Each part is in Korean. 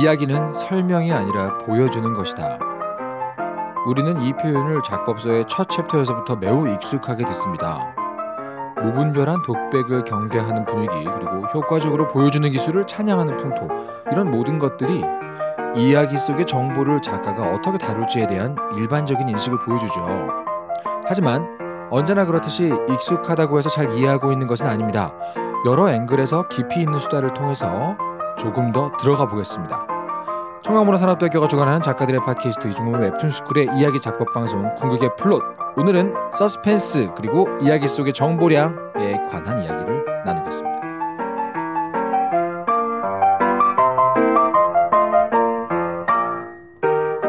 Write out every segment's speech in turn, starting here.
이야기는 설명이 아니라 보여주는 것이다. 우리는 이 표현을 작법서의 첫 챕터에서부터 매우 익숙하게 듣습니다. 무분별한 독백을 경계하는 분위기 그리고 효과적으로 보여주는 기술을 찬양하는 풍토 이런 모든 것들이 이야기 속의 정보를 작가가 어떻게 다룰지에 대한 일반적인 인식을 보여주죠. 하지만 언제나 그렇듯이 익숙하다고 해서 잘 이해하고 있는 것은 아닙니다. 여러 앵글에서 깊이 있는 수다를 통해서 조금 더 들어가 보겠습니다. 청강문화 산업대학교가 주관하는 작가들의 팟캐스트 이중문 웹툰 스쿨의 이야기 작법 방송 궁극의 플롯 오늘은 서스펜스 그리고 이야기 속의 정보량에 관한 이야기를 나누겠습니다.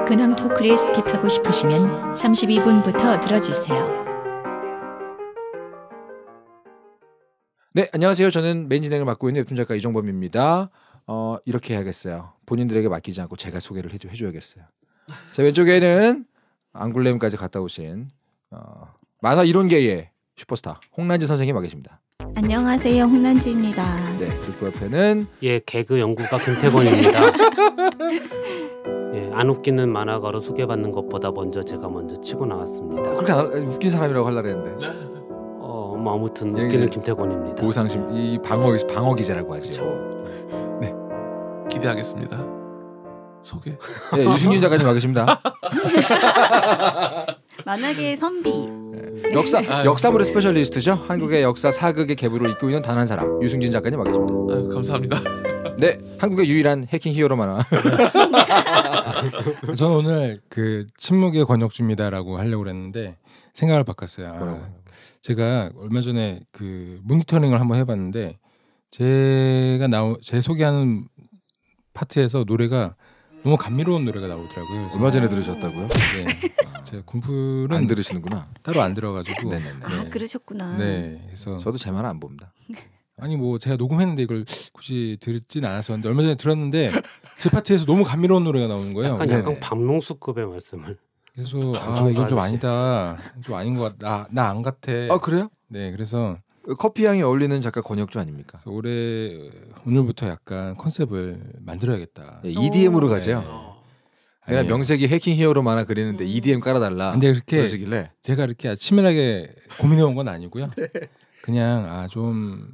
근황 토크를 스킵하고 싶으시면 32분부터 들어주세요. 네, 안녕하세요. 저는 메 진행을 맡고 있는 웹툰 작가 이종범입니다. 어, 이렇게 해야겠어요. 본인들에게 맡기지 않고 제가 소개를 해줘, 해줘야겠어요. 제 왼쪽에는 안굴렘까지 갔다 오신 어, 만화 이론계의 슈퍼스타 홍란지 선생님 와 계십니다. 안녕하세요, 홍란지입니다. 네, 그리고 옆에는 예, 개그 연구가 김태권입니다. 예, 안 웃기는 만화가로 소개받는 것보다 먼저 제가 먼저 치고 나왔습니다. 그렇게 안, 웃긴 사람이라고 하려 했는데. 네. 어, 뭐 아무튼 예, 웃기는 김태권입니다. 보상심 이 방어 방어 기자라고 하죠. 기대하겠습니다. 소개. 네, 예, 유승윤 작가님 와 계십니다. 만약에 선비. 네. 역사 네. 아, 역사물의 스페셜리스트죠. 한국의 역사 사극의 개부를 잇고 있는 단 한 사람 유승진 작가님 와 계십니다. 감사합니다. 네, 한국의 유일한 해킹 히어로 만화. 저 오늘 그 침묵의 권역주입니다라고 하려고 그는데 생각을 바꿨어요. 아, 제가 얼마 전에 그 모니터링을 한번 해봤는데 제가 나오 제 소개하는 파트에서 노래가 너무 감미로운 노래가 나오더라고요. 그래서 얼마 전에 들으셨다고요? 네. 제가 군풀은 안 들으시는구나. 따로 안 들어가지고. 네네네. 네. 아 그러셨구나. 네. 그래서 저도 제 말은 안 봅니다. 아니 뭐 제가 녹음했는데 이걸 굳이 들진 않았었는데 얼마 전에 들었는데 제 파트에서 너무 감미로운 노래가 나오는 거예요. 약간 네. 약간 박명수급의 말씀을. 그래서 아, 아 이건 좀 아니다. 좀 아닌 것 같다. 나안 나 같아. 아 그래요? 네. 그래서 커피 향이 어울리는 작가 권혁주 아닙니까? 올해 오늘부터 약간 컨셉을 만들어야겠다. 예, EDM으로 가세요. 네. 내가 어. 네. 명색이 해킹 히어로 만화 그리는데 음. EDM 깔아달라. 근데 그렇게 그러시길래 제가 이렇게 치밀하게 고민해온 건 아니고요. 네. 그냥 아좀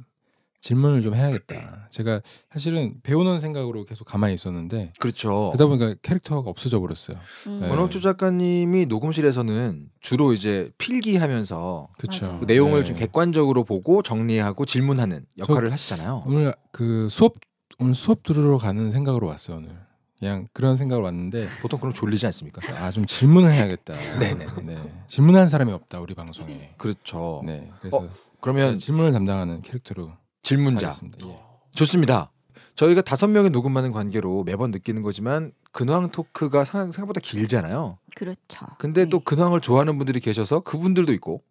질문을 좀 해야겠다. 네. 제가 사실은 배우는 생각으로 계속 가만히 있었는데 그렇죠. 그러다 보니까 캐릭터가 없어져 버렸어요. 음. 네. 원옥주 작가님이 녹음실에서는 주로 이제 필기하면서 그렇죠. 그 내용을 네. 좀 객관적으로 보고 정리하고 질문하는 역할을 하시잖아요. 오늘 그 수업 오늘 수업 들으러 가는 생각으로 왔어요 오늘. 그냥 그런 생각으로 왔는데 보통 그럼 졸리지 않습니까? 아 좀 질문을 해야겠다. 네네. 네. 네. 질문한 사람이 없다 우리 방송에. 그렇죠. 네. 그래서 어, 그러면 질문을 담당하는 캐릭터로. 질문자. 예. 좋습니다. 저희가 다섯 명이 녹음하는 관계로 매번 느끼는 거지만 근황 토크가 생각보다 길잖아요. 그렇죠. 근데 네. 또 근황을 좋아하는 분들이 계셔서 그분들도 있고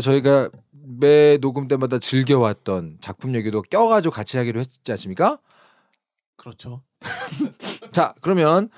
저희가 매 녹음 때마다 즐겨왔던 작품 얘기도 껴가지고 같이 하기로 했지 않습니까? 그렇죠. 자 그러면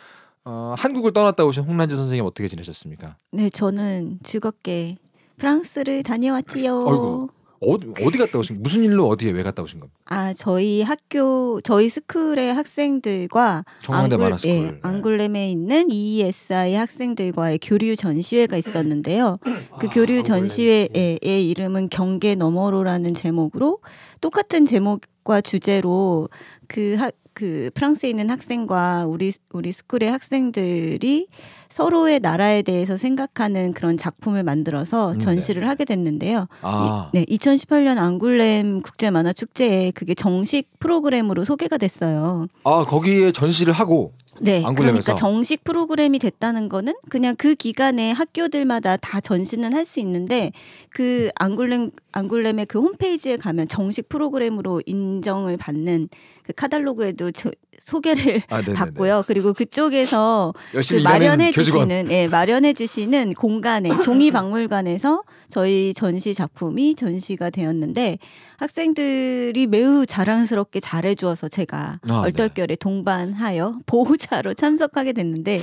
어, 한국을 떠났다 오신 홍란지 선생님 어떻게 지내셨습니까? 네 저는 즐겁게 프랑스를 다녀왔지요. 어이구. 어디, 어디 갔다 오신 무슨 일로 어디에 왜 갔다 오신 겁니까? 아 저희 학교 저희 스쿨의 학생들과 정원대 안굴, 스쿨 예, 안굴렘에 있는 EESI 학생들과의 교류 전시회가 있었는데요. 그 아, 교류 전시회의 예, 이름은 경계 너머로라는 제목으로 똑같은 제목과 주제로 그학 그 프랑스에 있는 학생과 우리 우리 스쿨의 학생들이 서로의 나라에 대해서 생각하는 그런 작품을 만들어서 음, 네. 전시를 네. 하게 됐는데요. 아. 이, 네, 2018년 앙굴렘 국제 만화 축제에 그게 정식 프로그램으로 소개가 됐어요. 아 거기에 전시를 하고 네, 그러니까 정식 프로그램이 됐다는 거는 그냥 그 기간에 학교들마다 다 전시는 할 수 있는데 그 안굴렘 안굴렘의 그 홈페이지에 가면 정식 프로그램으로 인정을 받는 그 카달로그에도 저, 소개를 아, 받고요. 그리고 그쪽에서 그 마련해 주시는 예, 마련해 주시는 공간에 종이 박물관에서 저희 전시 작품이 전시가 되었는데 학생들이 매우 자랑스럽게 잘해 주어서 제가 아, 네. 얼떨결에 네. 동반하여 보호자로 참석하게 됐는데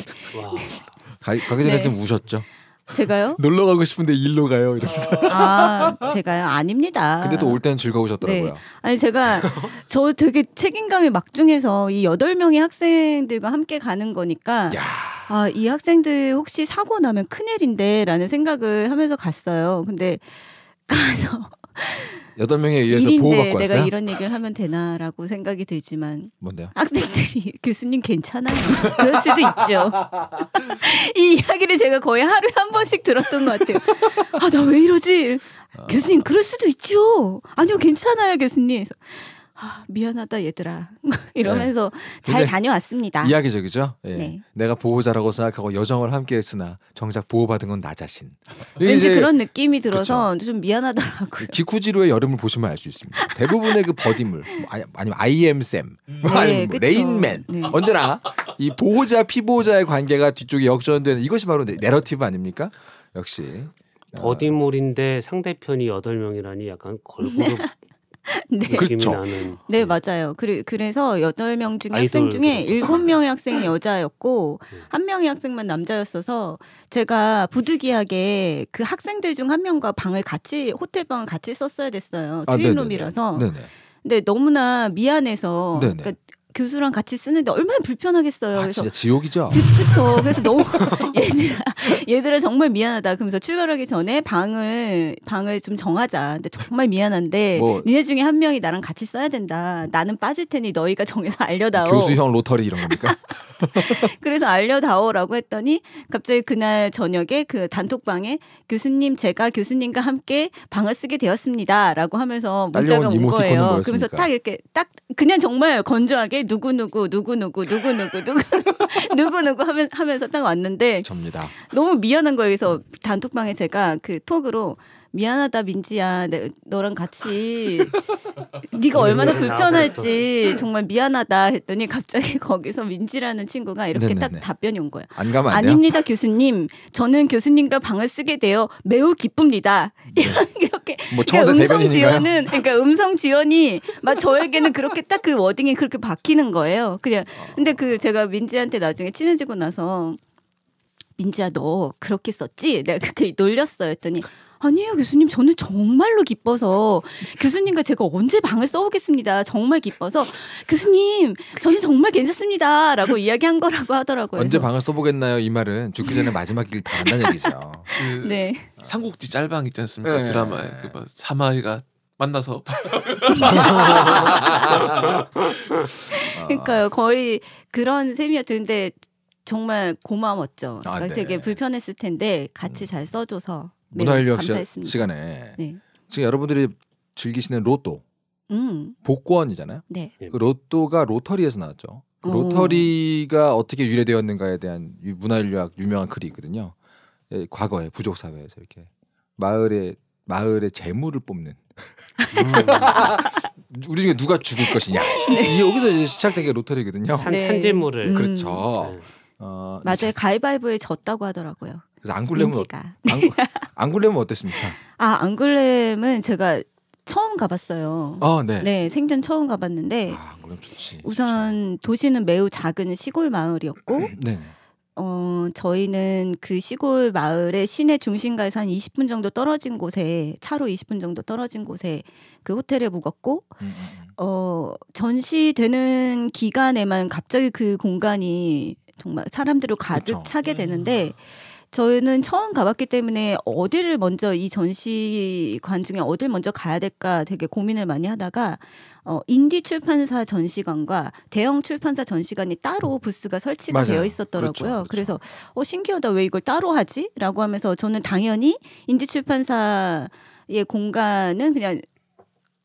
가 가기 전에 네. 좀 우셨죠? 제가요? 놀러 가고 싶은데 일로 가요 이러면서. 어. 아 제가요? 아닙니다. 근데 또 올 때는 즐거우셨더라고요. 네. 아니 제가 저 되게 책임감이 막중해서 이 여덟 명의 학생들과 함께 가는 거니까 야. 아, 이 학생들 혹시 사고 나면 큰일인데라는 생각을 하면서 갔어요. 근데 가서 여덟 명에 의해서 보호받고 왔어요. 내가 이런 얘기를 하면 되나라고 생각이 들지만 뭔데요? 학생들이 교수님 괜찮아요. 그럴 수도 있죠. 이 이야기를 제가 거의 하루에 한 번씩 들었던 것 같아요. 아 나 왜 이러지? 어. 교수님 그럴 수도 있죠. 아니요 괜찮아요 교수님. 아, 미안하다 얘들아 이러면서 네. 잘 다녀왔습니다. 이야기적이죠. 예. 네. 내가 보호자라고 생각하고 여정을 함께했으나 정작 보호받은 건 나 자신. 왠지 그런 느낌이 들어서 그쵸. 좀 미안하더라고요. 그 기쿠지로의 여름을 보시면 알 수 있습니다. 대부분의 그 버디물 아니, 면 아이엠쌤, 음. 뭐 네, 뭐, 레인맨 네. 언제나 이 보호자 피보호자의 관계가 뒤쪽에 역전되는 이것이 바로 내러티브 아닙니까? 역시 버디몰인데 상대편이 여 명이라니 약간 걸그룹 네. 네. 그렇죠. 네, 맞아요. 그래, 그래서 8명 중에 학생 중에 일 명의 학생이 여자였고 네. 한 명의 학생만 남자였어서 제가 부득이하게 그 학생들 중 한 명과 방을 같이 호텔 방을 같이 썼어야 됐어요. 아, 트윈룸이라서. 네네. 근데 너무나 미안해서 그러니까 교수랑 같이 쓰는데 얼마나 불편하겠어요. 아, 그래서 진짜 지옥이죠. 그렇죠. 그래서 너무 얘들아, 얘들아 정말 미안하다. 그러면서 출발하기 전에 방을 방을 좀 정하자. 근데 정말 미안한데 뭐, 니네 중에 한 명이 나랑 같이 써야 된다. 나는 빠질 테니 너희가 정해서 알려다오. 교수형 로터리 이런 겁니까? 그래서 알려다오라고 했더니 갑자기 그날 저녁에 그 단톡방에 교수님 제가 교수님과 함께 방을 쓰게 되었습니다라고 하면서 문자가 온 거예요. 그러면서 딱 이렇게 딱 그냥 정말 건조하게 누구 누구 누구 누구 누구 누구 누구 누구 누구 하면 하면서 딱 왔는데 접니다. 너무 미안한 거예요. 그래서 단톡방에 제가 그 톡으로 미안하다 민지야 내, 너랑 같이 네가 얼마나 불편할지 정말 미안하다 했더니 갑자기 거기서 민지라는 친구가 이렇게 네네네. 딱 답변이 온 거야. 안 가면 안 아닙니다 돼요? 교수님. 저는 교수님과 방을 쓰게 되어 매우 기쁩니다. 네. 이렇게 뭐 그러니까 음성 지원은 그러니까 음성 지원이 막 저에게는 그렇게 딱 그 워딩이 그렇게 바뀌는 거예요. 그냥 근데 그 제가 민지한테 나중에 친해지고 나서 민지야 너 그렇게 썼지? 내가 그렇게 놀렸어 했더니 아니에요, 교수님. 저는 정말로 기뻐서 교수님과 제가 언제 방을 써보겠습니다. 정말 기뻐서 교수님, 저는 정말 괜찮습니다. 라고 이야기한 거라고 하더라고요. 언제 방을 써보겠나요? 이 말은 죽기 전에 마지막이 바란다는 얘기죠. 그 네. 삼국지 짤방 있지 않습니까? 네. 드라마에 그뭐 사마이가 만나서 그러니까요 거의 그런 셈이었는데 정말 고마웠죠 아, 그러니까 아, 네. 되게 불편했을 텐데 같이 음. 잘 써줘서 네, 문화인력 학감 시간에 네. 지금 여러분들이 즐기시는 로또 음. 복권이잖아요. 네. 예. 그 로또가 로터리에서 나왔죠. 그 로터리가 어떻게 유래되었는가에 대한 문화인류학 유명한 글이 있거든요. 예, 과거에 부족 사회에서 이렇게 마을의 마을의 재물을 뽑는 음. 우리 중에 누가 죽을 것이냐 네. 이 여기서 이제 시작된 게 로터리거든요. 산, 산재물을 음. 그렇죠. 네. 어, 맞아요. 가위바위보에 졌다고 하더라고요. 그래서 안굴렘은 안, 안굴렘은 어땠습니까? 아 안굴렘은 제가 처음 가봤어요. 어, 네. 네, 생전 처음 가봤는데 아, 좋지, 우선 진짜. 도시는 매우 작은 시골 마을이었고 네, 네. 어, 저희는 그 시골 마을의 시내 중심가에서 한 20분 정도 떨어진 곳에 차로 20분 정도 떨어진 곳에 그 호텔에 묵었고 음, 음, 음. 어, 전시되는 기간에만 갑자기 그 공간이 정말 사람들을 가득 그쵸. 차게 음. 되는데 음. 저희는 처음 가봤기 때문에 어디를 먼저 이 전시관 중에 어딜 먼저 가야 될까 되게 고민을 많이 하다가 어, 인디 출판사 전시관과 대형 출판사 전시관이 따로 부스가 설치가 맞아요. 되어 그렇죠, 있었더라고요. 그렇죠, 그렇죠. 그래서 어 신기하다 왜 이걸 따로 하지?라고 하면서 저는 당연히 인디 출판사 의 공간은 그냥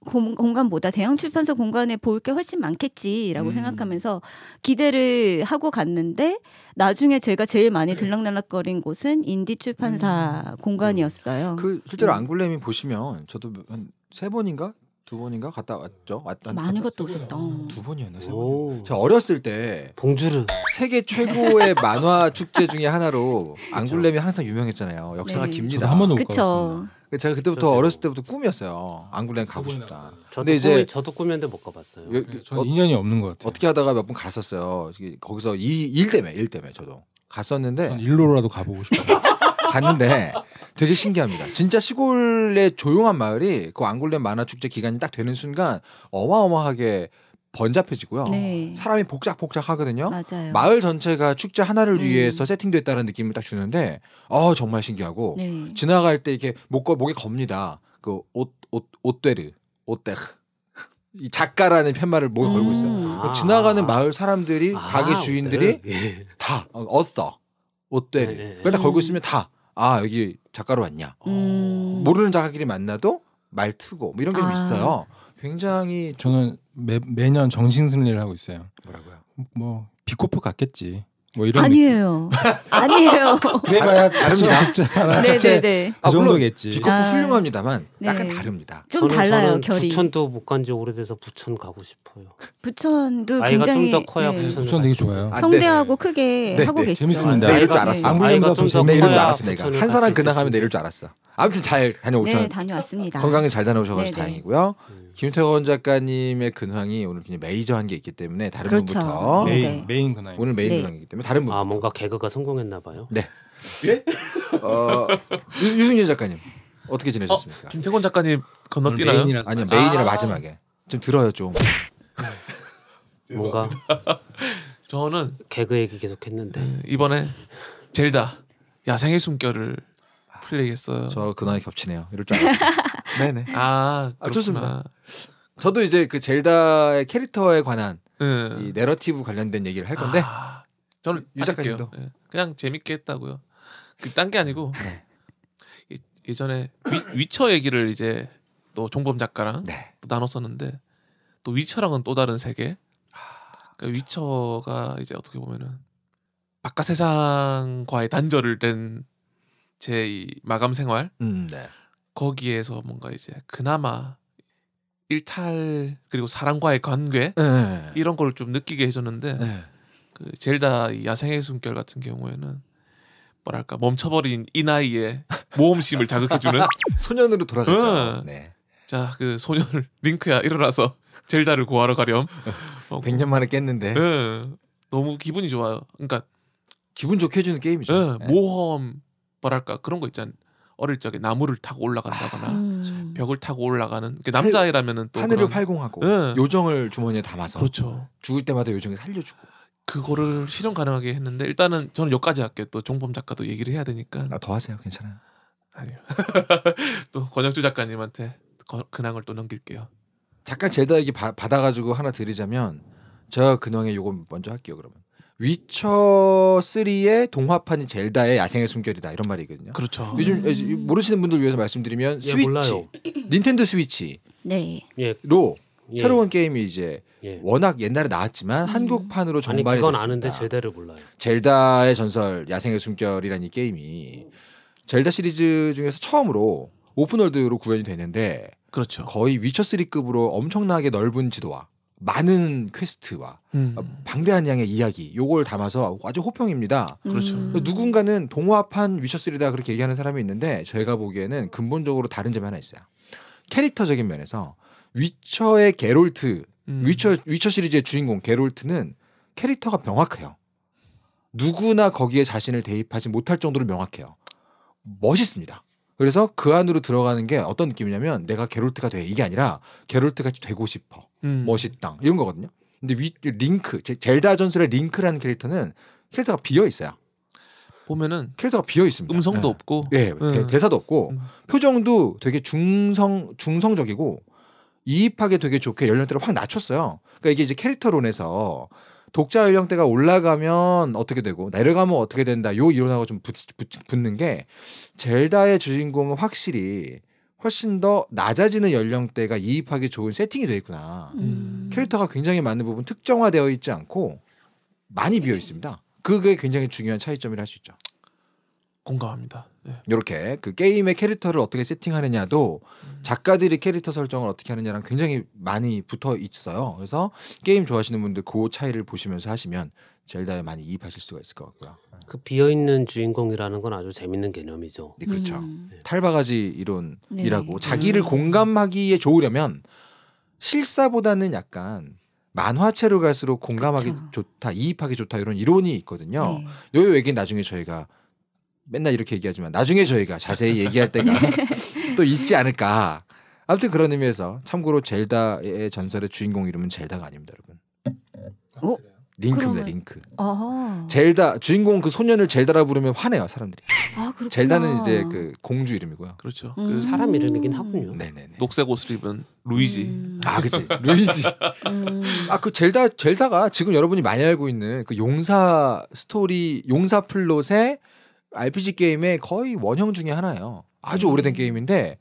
공간보다 대형 출판사 공간에 볼 게 훨씬 많겠지라고 음. 생각하면서 기대를 하고 갔는데 나중에 제가 제일 많이 네. 들락날락거린 곳은 인디 출판사 음. 공간이었어요. 그 실제로 음. 네. 안굴렘이 보시면 저도 한 세 번인가 두 번인가 갔다 왔죠. 왔다 많은 것도 오셨다. 아, 두 번이었나 세 번. 저 어렸을 때 봉주르 세계 최고의 만화 축제 중에 하나로 앙굴렘이 항상 유명했잖아요. 역사가 네. 깁니다. 한번 그쵸. 제가 그때부터 저 어렸을 때부터 꿈이었어요. 앙굴렘 가고 싶다. 근데 이제 꿈이, 저도 꿈이었는데 못 가봤어요. 여, 네, 어, 인연이 없는 것 같아요. 어떻게 하다가 몇 번 갔었어요. 거기서 이, 일 때문에 일 때문에 저도 갔었는데 일로라도 가보고 싶어요. 갔는데 되게 신기합니다. 진짜 시골의 조용한 마을이 그안골렘 만화 축제 기간이 딱 되는 순간 어마어마하게 번잡해지고요. 네. 사람이 복작복작하거든요. 맞아요. 마을 전체가 축제 하나를 음. 위해서 세팅됐다는 느낌을 딱 주는데 어 정말 신기하고 네. 지나갈 때 이렇게 목 목에 겁니다. 그 옷 옷 옷대르 옷대르 이 작가라는 팻말을 목에 음. 걸고 있어요. 음. 아. 지나가는 마을 사람들이 아, 가게 주인들이 아, 다 어, 얻 옷대르 예, 예, 그걸 다 걸고 있으면 다아 여기 작가로 왔냐 음. 모르는 작가끼리 만나도 말 트고 뭐 이런 게좀 아. 있어요. 굉장히 저는 매, 매년 정신 승리를 하고 있어요. 뭐라고요? 뭐 비코프 같겠지. 뭐 이런 아니에요. 아니에요. 그래봐야 같이 먹잖아. 네네네. 그 아, 정도겠지. 비코프 아, 훌륭합니다만 네. 약간 다릅니다. 좀 저는, 달라요 저는 결이. 부천도 못간지 오래돼서 부천 가고 싶어요. 부천도 아이가 굉장히 좀더 커야 네. 부천. 부천 되게 좋아요. 아, 성대하고 네. 크게 네, 하고 네. 계시죠. 재밌습니다. 네. 내이줄 알았어. 안부님보다 더내이줄 알았어 내가. 한 사람 근황하면 내이줄 알았어. 아무튼 잘 다녀오셨. 네 다녀왔습니다. 건강히 잘 다녀오셔서 네, 다행이고요. 음. 김태원 작가님의 근황이 오늘 굉장히 메이저한 게 있기 때문에 다른 그렇죠. 분부터 메인 네, 네. 메인 근황 오늘 메인 네. 근황이기 때문에 다른 분. 아 뭔가 개그가 성공했나 봐요. 네. 예? 어, 유, 승진 작가님 어떻게 지내셨습니까? 어, 김태권 작가님 건너뛰나요? 메인이라 아니요 메인이라 아~ 마지막에 좀 들어요 좀. 네. 뭔가 저는 개그 얘기 계속했는데 네, 이번에 젤다 야생의 숨결을 플레이했어요. 저 근황이 겹치네요. 이럴 줄 알았어요. 네네. 아, 아, 좋습니다. 저도 이제 그 젤다의 캐릭터에 관한 네. 이 내러티브 관련된 얘기를 할 건데 아, 저는 유작가님도 네. 예. 그냥 재밌게 했다고요. 그딴 게 아니고 네. 예, 전에 위, 위처 얘기를 이제 또 종범 작가랑 네. 또 나눴었는데 또위처랑은또 다른 세계. 아, 그러니까 위처가 이제 어떻게 보면은 바깥 세상과의 단절을 된제 마감 생활. 음, 네. 거기에서 뭔가 이제 그나마 일탈 그리고 사람과의 관계 네. 이런 걸 좀 느끼게 해줬는데 네. 그 젤다 야생의 숨결 같은 경우에는 뭐랄까 멈춰버린 이 나이에 모험심을 자극해주는 소년으로 돌아가죠. 응. 네. 자그 소년 링크야 일어나서 젤다를 구하러 가렴. 어, 100년 만에 깼는데. 응. 너무 기분이 좋아요. 그러니까 기분 좋게 해주는 게임이죠. 응. 모험 뭐랄까 그런 거 있잖아요. 어릴 적에 나무를 타고 올라간다거나 아, 그렇죠. 벽을 타고 올라가는 그 남자애라면은 또 하늘을 활공하고 네. 예. 요정을 주머니에 담아서 그렇죠. 죽을 때마다 요정이 살려주고 그거를 실현 가능하게 했는데 일단은 저는 여기까지 할게요. 또 종범 작가도 얘기를 해야 되니까 아, 더 하세요. 괜찮아요. 아니요. 또 권혁주 작가님한테 근황을 또 넘길게요. 잠깐 제다 얘기 받아가지고 하나 드리자면 제가 근황에 요거 먼저 할게요. 그러면 위쳐 3의 동화판이 젤다의 야생의 숨결이다 이런 말이거든요. 그렇죠. 요즘 음. 모르시는 분들 위해서 말씀드리면 예, 스위치, 몰라요. 닌텐도 스위치로 네. 예. 예. 새로운 게임이 이제 예. 워낙 옛날에 나왔지만 음. 한국판으로 정발 아니, 그건 됐습니다. 아는데 젤다를 몰라요. 젤다의 전설 야생의 숨결이라는 이 게임이 젤다 시리즈 중에서 처음으로 오픈월드로 구현이 되는데 그렇죠. 거의 위쳐 3급으로 엄청나게 넓은 지도와 많은 퀘스트와 음. 어, 방대한 양의 이야기 요걸 담아서 아주 호평입니다. 그렇죠. 음. 누군가는 동화판 위셔3다 그렇게 얘기하는 사람이 있는데 저희가 보기에는 근본적으로 다른 점이 하나 있어요. 캐릭터적인 면에서 위쳐의 게롤트 음. 위쳐 위쳐 시리즈의 주인공 게롤트는 캐릭터가 명확해요. 누구나 거기에 자신을 대입하지 못할 정도로 명확해요. 멋있습니다. 그래서 그 안으로 들어가는 게 어떤 느낌이냐면 내가 게롤트가 돼 이게 아니라 게롤트 같이 되고 싶어 음. 멋있당 이런 거거든요. 근데 위 링크 제, 젤다 전술의 링크라는 캐릭터는 캐릭터가 비어 있어요. 보면은 캐릭터가 비어 있습니다. 음성도 네. 없고, 예, 네, 네. 대사도 없고, 음. 표정도 되게 중성 중성적이고 이입하게 되게 좋게 연령대를 확 낮췄어요. 그러니까 이게 이제 캐릭터론에서 독자 연령대가 올라가면 어떻게 되고 내려가면 어떻게 된다 요 이론하고 좀 붙, 붙, 붙는 게 젤다의 주인공은 확실히 훨씬 더 낮아지는 연령대가 이입하기 좋은 세팅이 되어 있구나. 음. 캐릭터가 굉장히 많은 부분 특정화되어 있지 않고 많이 비어 있습니다. 그게 굉장히 중요한 차이점이라 할 수 있죠. 공감합니다. 이렇게 네. 그 게임의 캐릭터를 어떻게 세팅하느냐도 음. 작가들이 캐릭터 설정을 어떻게 하느냐랑 굉장히 많이 붙어 있어요. 그래서 게임 좋아하시는 분들 그 차이를 보시면서 하시면 젤다에 많이 이입하실 수가 있을 것 같고요. 그 비어 있는 주인공이라는 건 아주 재밌는 개념이죠. 네, 그렇죠. 음. 네. 탈바가지 이론이라고 네. 자기를 음. 공감하기에 좋으려면 실사보다는 약간 만화체로 갈수록 공감하기 그쵸. 좋다, 이입하기 좋다 이런 이론이 있거든요. 네. 요 얘기는 나중에 저희가 맨날 이렇게 얘기하지만 나중에 저희가 자세히 얘기할 때가 네. 또 있지 않을까. 아무튼 그런 의미에서 참고로 젤다의 전설의 주인공 이름은 젤다가 아닙니다, 여러분. 어? 어? 링크입니다, 그러면... 링크. 아하. 젤다 주인공 그 소년을 젤다라 부르면 화내요 사람들이. 아그렇구 젤다는 이제 그 공주 이름이고요. 그렇죠. 그 음. 그 사람 이름이긴 하군요. 네네네. 녹색 옷을 입은 루이지. 음. 아 그치. 루이지. 음. 아그 젤다 젤다가 지금 여러분이 많이 알고 있는 그 용사 스토리 용사 플롯의 RPG 게임의 거의 원형 중의 하나예요. 아주 음. 오래된 게임인데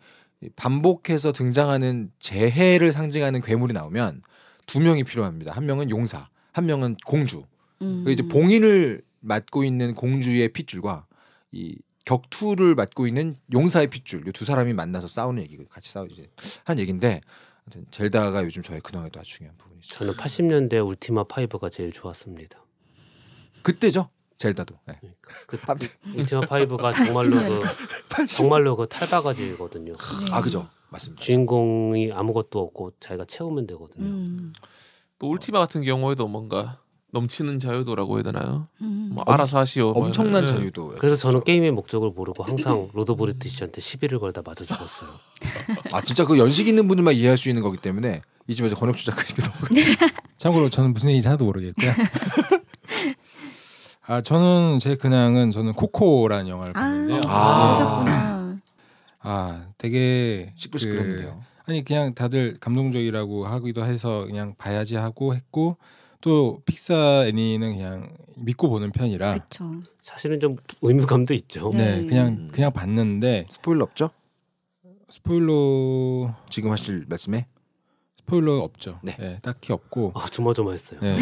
반복해서 등장하는 재해를 상징하는 괴물이 나오면 두 명이 필요합니다. 한 명은 용사, 한 명은 공주. 음. 이제 봉인을 맡고 있는 공주의 핏줄과 이 격투를 맡고 있는 용사의 핏줄 이 두 사람이 만나서 싸우는 얘기 같이 싸우 이제 한 얘긴데 젤다가 요즘 저의 근황에도 아주 중요한 부분이죠. 저는 80년대 울티마 파이브가 제일 좋았습니다. 그때죠? 젤다도. 네. 그러니까. 그, 울티마 파이브가 정말로 그 정말로 그 탈바가지거든요. 아, 네. 아 그죠, 맞습니다. 주인공이 아무것도 없고 자기가 채우면 되거든요. 음. 또 울티마 같은 경우에도 뭔가 넘치는 자유도라고 해야 되나요? 음. 뭐 알아서 하시오. 뭐 엄청난 뭐 자유도. 네. 그래서 저는 게임의 목적을 모르고 항상 로드 브리티시한테 시비를 걸다 맞아 죽었어요. 아 진짜 그 연식 있는 분들만 이해할 수 있는 거기 때문에 이 집에서 권혁 주작까지 넘 참고로 저는 무슨 얘기인지 하나도 모르겠고요. 아 저는 제 근황은 저는 코코라는 영화를 아, 봤는데요. 아, 아, 아 되게 시끌시끌했는요 그, 아니 그냥 다들 감동적이라고 하기도 해서 그냥 봐야지 하고 했고 또 픽사 애니는 그냥 믿고 보는 편이라. 그쵸. 사실은 좀 의무감도 있죠. 네, 네. 그냥 음. 그냥 봤는데 스포일러 없죠? 스포일러 지금 하실 말씀에 스포일러 없죠. 네, 네 딱히 없고. 아 조마조마했어요. 네.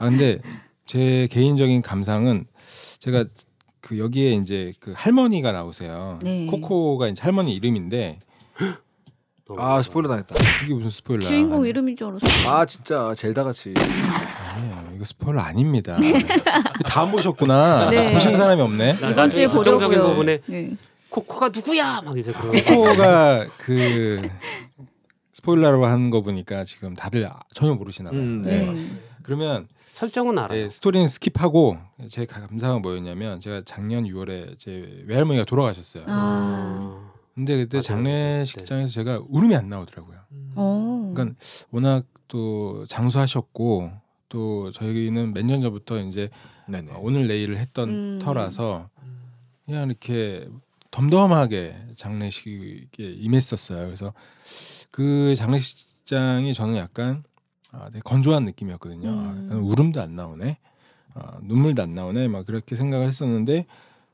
아 근데 제 개인적인 감상은 제가 그 여기에 이제 그 할머니가 나오세요. 네. 코코가 이제 할머니 이름인데 아 스포일러 당했다. 이게 무슨 스포일러야? 주인공 이름인 줄 알았어. 아 진짜 젤다 같이. 아니에요. 이거 스포일러 아닙니다. 다 보셨구나. 네. 보신 사람이 없네. 이번 주에 보려고요. 부분에 네. 코코가 누구야? 막 이제 그런. 코코가 그 스포일러로 하는 거 보니까 지금 다들 전혀 모르시나 봐요. 음, 네. 네. 그러면 설정은 알아요. 네, 스토리는 스킵하고 제감상가 뭐였냐면 제가 작년 6월에 제 외할머니가 돌아가셨어요. 아. 근데 그때 장례식장에서 아, 네. 네. 제가 울음이 안 나오더라고요. 음. 어. 그러니까 워낙 또 장수하셨고 또 저희는 몇 년 전부터 이제 네네. 어, 오늘 내일을 했던 음. 터라서 음. 그냥 이렇게 덤덤하게 장례식에 임했었어요. 그래서 그 장례식장이 저는 약간 아, 되게 건조한 느낌이었거든요. 아, 음. 아, 울음도 안 나오네, 아, 눈물도 안 나오네, 막 그렇게 생각을 했었는데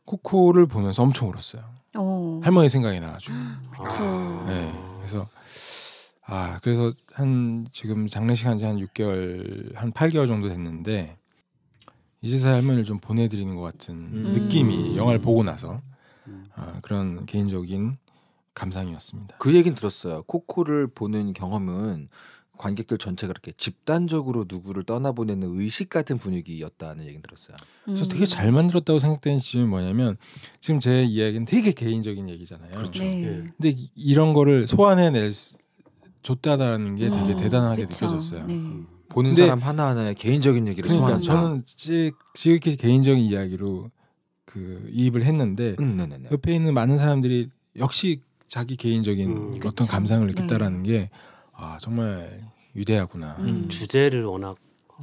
코코를 보면서 엄청 울었어요. 오. 어. 할머니 생각이 나가지고. 그렇죠. 네, 그래서 아 그래서 한 지금 장례식 한지 한 6개월 한 8개월 정도 됐는데 이제서야 할머니를 좀 보내드리는 것 같은 음. 느낌이 음. 영화를 보고 나서 음. 아, 그런 개인적인 감상이었습니다. 그 얘기는 들었어요. 코코를 보는 경험은 관객들 전체가 그렇게 집단적으로 누구를 떠나보내는 의식 같은 분위기였다는 얘기 들었어요. 그래서 되게 음. 잘 만들었다고 생각되는 지점이 뭐냐면 지금 제 이야기는 되게 개인적인 얘기잖아요. 그렇죠. 네. 예. 근데 이런 거를 소환해낼 줬다라는 게 되게 어, 대단하게 그쵸. 느껴졌어요. 네. 보는 사람 하나 하나의 개인적인 얘기를 그러니까 소환한다. 저는 지, 극히 개인적인 이야기로 그 이입을 했는데 음, 옆에 있는 많은 사람들이 역시 자기 개인적인 음, 어떤 그쵸. 감상을 네. 느꼈다라는 게 아 정말 위대하구나. 음. 음. 주제를 워낙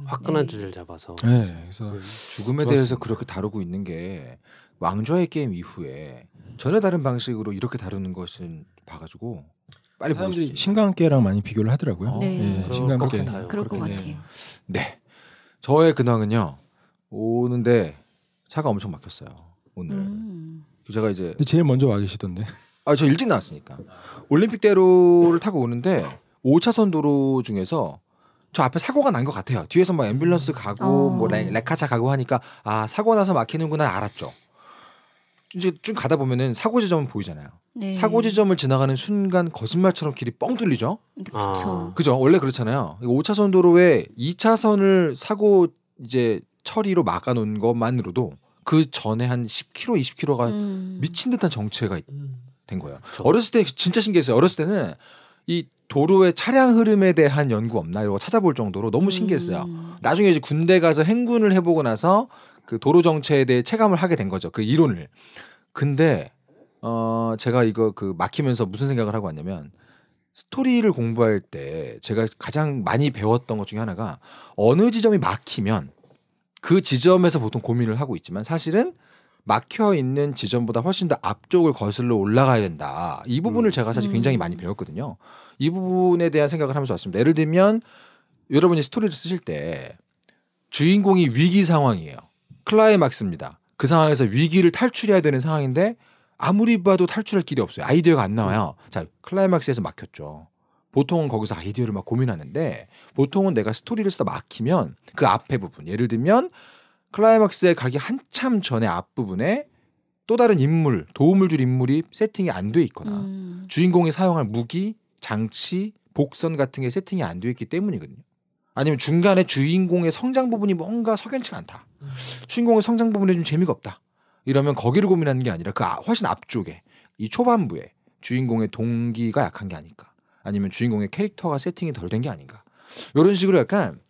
화끈한 음. 네. 주제를 잡아서. 네, 그래서 음. 죽음에 좋았습니다. 대해서 그렇게 다루고 있는 게 왕좌의 게임 이후에 전혀 다른 방식으로 이렇게 다루는 것은 봐가지고 빨리 보이 신강께랑 많이 비교를 하더라고요. 네, 네. 신강께 그럴 것 같아요. 네, 저의 근황은요 오는데 차가 엄청 막혔어요 오늘. 음. 제가 이제 제일 먼저 와 계시던데. 아 저 일찍 나왔으니까 올림픽대로를 타고 오는데 5차선 도로 중에서 저 앞에 사고가 난 것 같아요. 뒤에서 막 뭐 앰뷸런스 음. 가고 어. 뭐 레, 어. 레카차 가고 하니까 아 사고 나서 막히는구나 알았죠. 이제 쭉 가다 보면은 사고 지점은 보이잖아요. 네. 사고 지점을 지나가는 순간 거짓말처럼 길이 뻥 뚫리죠. 그렇죠. 아. 그죠. 원래 그렇잖아요. 5차선 도로에 2차선을 사고 이제 처리로 막아놓은 것만으로도 그 전에 한 10km, 20km가 음. 미친 듯한 정체가 된 거예요. 그 어렸을 때 진짜 신기했어요. 어렸을 때는 이 도로의 차량 흐름에 대한 연구 없나 이러고 찾아볼 정도로 너무 음. 신기했어요. 음. 나중에 이제 군대 가서 행군을 해보고 나서 그 도로 정체에 대해 체감을 하게 된 거죠. 그 이론을. 근데 어 제가 이거 그 막히면서 무슨 생각을 하고 왔냐면 스토리를 공부할 때 제가 가장 많이 배웠던 것 중에 하나가 어느 지점이 막히면 그 지점에서 보통 고민을 하고 있지만 사실은 막혀 있는 지점보다 훨씬 더 앞쪽을 거슬러 올라가야 된다. 이 부분을 음. 제가 사실 굉장히 음. 많이 배웠거든요. 이 부분에 대한 생각을 하면서 왔습니다. 예를 들면 여러분이 스토리를 쓰실 때 주인공이 위기 상황이에요. 클라이막스입니다. 그 상황에서 위기를 탈출해야 되는 상황인데 아무리 봐도 탈출할 길이 없어요. 아이디어가 안 나와요. 음. 자, 클라이막스에서 막혔죠. 보통은 거기서 아이디어를 막 고민하는데 보통은 내가 스토리를 쓰다 막히면 그 앞에 부분 예를 들면 클라이막스에 가기 한참 전에 앞부분에 또 다른 인물, 도움을 줄 인물이 세팅이 안돼 있거나 음. 주인공이 사용할 무기, 장치, 복선 같은 게 세팅이 안돼 있기 때문이거든요. 아니면 중간에 주인공의 성장 부분이 뭔가 석연치가 않다. 음. 주인공의 성장 부분에 좀 재미가 없다. 이러면 거기를 고민하는 게 아니라 그 아, 훨씬 앞쪽에 이 초반부에 주인공의 동기가 약한 게 아닐까. 아니면 주인공의 캐릭터가 세팅이 덜 된 게 아닌가. 이런 식으로 약간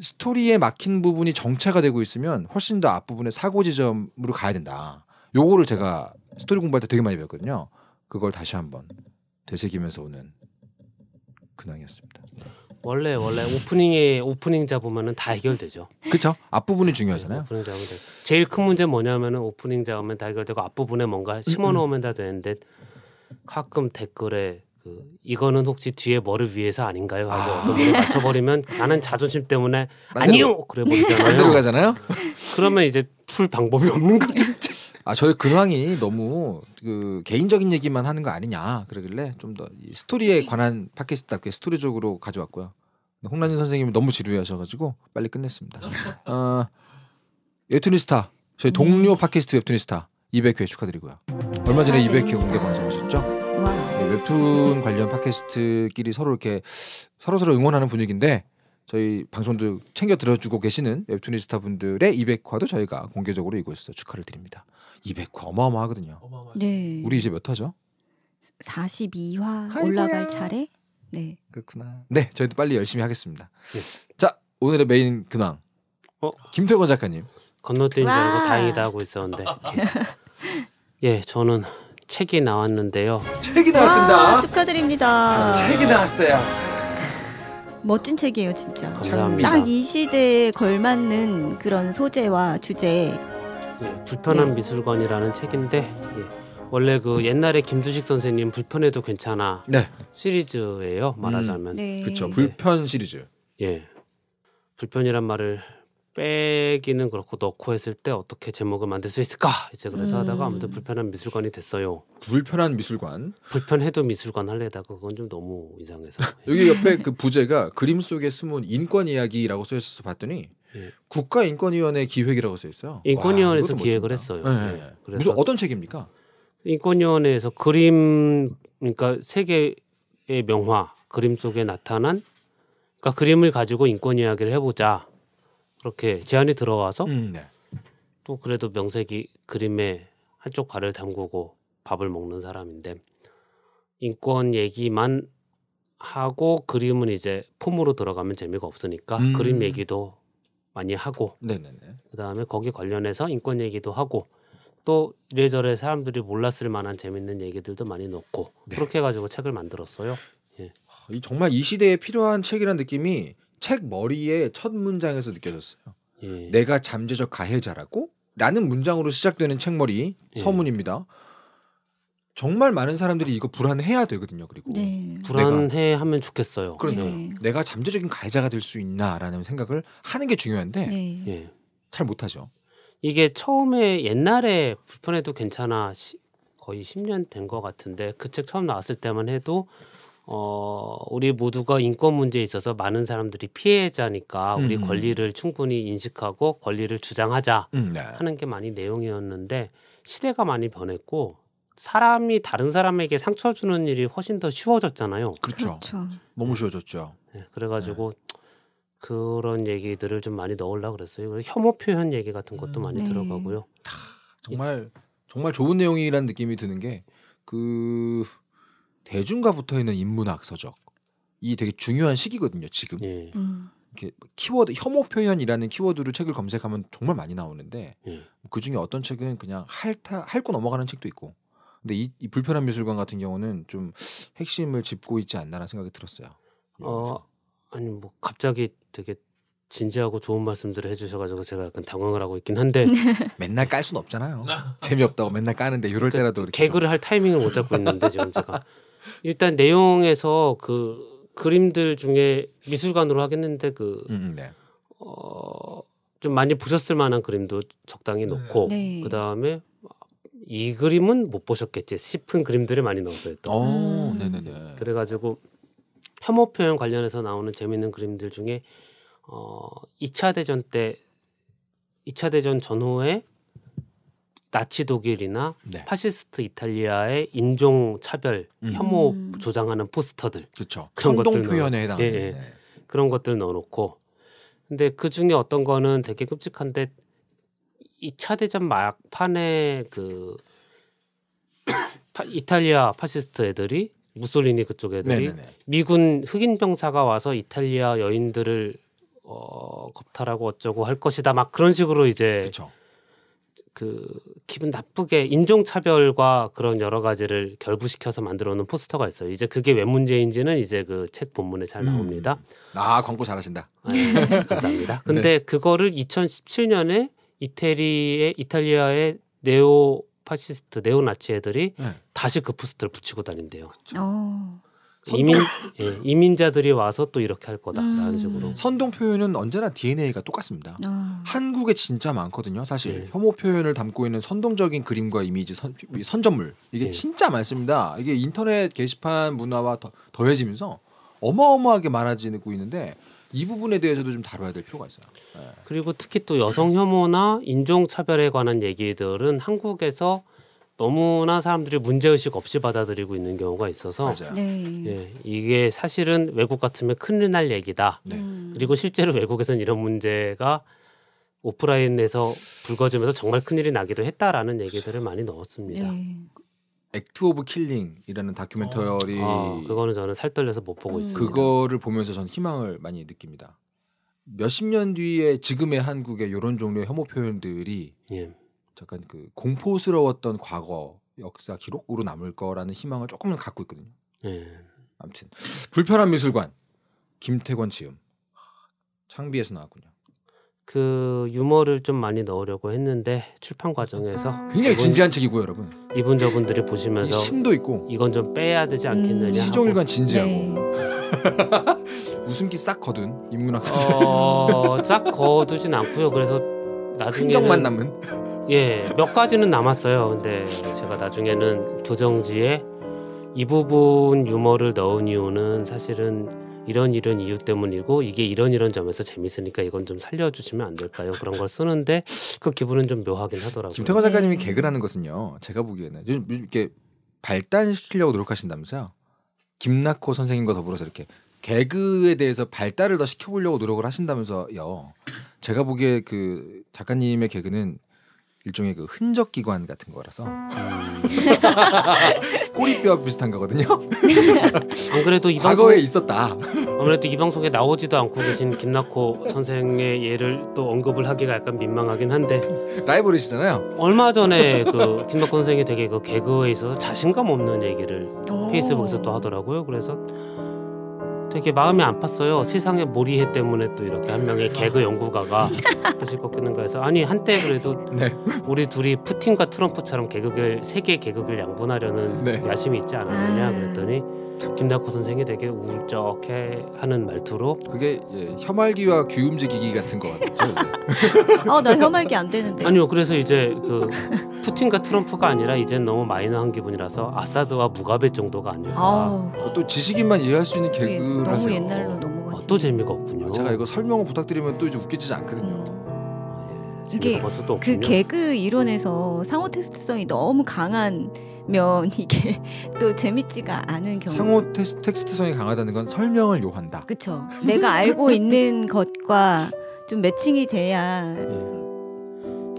스토리에 막힌 부분이 정체가 되고 있으면 훨씬 더 앞부분의 사고 지점으로 가야 된다. 요거를 제가 스토리 공부할 때 되게 많이 배웠거든요. 그걸 다시 한번 되새기면서 오는 근황이었습니다. 원래 원래 오프닝에 오프닝 자보면은다 해결되죠. 그렇죠. 앞부분이 중요하잖아요. 오프닝 잡으면 제일 큰 문제 뭐냐면은 오프닝 자으면다 해결되고 앞부분에 뭔가 심어 놓으면 다 되는데 가끔 댓글에 그 이거는 혹시 뒤에 뭐를 위해서 아닌가요? 하고 아. 어떤 걸 맞춰버리면 나는 자존심 때문에 아니요 그래 버리잖아요. 안 들어가잖아요. 그러면 이제 풀 방법이 없는 거죠. 아 저의 근황이 너무 그 개인적인 얘기만 하는 거 아니냐 그러길래 좀더 스토리에 관한 팟캐스트답게 스토리적으로 가져왔고요. 홍란진 선생님이 너무 지루해하셔가지고 빨리 끝냈습니다. 어, 웹툰니스타 저희 동료 네. 팟캐스트 웹툰니스타 200회 축하드리고요. 얼마 전에 200회 공개 방송하셨죠? 네, 웹툰 관련 팟캐스트끼리 서로 이렇게 서로 서로 응원하는 분위기인데 저희 방송도 챙겨 들어주고 계시는 웹툰이스타 분들의 200화도 저희가 공개적으로 이곳에서 축하를 드립니다. 200화 어마어마하거든요. 네. 우리 이제 몇 화죠? 42화 아이고야. 올라갈 차례. 네. 그렇구나. 네, 저희도 빨리 열심히 하겠습니다. 네. 자, 오늘의 메인 근황. 어? 김태권 작가님. 건너뛴 뛰줄 알고 다행이다 하고 있었는데. 예, 저는 책이 나왔는데요. 책이 나왔습니다. 아, 축하드립니다. 책이 나왔어요. 멋진 책이에요, 진짜. 감사합니다. 딱 이 시대에 걸맞는 그런 소재와 주제. 예, 불편한 네. 미술관이라는 책인데 예. 원래 그 옛날에 김두식 선생님 불편해도 괜찮아 네. 시리즈예요 말하자면 음, 네. 그렇죠 불편 시리즈 예 불편이란 말을 빼기는 그렇고 넣고 했을 때 어떻게 제목을 만들 수 있을까 이제 그래서 음. 하다가 아무튼 불편한 미술관이 됐어요. 불편한 미술관. 불편해도 미술관 할래다가 그건 좀 너무 이상해서. 여기 옆에 그 부제가 그림 속에 숨은 인권 이야기라고 써 있어서 봤더니 예. 국가인권위원회 기획이라고 써 있어요. 인권위원회에서 와, 기획을 했어요. 네. 네. 그래서 무슨 어떤 책입니까? 인권위원회에서 그림 그러니까 세계의 명화 그림 속에 나타난 그러니까 그림을 가지고 인권 이야기를 해보자. 그렇게 제안이 들어와서 음, 네. 또 그래도 명색이 그림에 한쪽 발을 담그고 밥을 먹는 사람인데 인권 얘기만 하고 그림은 이제 폼으로 들어가면 재미가 없으니까 음. 그림 얘기도 많이 하고 네네네. 그다음에 거기 관련해서 인권 얘기도 하고 또 이래저래 사람들이 몰랐을 만한 재밌는 얘기들도 많이 넣고 네. 그렇게 해가지고 책을 만들었어요. 예. 정말 이 시대에 필요한 책이라는 느낌이 책 머리의 첫 문장에서 느껴졌어요. 예. 내가 잠재적 가해자라고? 라는 문장으로 시작되는 책머리 예. 서문입니다. 정말 많은 사람들이 이거 불안해야 되거든요. 그리고 네. 불안해하면 좋겠어요. 그러니까 네. 내가 잠재적인 가해자가 될 수 있나라는 생각을 하는 게 중요한데 네. 예. 잘 못하죠. 이게 처음에 옛날에 불편해도 괜찮아 거의 10년 된 것 같은데 그 책 처음 나왔을 때만 해도 어, 우리 모두가 인권 문제에 있어서 많은 사람들이 피해자니까 우리 음. 권리를 충분히 인식하고 권리를 주장하자 음, 네. 하는 게 많이 내용이었는데 시대가 많이 변했고 사람이 다른 사람에게 상처 주는 일이 훨씬 더 쉬워졌잖아요. 그렇죠. 그렇죠. 너무 쉬워졌죠. 네, 그래가지고 네. 그런 얘기들을 좀 많이 넣으려 그랬어요. 그래서 혐오 표현 얘기 같은 것도 음, 많이 네. 들어가고요. 아, 정말 정말 좋은 내용이라는 느낌이 드는 게그 대중과 붙어 있는 인문학 서적 이 되게 중요한 시기거든요 지금 예. 음. 이렇게 키워드 혐오 표현이라는 키워드로 책을 검색하면 정말 많이 나오는데 예. 그 중에 어떤 책은 그냥 핥아 핥고 넘어가는 책도 있고 근데 이, 이, 불편한 미술관 같은 경우는 좀 핵심을 짚고 있지 않나라는 생각이 들었어요. 어, 아니 뭐 갑자기 되게 진지하고 좋은 말씀들을 해주셔가지고 제가 약간 당황을 하고 있긴 한데 맨날 깔순 없잖아요. 재미없다고 맨날 까는데 이럴 그러니까 때라도 개그를 좀. 할 타이밍을 못 잡고 있는데 지금 제가 일단 내용에서 그 그림들 중에 미술관으로 하겠는데 그 음, 음, 네. 어, 좀 많이 보셨을 만한 그림도 적당히 네. 놓고 네. 그 다음에 이 그림은 못 보셨겠지 싶은 그림들을 많이 넣었어요. 또. 오, 음. 네네네. 그래가지고 혐오 표현 관련해서 나오는 재밌는 그림들 중에 어 2차 대전 때 2차 대전 전후에 나치 독일이나 네. 파시스트 이탈리아의 인종 차별 음. 혐오 음. 조장하는 포스터들 그쵸. 그런 것들 표현에 해당 예, 예. 네. 그런 것들 넣어놓고 근데 그 중에 어떤 거는 되게 끔찍한데 2차 대전 막판에 그 파, 이탈리아 파시스트 애들이 무솔리니 그쪽 애들이 네네네. 네, 네. 미군 흑인 병사가 와서 이탈리아 여인들을 어, 겁탈하고 어쩌고 할 것이다 막 그런 식으로 이제 그쵸. 그 기분 나쁘게 인종차별과 그런 여러 가지를 결부시켜서 만들어 놓은 포스터가 있어요. 이제 그게 왜 문제인지는 이제 그 책 본문에 잘 음. 나옵니다. 음. 아, 광고 잘하신다. 아, 네, 감사합니다. 네. 근데 네. 그거를 2017년에 이태리의 이탈리아의 네오 파시스트 네오나치 애들이 네. 다시 그 포스터를 붙이고 다닌대요. 그렇죠. 이민 예, 이민자들이 와서 또 이렇게 할 거다라는 음. 식으로 선동 표현은 언제나 DNA가 똑같습니다. 어. 한국에 진짜 많거든요. 사실 예. 혐오 표현을 담고 있는 선동적인 그림과 이미지 선, 선전물 이게 예. 진짜 많습니다. 이게 인터넷 게시판 문화와 더, 더해지면서 어마어마하게 많아지고 있는데 이 부분에 대해서도 좀 다뤄야 될 필요가 있어요. 예. 그리고 특히 또 여성 혐오나 인종 차별에 관한 얘기들은 한국에서 너무나 사람들이 문제의식 없이 받아들이고 있는 경우가 있어서 네. 예, 이게 사실은 외국 같으면 큰일 날 얘기다. 네. 음. 그리고 실제로 외국에서는 이런 문제가 오프라인에서 불거지면서 정말 큰일이 나기도 했다라는 얘기들을 많이 넣었습니다. 네. 액트 오브 킬링이라는 다큐멘터리 어, 그거는 저는 살떨려서 못 보고 음. 있습니다. 그거를 보면서 저는 희망을 많이 느낍니다. 몇십 년 뒤에 지금의 한국의 이런 종류의 혐오 표현들이 예. 잠깐 그 공포스러웠던 과거 역사 기록으로 남을 거라는 희망을 조금은 갖고 있거든요. 예. 아무튼 불편한 미술관 김태권 지음 창비에서 나왔군요. 그 유머를 좀 많이 넣으려고 했는데 출판 과정에서 음. 굉장히 이분, 진지한 책이고요, 여러분. 이분 저분들이 보시면서 심도 있고 이건 좀 빼야 되지 않겠느냐. 음, 시종일관 진지하고 네. 웃음기 싹 거둔 인문학 소설. 어, 싹 거두진 않고요. 그래서 나중에 흔적만 남은 예몇 가지는 남았어요. 근데 제가 나중에는 조정지에 이 부분 유머를 넣은 이유는 사실은 이런 이런 이유 때문이고 이게 이런 이런 점에서 재밌으니까 이건 좀 살려주시면 안 될까요? 그런 걸 쓰는데 그 기분은 좀 묘하긴 하더라고요. 김태권 작가님이 개그라는 것은요, 제가 보기에는 요즘 이렇게 발단시키려고 노력하신다면서요? 김낙호 선생님과 더불어서 이렇게 개그에 대해서 발달을 더 시켜보려고 노력을 하신다면서요. 제가 보기에 그 작가님의 개그는 일종의 그 흔적 기관 같은 거라서 음. 꼬리뼈 비슷한 거거든요. 안 그래도 이 과거에 방송 있었다. 아무래도 이 방송에 나오지도 않고 계신 김나코 선생의 예를 또 언급을 하기가 약간 민망하긴 한데 라이벌이시잖아요. 얼마 전에 그 김나코 선생이 되게 그 개그에 있어서 자신감 없는 얘기를 페이스북에서 또 하더라고요. 그래서 되게 마음이 아팠어요. 세상에몰이해 때문에 또 이렇게 한 명의 개그 연구가가 뜻을 꺾이는 거에서 아니 한때 그래도 네. 우리 둘이 푸틴과 트럼프처럼 개그를 세계 개그를 양분하려는 네. 그 야심이 있지 않았느냐 아. 그랬더니 김낙호 선생이 되게 울적해 하는 말투로 그게 예, 혀말기와 귀움직이기 같은 것 같죠. 아나 예. 어, 혀말기 안 되는데. 아니요. 그래서 이제 그 푸틴과 트럼프가 아니라 이젠 너무 마이너한 기분이라서 아사드와 무가베 정도가 아닐까. 아, 또 지식인만 이해할 수 있는 개그라서 네, 너무 옛날로 어, 넘어가시. 아, 또 재미가 없군요. 제가 이거 설명을 부탁드리면 또 이제 웃기지 않거든요. 음. 아, 예. 이게 그 개그 이론에서 상호 테스트성이 너무 강한 면 이게 또 재밌지가 않은 경우. 상호 텍스, 텍스트성이 강하다는 건 설명을 요한다. 그렇죠. 내가 알고 있는 것과 좀 매칭이 돼야 예.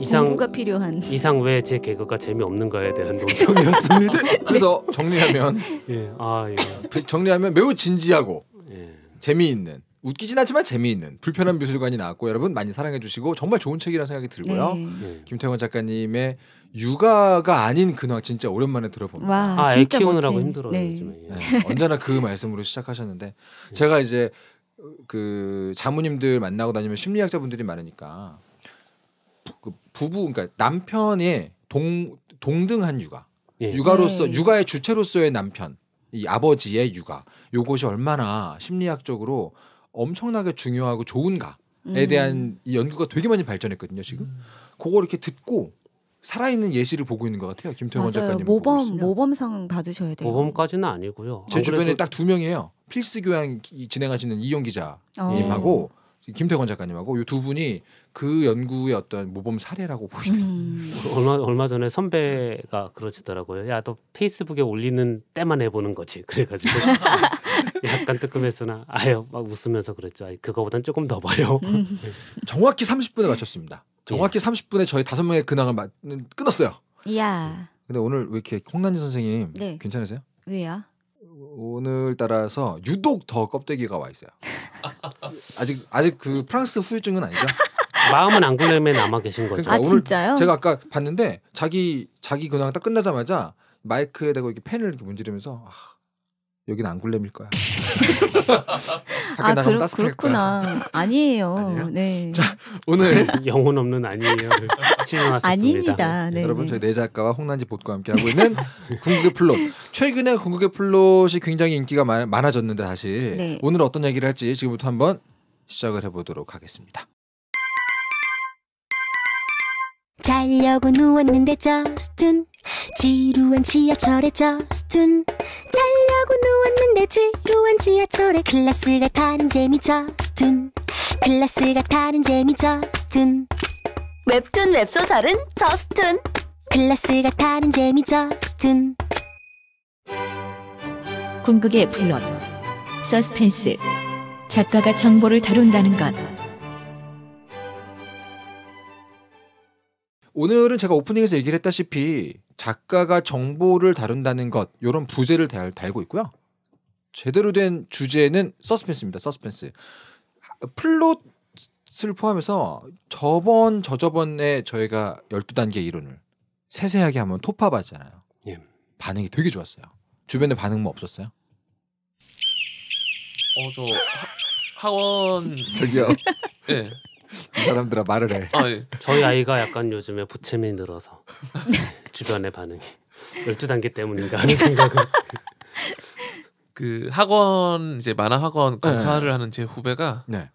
이상 공부가 필요한 이상 왜 제 개그가 재미없는가에 대한 논평이었습니다. 네. 그래서 네. 정리하면 예, 아, 예. 그 정리하면 매우 진지하고 예. 재미있는 웃기진 않지만 재미있는 불편한 미술관이 나왔고 여러분 많이 사랑해 주시고 정말 좋은 책이라는 생각이 들고요. 네. 예. 김태원 작가님의 육아가 아닌 근황 진짜 오랜만에 들어봅니다. 와, 아, 애 키우느라고 멋진. 힘들어요, 네. 요즘에. 네, 언제나 그 말씀으로 시작하셨는데 제가 이제 그 자모님들 만나고 다니면 심리학자분들이 많으니까 그 부부 그니까 남편의 동 동등한 육아. 예. 육아로서 네. 육아의 주체로서의 남편, 이 아버지의 육아. 요것이 얼마나 심리학적으로 엄청나게 중요하고 좋은가에 음. 대한 이 연구가 되게 많이 발전했거든요, 지금. 음. 그거 이렇게 듣고 살아있는 예시를 보고 있는 것 같아요. 김태원 작가님 모범 모범상 받으셔야 돼요. 모범까지는 아니고요. 제 주변에 딱 두 명이에요. 필수 교양 진행하시는 이용 기자님하고 어. 김태권 작가님하고 이 두 분이 그 연구의 어떤 모범 사례라고 보이는. 음. 얼마 얼마 전에 선배가 그러시더라고요. 야너 페이스북에 올리는 때만 해보는 거지. 그래가지고 약간 뜨끔했으나 아유 막 웃으면서 그랬죠. 그거보단 조금 더 봐요. 음. 정확히 30분에 마쳤습니다 정확히 예. 30분에 저희 다섯 명의 근황을 마, 끊었어요. 이야. 근데 오늘 왜 이렇게 홍난지 선생님 네. 괜찮으세요? 왜요? 오늘 따라서 유독 더 껍데기가 와 있어요. 아직 아직 그 프랑스 후유증은 아니죠? 마음은 앙골렘에 남아 계신 거죠. 그러니까 아 진짜요? 제가 아까 봤는데 자기 자기 근황 딱 끝나자마자 마이크에 대고 이렇게 펜을 이렇게 문지르면서 아, 여긴 안 굴렘일 거야. 아 그러, 그렇구나. 아니에요. 아니에요. 네. 자 오늘 영혼 없는 아니에요. 아닙니다. 네, 여러분 네. 저희 네 작가와 홍난지 봇과 함께 하고 있는 궁극의 플롯. 최근에 궁극의 플롯이 굉장히 인기가 많, 아졌는데 다시 네. 오늘 어떤 얘기를 할지 지금부터 한번 시작을 해보도록 하겠습니다. 자려고 누웠는데 저스툰 지루한 지하철에 저스툰 잘 자고 누웠는데 지루한 지하철에 클래스가 타는 재미죠 스툰 클래스가 타는 재미죠 스툰 웹툰 웹소설은 저스툰 클래스가 타는 재미죠 스툰 궁극의 플롯 서스펜스 작가가 정보를 다룬다는 것 오늘은 제가 오프닝에서 얘기를 했다시피 작가가 정보를 다룬다는 것 이런 부제를 달, 달고 있고요. 제대로 된 주제는 서스펜스입니다. 서스펜스. 플롯을 포함해서 저번 저저번에 저희가 12단계 이론을 세세하게 한번 토파봤잖아요. 예. 반응이 되게 좋았어요. 주변에 반응 뭐 없었어요? 어, 저 하, 원 저기요. 예. 네. 이 사람들아 말을 해. 아, 예. 저희 아이가 약간 요즘에 부채민 늘어서 주변의 반응이 열두 단계 때문인가 하는 생각을. 그 학원 이제 만화 학원 강사를 네. 하는 제 후배가 네.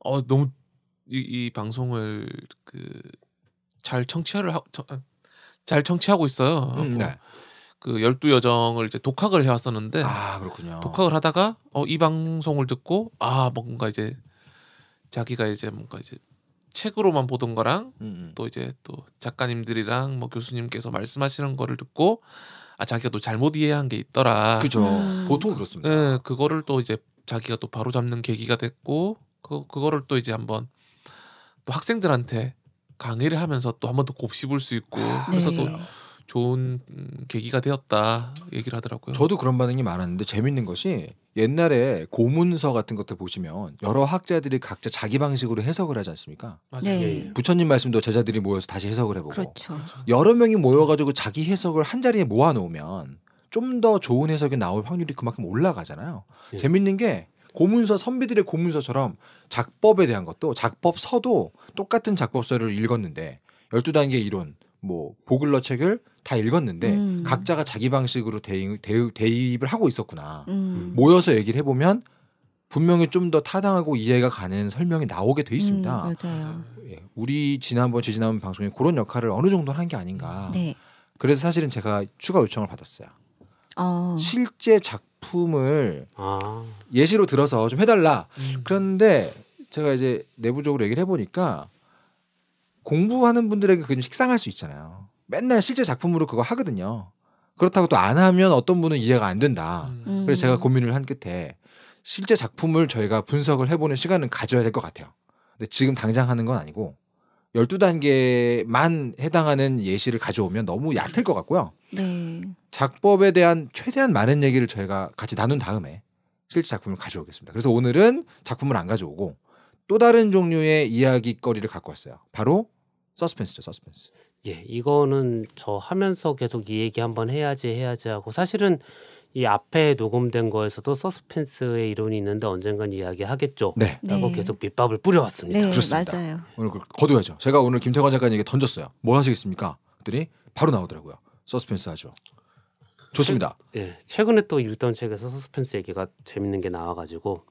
어 너무 이, 이 방송을 그 잘 청취를 하, 저, 잘 청취하고 있어요. 음, 네. 그 열두 여정을 이제 독학을 해왔었는데 아 그렇군요. 독학을 하다가 어, 이 방송을 듣고 아 뭔가 이제 자기가 이제 뭔가 이제 책으로만 보던 거랑 음, 음. 또 이제 또 작가님들이랑 뭐 교수님께서 말씀하시는 거를 듣고 아 자기가 또 잘못 이해한 게 있더라. 그죠. 음. 보통 그렇습니다. 네, 그거를 또 이제 자기가 또 바로 잡는 계기가 됐고 그 그거를 또 이제 한번 또 학생들한테 강의를 하면서 또 한번 더 곱씹을 수 있고 그래서 네. 또 좋은 음, 계기가 되었다 얘기를 하더라고요. 저도 그런 반응이 많았는데 재밌는 것이 옛날에 고문서 같은 것들 보시면 여러 학자들이 각자 자기 방식으로 해석을 하지 않습니까? 맞아요. 네. 예, 예. 부처님 말씀도 제자들이 모여서 다시 해석을 해보고 그렇죠. 여러 명이 모여가지고 자기 해석을 한 자리에 모아놓으면 좀 더 좋은 해석이 나올 확률이 그만큼 올라가잖아요. 네. 재밌는 게 고문서 선비들의 고문서처럼 작법에 대한 것도 작법서도 똑같은 작법서를 읽었는데 열두 단계 이론 뭐 보글러 책을 다 읽었는데 음. 각자가 자기 방식으로 대입, 대입, 을 하고 있었구나. 음. 모여서 얘기를 해보면 분명히 좀 더 타당하고 이해가 가는 설명이 나오게 돼 있습니다. 음, 맞아요. 예, 우리 지난번 지지난 방송에 그런 역할을 어느 정도는 한 게 아닌가. 네. 그래서 사실은 제가 추가 요청을 받았어요. 어. 실제 작품을 아. 예시로 들어서 좀 해달라. 음. 그런데 제가 이제 내부적으로 얘기를 해보니까 공부하는 분들에게 그게 좀 식상할 수 있잖아요. 맨날 실제 작품으로 그거 하거든요. 그렇다고 또 안 하면 어떤 분은 이해가 안 된다. 음. 그래서 제가 고민을 한 끝에 실제 작품을 저희가 분석을 해보는 시간은 가져야 될 것 같아요. 근데 지금 당장 하는 건 아니고 12단계만 해당하는 예시를 가져오면 너무 얕을 것 같고요. 네. 작법에 대한 최대한 많은 얘기를 저희가 같이 나눈 다음에 실제 작품을 가져오겠습니다. 그래서 오늘은 작품을 안 가져오고 또 다른 종류의 이야기거리를 갖고 왔어요. 바로 서스펜스죠, 서스펜스. 예, 이거는 저 하면서 계속 이 얘기 한번 해야지 해야지 하고 사실은 이 앞에 녹음된 거에서도 서스펜스의 이론이 있는데 언젠간 이야기하겠죠. 네. 라고 네. 계속 밑밥을 뿌려왔습니다. 네, 그렇습니다. 맞아요. 오늘 그 거둬야죠. 제가 오늘 김태관 작가님에게 던졌어요. 뭘 하시겠습니까? 그랬더니 바로 나오더라고요. 서스펜스 하죠. 좋습니다. 최, 예, 최근에 또 읽던 책에서 서스펜스 얘기가 재밌는 게 나와가지고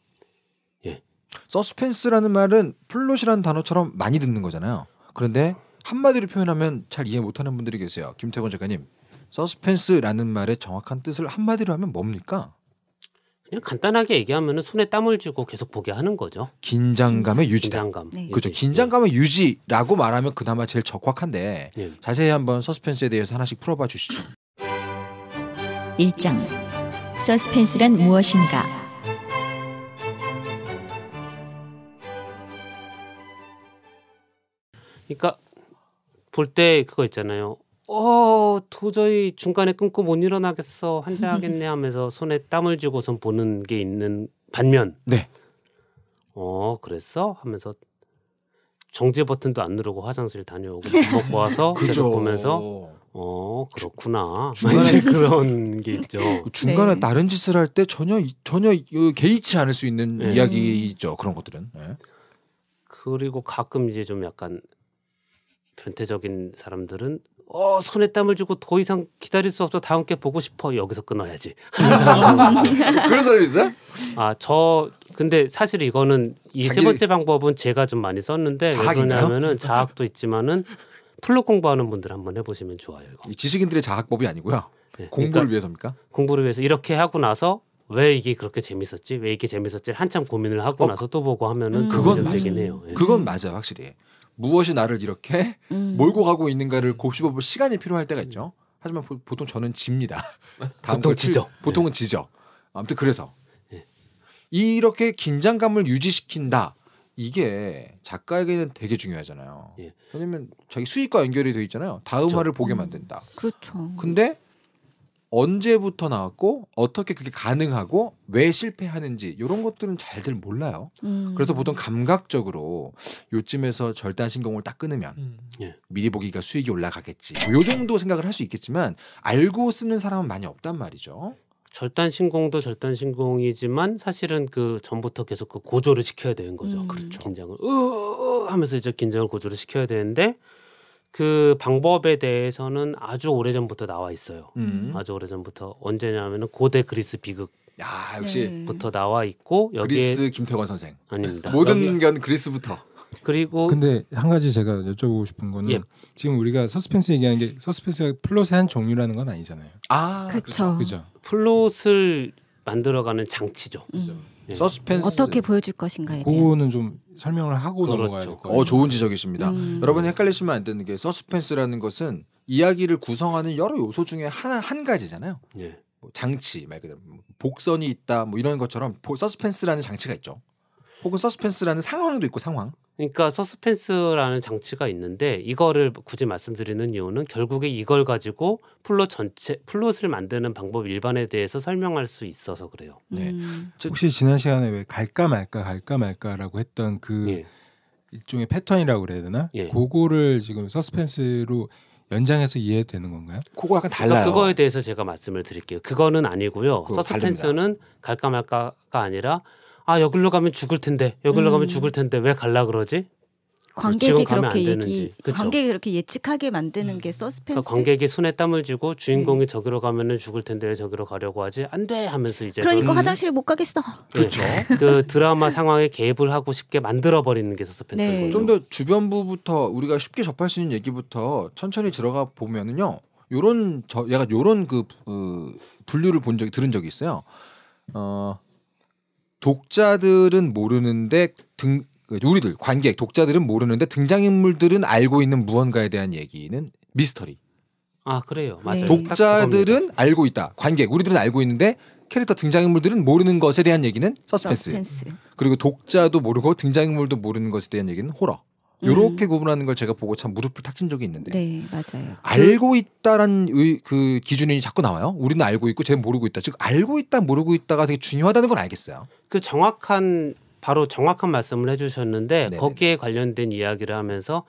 예. 서스펜스라는 말은 플롯이라는 단어처럼 많이 듣는 거잖아요. 그런데 한마디로 표현하면 잘 이해 못하는 분들이 계세요. 김태권 작가님, 서스펜스라는 말의 정확한 뜻을 한마디로 하면 뭡니까? 그냥 간단하게 얘기하면 손에 땀을 쥐고 계속 보게 하는 거죠. 긴장감의 유지 긴장감. 네. 그렇죠. 긴장감의 유지라고 말하면 그나마 제일 적확한데 네. 자세히 한번 서스펜스에 대해서 하나씩 풀어봐 주시죠. 1장 서스펜스란 무엇인가? 그러니까 볼 때 그거 있잖아요. 어 도저히 중간에 끊고 못 일어나겠어 환자하겠네 하면서 손에 땀을 쥐고선 보는 게 있는 반면 네. 어 그랬어 하면서 정지 버튼도 안 누르고 화장실 다녀오고 밥 먹고 와서 그렇 보면서 어 그렇구나 중간에 그런 게 있죠 그 중간에 네. 다른 짓을 할 때 전혀 전혀 그 개의치 않을 수 있는 네. 이야기죠 그런 것들은 네. 그리고 가끔 이제 좀 약간 변태적인 사람들은 어 손에 땀을 주고 더 이상 기다릴 수 없어 다음 게 보고 싶어 여기서 끊어야지 그런 사람이 있어요? 아저 근데 사실 이거는 이 세 번째 방법은 제가 좀 많이 썼는데 왜냐하면은 자학도 있지만은 플로 공부하는 분들 한번 해보시면 좋아요. 이거. 지식인들의 자학법이 아니고요. 네, 공부를 그러니까 위해서입니까? 공부를 위해서 이렇게 하고 나서 왜 이게 그렇게 재밌었지? 왜 이게 재밌었지? 한참 고민을 하고 어, 나서 또 보고 하면은 음. 그건 맞긴 해요. 예. 그건 맞아 확실히. 무엇이 나를 이렇게 음. 몰고 가고 있는가를 곱씹어볼 시간이 필요할 때가 있죠. 하지만 보, 통 저는 집니다. 보통 지죠. 보통은 네. 지죠. 아무튼 그래서 네. 이렇게 긴장감을 유지시킨다. 이게 작가에게는 되게 중요하잖아요. 예. 왜냐면 자기 수익과 연결이 돼 있잖아요. 다음 그렇죠. 화를 보게 음. 만든다. 그렇죠. 근데 언제부터 나왔고 어떻게 그게 가능하고 왜 실패하는지 이런 것들은 잘들 몰라요. 음. 그래서 보통 감각적으로 요쯤에서 절단 신공을 딱 끊으면 음. 예. 미리 보기가 수익이 올라가겠지. 뭐 요 정도 생각을 할 수 있겠지만 알고 쓰는 사람은 많이 없단 말이죠. 절단 신공도 절단 신공이지만 사실은 그 전부터 계속 그 고조를 시켜야 되는 거죠. 음. 그렇죠. 긴장을 으 하면서 이제 긴장을 고조를 시켜야 되는데 그 방법에 대해서는 아주 오래전부터 나와 있어요. 음. 아주 오래전부터 언제냐면은 고대 그리스 비극 야 역시부터 네. 나와 있고 여기에 그리스 김태관 선생 아닙니다. 모든 건 그리스부터. 그리고 근데 한 가지 제가 여쭤보고 싶은 거는 예. 지금 우리가 서스펜스 얘기하는 게 서스펜스가 플롯의 한 종류라는 건 아니잖아요. 아, 그렇죠. 그죠. 플롯을 만들어가는 장치죠. 음. 서스펜스 어떻게 보여줄 것인가에 대한. 그거는 좀 설명을 하고 그렇죠. 넘어가야 될 거예요. 어, 좋은 지적이십니다. 음. 여러분 헷갈리시면 안 되는 게 서스펜스라는 것은 이야기를 구성하는 여러 요소 중에 하나 한 가지잖아요. 예. 뭐 장치 말 그대로 뭐 복선이 있다 뭐 이런 것처럼 서스펜스라는 장치가 있죠. 혹은 서스펜스라는 상황도 있고 상황. 그러니까 서스펜스라는 장치가 있는데 이거를 굳이 말씀드리는 이유는 결국에 이걸 가지고 플롯 전체 플롯을 만드는 방법 일반에 대해서 설명할 수 있어서 그래요. 네. 음. 혹시 지난 시간에 왜 갈까 말까 갈까 말까라고 했던 그 예. 일종의 패턴이라고 그래야 되나? 예. 그거를 지금 서스펜스로 연장해서 이해되는 건가요? 그거 약간 그러니까 달라요. 그러니까 그거에 대해서 제가 말씀을 드릴게요. 그거는 아니고요. 서스펜스는 다릅니다. 갈까 말까가 아니라 아 여기로 가면 죽을 텐데 여기로 음. 가면 죽을 텐데 왜 갈라 그러지? 관객이 그렇게 얘기 그쵸? 관객이 그렇게 예측하게 만드는 음. 게 그러니까 서스펜스 그러니까 관객이 손에 땀을 쥐고 주인공이 네. 저기로 가면은 죽을 텐데 왜 저기로 가려고 하지 안돼 하면서 이제 그러니까 음. 화장실 못 가겠어 그렇죠. 그렇죠 그 드라마 상황에 개입을 하고 싶게 만들어 버리는 게서스펜스 네. 좀더 주변부부터 우리가 쉽게 접할 수 있는 얘기부터 천천히 들어가 보면은요 요런 저 약간 요런 그, 그 분류를 본 적이 들은 적이 있어요 어 독자들은 모르는데 등 그 우리들 관객 독자들은 모르는데 등장인물들은 알고 있는 무언가에 대한 얘기는 미스터리. 아 그래요, 네. 맞아요. 독자들은 알고 있다. 관객 우리들은 알고 있는데 캐릭터 등장인물들은 모르는 것에 대한 얘기는 서스펜스. 서스펜스. 그리고 독자도 모르고 등장인물도 모르는 것에 대한 얘기는 호러. 음. 요렇게 음. 구분하는 걸 제가 보고 참 무릎을 탁친 적이 있는데. 네, 맞아요. 알고 있다란 의, 그 기준이 자꾸 나와요. 우리는 알고 있고 쟤는 모르고 있다. 즉 알고 있다 모르고 있다가 되게 중요하다는 건 알겠어요. 그 정확한 바로 정확한 말씀을 해주셨는데 네, 네, 네. 거기에 관련된 이야기를 하면서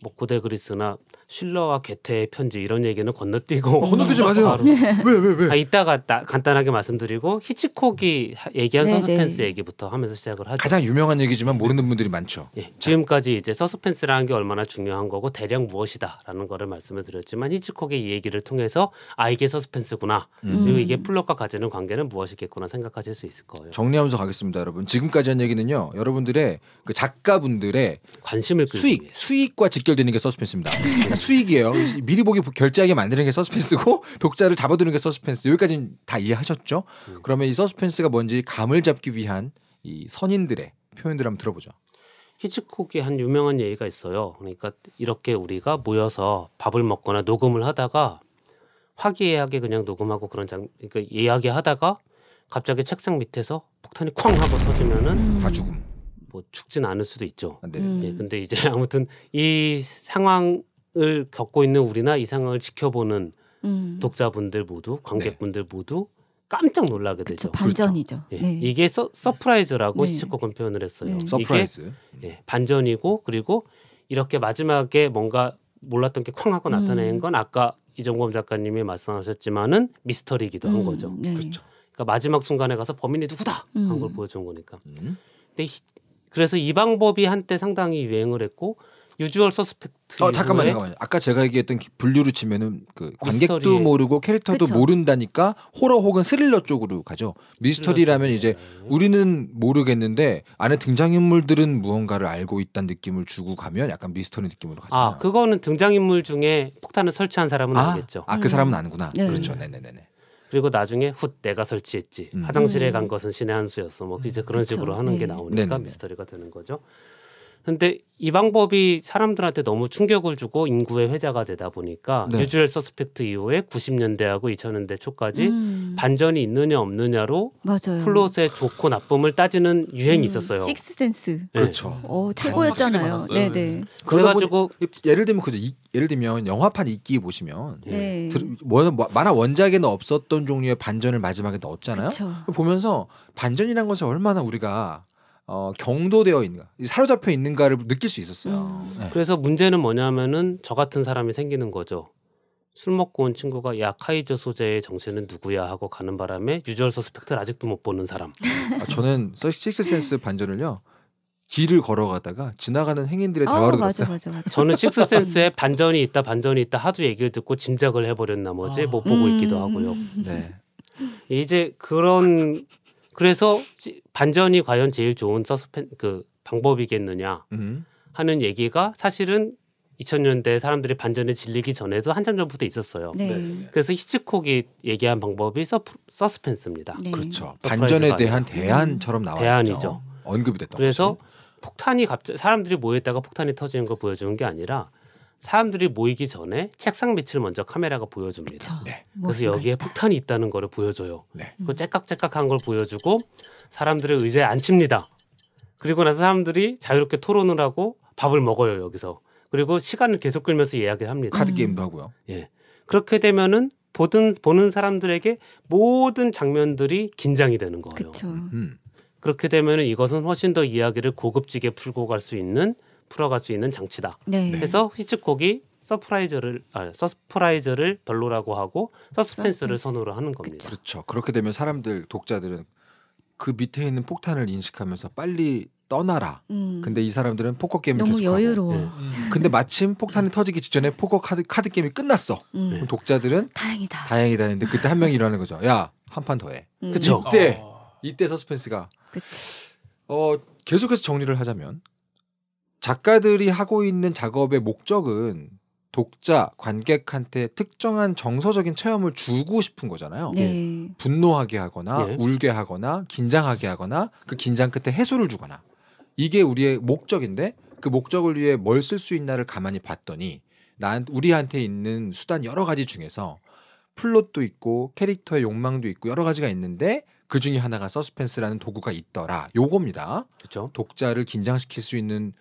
뭐 고대 그리스나 실러와 개테의 편지 이런 얘기는 건너뛰고 어, 건너뛰지 마세요. 왜 왜 왜? 아, 이따가 따, 간단하게 말씀드리고 히치콕이 얘기한 네 서스펜스 네. 얘기부터 하면서 시작을 하죠. 가장 유명한 얘기지만 모르는 분들이 많죠. 예, 지금까지 이제 서스펜스라는 게 얼마나 중요한 거고 대략 무엇이다라는 거를 말씀을 드렸지만 히치콕의 이 얘기를 통해서 아 이게 서스펜스구나 음. 그리고 이게 음. 플롯과 가지는 관계는 무엇이겠구나 생각하실 수 있을 거예요. 정리하면서 가겠습니다, 여러분. 지금까지 한 얘기는요, 여러분들의 그 작가분들의 관심을 수익 위해서. 수익과 직 직결되는 게 서스펜스입니다. 수익이에요. 미리 보기 결제하게 만드는 게 서스펜스고 독자를 잡아두는 게 서스펜스. 여기까지는 다 이해하셨죠? 그러면 이 서스펜스가 뭔지 감을 잡기 위한 이 선인들의 표현들 한번 들어보죠. 히치콕이 한 유명한 예의가 있어요. 그러니까 이렇게 우리가 모여서 밥을 먹거나 녹음을 하다가 화기애애하게 그냥 녹음하고 그런 장 그러니까 예약이 하다가 갑자기 책상 밑에서 폭탄이 쾅 하고 터지면은 음. 다 죽음. 뭐 죽진 않을 수도 있죠. 아, 네. 음. 예, 근데 이제 아무튼 이 상황을 겪고 있는 우리나 이 상황을 지켜보는 음. 독자분들 모두 관객분들 네. 모두 깜짝 놀라게 그쵸, 되죠. 반전이죠. 그렇죠. 예, 네. 예, 이게 서, 서프라이즈라고 네. 시츠콕은 표현을 했어요. 네. 서프라이즈. 이게, 예, 반전이고 그리고 이렇게 마지막에 뭔가 몰랐던 게 쾅 하고 음. 나타낸 음. 건 아까 이정범 작가님이 말씀하셨지만은 미스터리기도한 음. 거죠. 네. 그렇죠. 그러니까 마지막 순간에 가서 범인이 누구다 음. 한걸 보여준 거니까. 음. 근데 그래서 이 방법이 한때 상당히 유행을 했고 유주얼 서스펙트. 어 잠깐만 잠깐만. 아까 제가 얘기했던 분류로 치면은 그 관객도 미스터리. 모르고 캐릭터도 그쵸. 모른다니까 호러 혹은 스릴러 쪽으로 가죠. 미스터리라면 이제 우리는 모르겠는데 안에 등장인물들은 무언가를 알고 있다는 느낌을 주고 가면 약간 미스터리 느낌으로 가죠. 아 그거는 등장인물 중에 폭탄을 설치한 사람은 아, 알겠죠. 아 그 사람은 음. 아는구나. 네. 그렇죠. 네네네네. 그리고 나중에 훗 내가 설치했지 음. 화장실에 간 음. 것은 신의 한 수였어 뭐 이제 음. 그런 그쵸. 식으로 하는 네. 게 음. 나오니까 네네네. 미스터리가 되는 거죠. 근데 이 방법이 사람들한테 너무 충격을 주고 인구의 회자가 되다 보니까 네. 유주얼 서스펙트 이후에 90년대하고 2000년대 초까지 음. 반전이 있느냐 없느냐로 맞아요. 플롯의 좋고 나쁨을 따지는 유행이 음. 있었어요. 식스센스. 네. 그렇죠. 어, 최고였잖아요. 네네. 네. 그래가지고 예를 들면 그죠. 이, 예를 들면 영화판 이끼 보시면 네. 네. 들, 뭐, 뭐, 만화 원작에는 없었던 종류의 반전을 마지막에 넣었잖아요. 보면서 반전이란 것을 얼마나 우리가 어, 경도되어 있는가, 사로잡혀 있는가를 느낄 수 있었어요. 음. 네. 그래서 문제는 뭐냐면은 저 같은 사람이 생기는 거죠. 술 먹고 온 친구가 야 카이저 소재의 정체는 누구야 하고 가는 바람에 유저얼 서스펙트를 아직도 못 보는 사람. 아, 저는 식스센스 반전을요. 길을 걸어가다가 지나가는 행인들의 아, 어, 대화를 맞아, 들었어요. 맞아, 맞아. 저는 식스센스에 반전이 있다 반전이 있다 하도 얘기를 듣고 짐작을 해버린 나머지 아. 못 보고 음. 있기도 하고요. 네. 이제 그런 그래서 반전이 과연 제일 좋은 서스펜 그 방법이겠느냐 음. 하는 얘기가 사실은 2000년대 사람들이 반전에 질리기 전에도 한참 전부터 있었어요. 네. 네. 그래서 히치콕이 얘기한 방법이 서프, 서스펜스입니다. 네. 그렇죠. 반전에 대한 대안처럼 나왔요 대안이죠. 언급이 됐던. 그래서 거지? 폭탄이 갑자기 사람들이 모였다가 폭탄이 터지는 걸 보여주는 게 아니라 사람들이 모이기 전에 책상 밑을 먼저 카메라가 보여줍니다. 네. 그래서 여기에 폭탄이 있다는 거를 보여줘요. 네. 그 째깍째깍한 걸 보여주고 사람들의 의자에 앉힙니다. 그리고 나서 사람들이 자유롭게 토론을 하고 밥을 먹어요 여기서. 그리고 시간을 계속 끌면서 이야기를 합니다. 카드 음. 게임도 하고요. 예. 그렇게 되면은 보든 보는 사람들에게 모든 장면들이 긴장이 되는 거예요. 그렇죠. 음. 그렇게 되면은 이것은 훨씬 더 이야기를 고급지게 풀고 갈 수 있는 풀어갈 수 있는 장치다. 네. 그래서 히츠콕이 서프라이저를 아, 서프라이저를 별로라고 하고 서스펜스를 선호를 하는 겁니다. 그렇죠. 그렇게 되면 사람들 독자들은 그 밑에 있는 폭탄을 인식하면서 빨리 떠나라. 음. 근데 이 사람들은 포커 게임을 너무 계속하고. 여유로워. 네. 음. 근데 마침 폭탄이 음. 터지기 직전에 포커 카드, 카드 게임이 끝났어. 음. 독자들은 다행이다. 다행이다 했는데 그때 한 명이 일어나는 거죠. 야 한 판 더 해. 음. 그쵸. 어. 이때 이때 서스펜스가 그치. 어 계속해서 정리를 하자면 작가들이 하고 있는 작업의 목적은 독자, 관객한테 특정한 정서적인 체험을 주고 싶은 거잖아요. 네. 예. 분노하게 하거나 네. 울게 하거나 긴장하게 하거나 그 긴장 끝에 해소를 주거나 이게 우리의 목적인데 그 목적을 위해 뭘 쓸 수 있나를 가만히 봤더니 난 우리한테 있는 수단 여러 가지 중에서 플롯도 있고 캐릭터의 욕망도 있고 여러 가지가 있는데 그 중에 하나가 서스펜스라는 도구가 있더라. 요겁니다. 그쵸? 독자를 긴장시킬 수 있는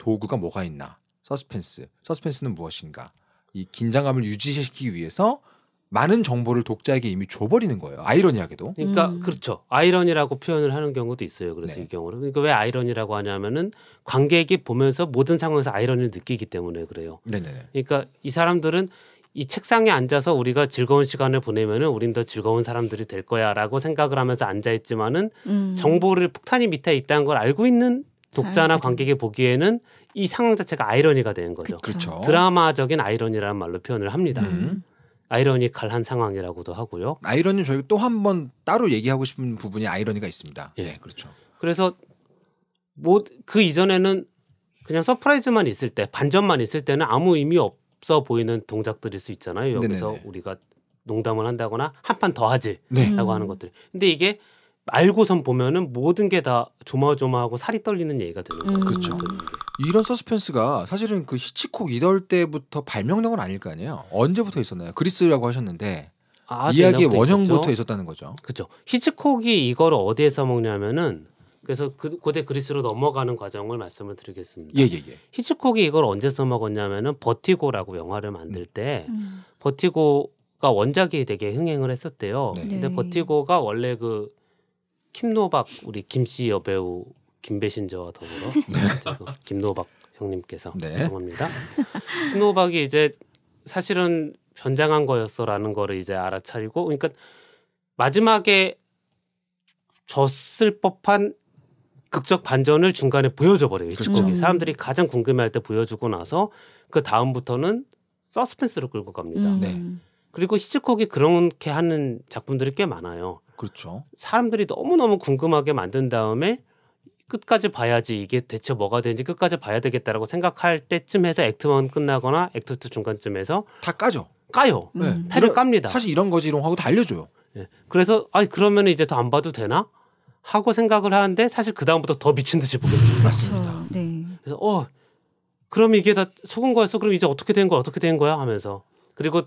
도구가 뭐가 있나? 서스펜스. 서스펜스는 무엇인가? 이 긴장감을 유지시키기 위해서 많은 정보를 독자에게 이미 줘버리는 거예요. 아이러니하게도. 그러니까 음. 그렇죠. 아이러니라고 표현을 하는 경우도 있어요. 그래서 네. 이 경우는 그러니까 왜 아이러니라고 하냐면은 관객이 보면서 모든 상황에서 아이러니를 느끼기 때문에 그래요. 네네. 그러니까 이 사람들은 이 책상에 앉아서 우리가 즐거운 시간을 보내면은 우린 더 즐거운 사람들이 될 거야라고 생각을 하면서 앉아 있지만은 음. 정보를 폭탄이 밑에 있다는 걸 알고 있는 독자나 관객이 보기에는 이 상황 자체가 아이러니가 되는 거죠. 그쵸. 드라마적인 아이러니라는 말로 표현을 합니다. 음. 아이러니칼한 상황이라고도 하고요. 아이러니 저희가 또한 번 따로 얘기하고 싶은 부분이 아이러니가 있습니다. 예, 네, 그렇죠. 그래서 뭐 그 이전에는 그냥 서프라이즈만 있을 때 반전만 있을 때는 아무 의미 없어 보이는 동작들일 수 있잖아요. 여기서 네네네. 우리가 농담을 한다거나 한 판 더 하지라고 네. 하는 음. 것들. 근데 이게 알고선 보면은 모든 게 다 조마조마하고 살이 떨리는 얘기가 되는 거예요. 음. 그렇죠. 음. 이런 서스펜스가 사실은 그 히치콕 이럴 때부터 발명된 건 아닐 거 아니에요. 언제부터 있었나요? 그리스라고 하셨는데 아, 아 이야기의 원형부터 있었죠. 있었다는 거죠. 그렇죠. 히치콕이 이걸 어디에서 먹냐면은 그래서 그, 고대 그리스로 넘어가는 과정을 말씀을 드리겠습니다. 예, 예, 예. 히치콕이 이걸 언제 서먹었냐면은 버티고라고 영화를 만들 음. 때 음. 버티고가 원작이 되게 흥행을 했었대요. 네. 근데 네. 버티고가 원래 그 킴노박 우리 김씨 여배우 김배신저와 더불어 네. 그 김노박 형님께서 네. 죄송합니다. 킴노박이 이제 사실은 변장한 거였어라는 거를 이제 알아차리고 그러니까 마지막에 졌을 법한 극적 반전을 중간에 보여줘 버려요. 그렇죠. 음. 사람들이 가장 궁금해할 때 보여주고 나서 그 다음부터는 서스펜스로 끌고 갑니다. 음. 네. 그리고 히치콕이 그렇게 하는 작품들이 꽤 많아요. 그렇죠. 사람들이 너무너무 궁금하게 만든 다음에 끝까지 봐야지 이게 대체 뭐가 되는지 끝까지 봐야 되겠다라고 생각할 때쯤 해서 액트 원 끝나거나 액트 투 중간쯤에서 다 까죠. 까요. 네. 음. 패를 깝니다. 사실 이런 거지 이런 거 하고 다 알려줘요. 네. 그래서 아 그러면 이제 더 안 봐도 되나? 하고 생각을 하는데 사실 그 다음부터 더 미친 듯이 보게 됩니다. 맞습니다. 그렇죠. 네. 그래서 어 그럼 이게 다 속은 거였어. 그럼 이제 어떻게 된 거야? 어떻게 된 거야? 하면서 그리고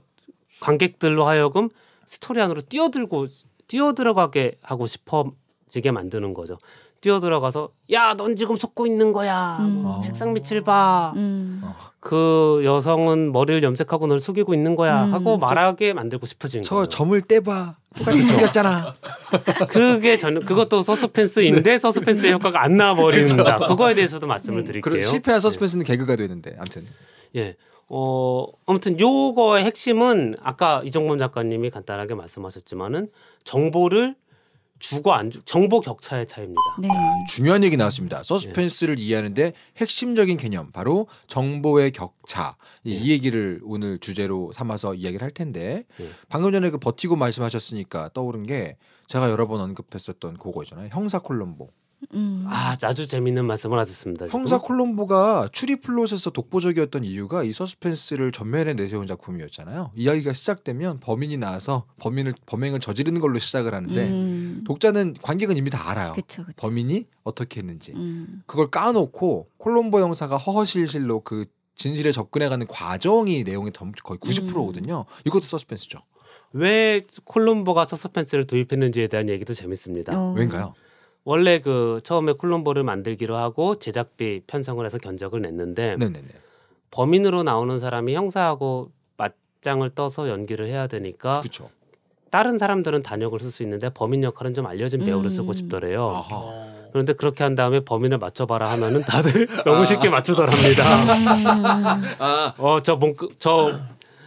관객들로 하여금 스토리 안으로 뛰어들고 뛰어 들어가게 하고 싶어지게 만드는 거죠. 뛰어 들어가서 야 넌 지금 속고 있는 거야 음. 어. 책상 밑을 봐그 음. 아. 여성은 머리를 염색하고 널 속이고 있는 거야 음. 하고 말하게 저, 만들고 싶어지는 저 거예요. 점을 떼봐 똑같이 그렇죠. 생겼잖아 그게 저는 그것도 서스펜스인데 네. 서스펜스의 효과가 안 나버린다 그렇죠. 그거에 대해서도 말씀을 음. 드릴게요 실패한 네. 서스펜스는 네. 개그가 되는데 아무튼 예 어, 아무튼 요거의 핵심은 아까 이정범 작가님이 간단하게 말씀하셨지만은 정보를 주고 안 주, 고 정보 격차의 차이입니다. 네. 아, 중요한 얘기 나왔습니다. 네. 서스펜스를 네. 이해하는데 핵심적인 개념 바로 정보의 격차 네. 이 얘기를 오늘 주제로 삼아서 이야기를 할 텐데 네. 방금 전에 그 버티고 말씀하셨으니까 떠오른 게 제가 여러 번 언급했었던 그거 있잖아요. 형사 콜롬보 음. 아 아주 재밌는 말씀을 하셨습니다. 형사 콜롬보가 추리 플롯에서 독보적이었던 이유가 이 서스펜스를 전면에 내세운 작품이었잖아요. 이야기가 시작되면 범인이 나와서 범인을 범행을 저지르는 걸로 시작을 하는데 음. 독자는 관객은 이미 다 알아요. 그쵸, 그쵸. 범인이 어떻게 했는지 음. 그걸 까놓고 콜롬보 형사가 허허실실로 그 진실에 접근해가는 과정이 내용이 거의 90%거든요. 음. 이것도 서스펜스죠. 왜 콜롬보가 서스펜스를 도입했는지에 대한 얘기도 재밌습니다. 어. 왠가요? 원래 그 처음에 콜롬보를 만들기로 하고 제작비 편성을 해서 견적을 냈는데 네네네. 범인으로 나오는 사람이 형사하고 맞짱을 떠서 연기를 해야 되니까 그쵸. 다른 사람들은 단역을 쓸 수 있는데 범인 역할은 좀 알려진 배우를 음. 쓰고 싶더래요. 아하. 그런데 그렇게 한 다음에 범인을 맞춰봐라 하면은 다들 너무 쉽게 아. 맞추더랍니다. 아. 어저 뭔저 저,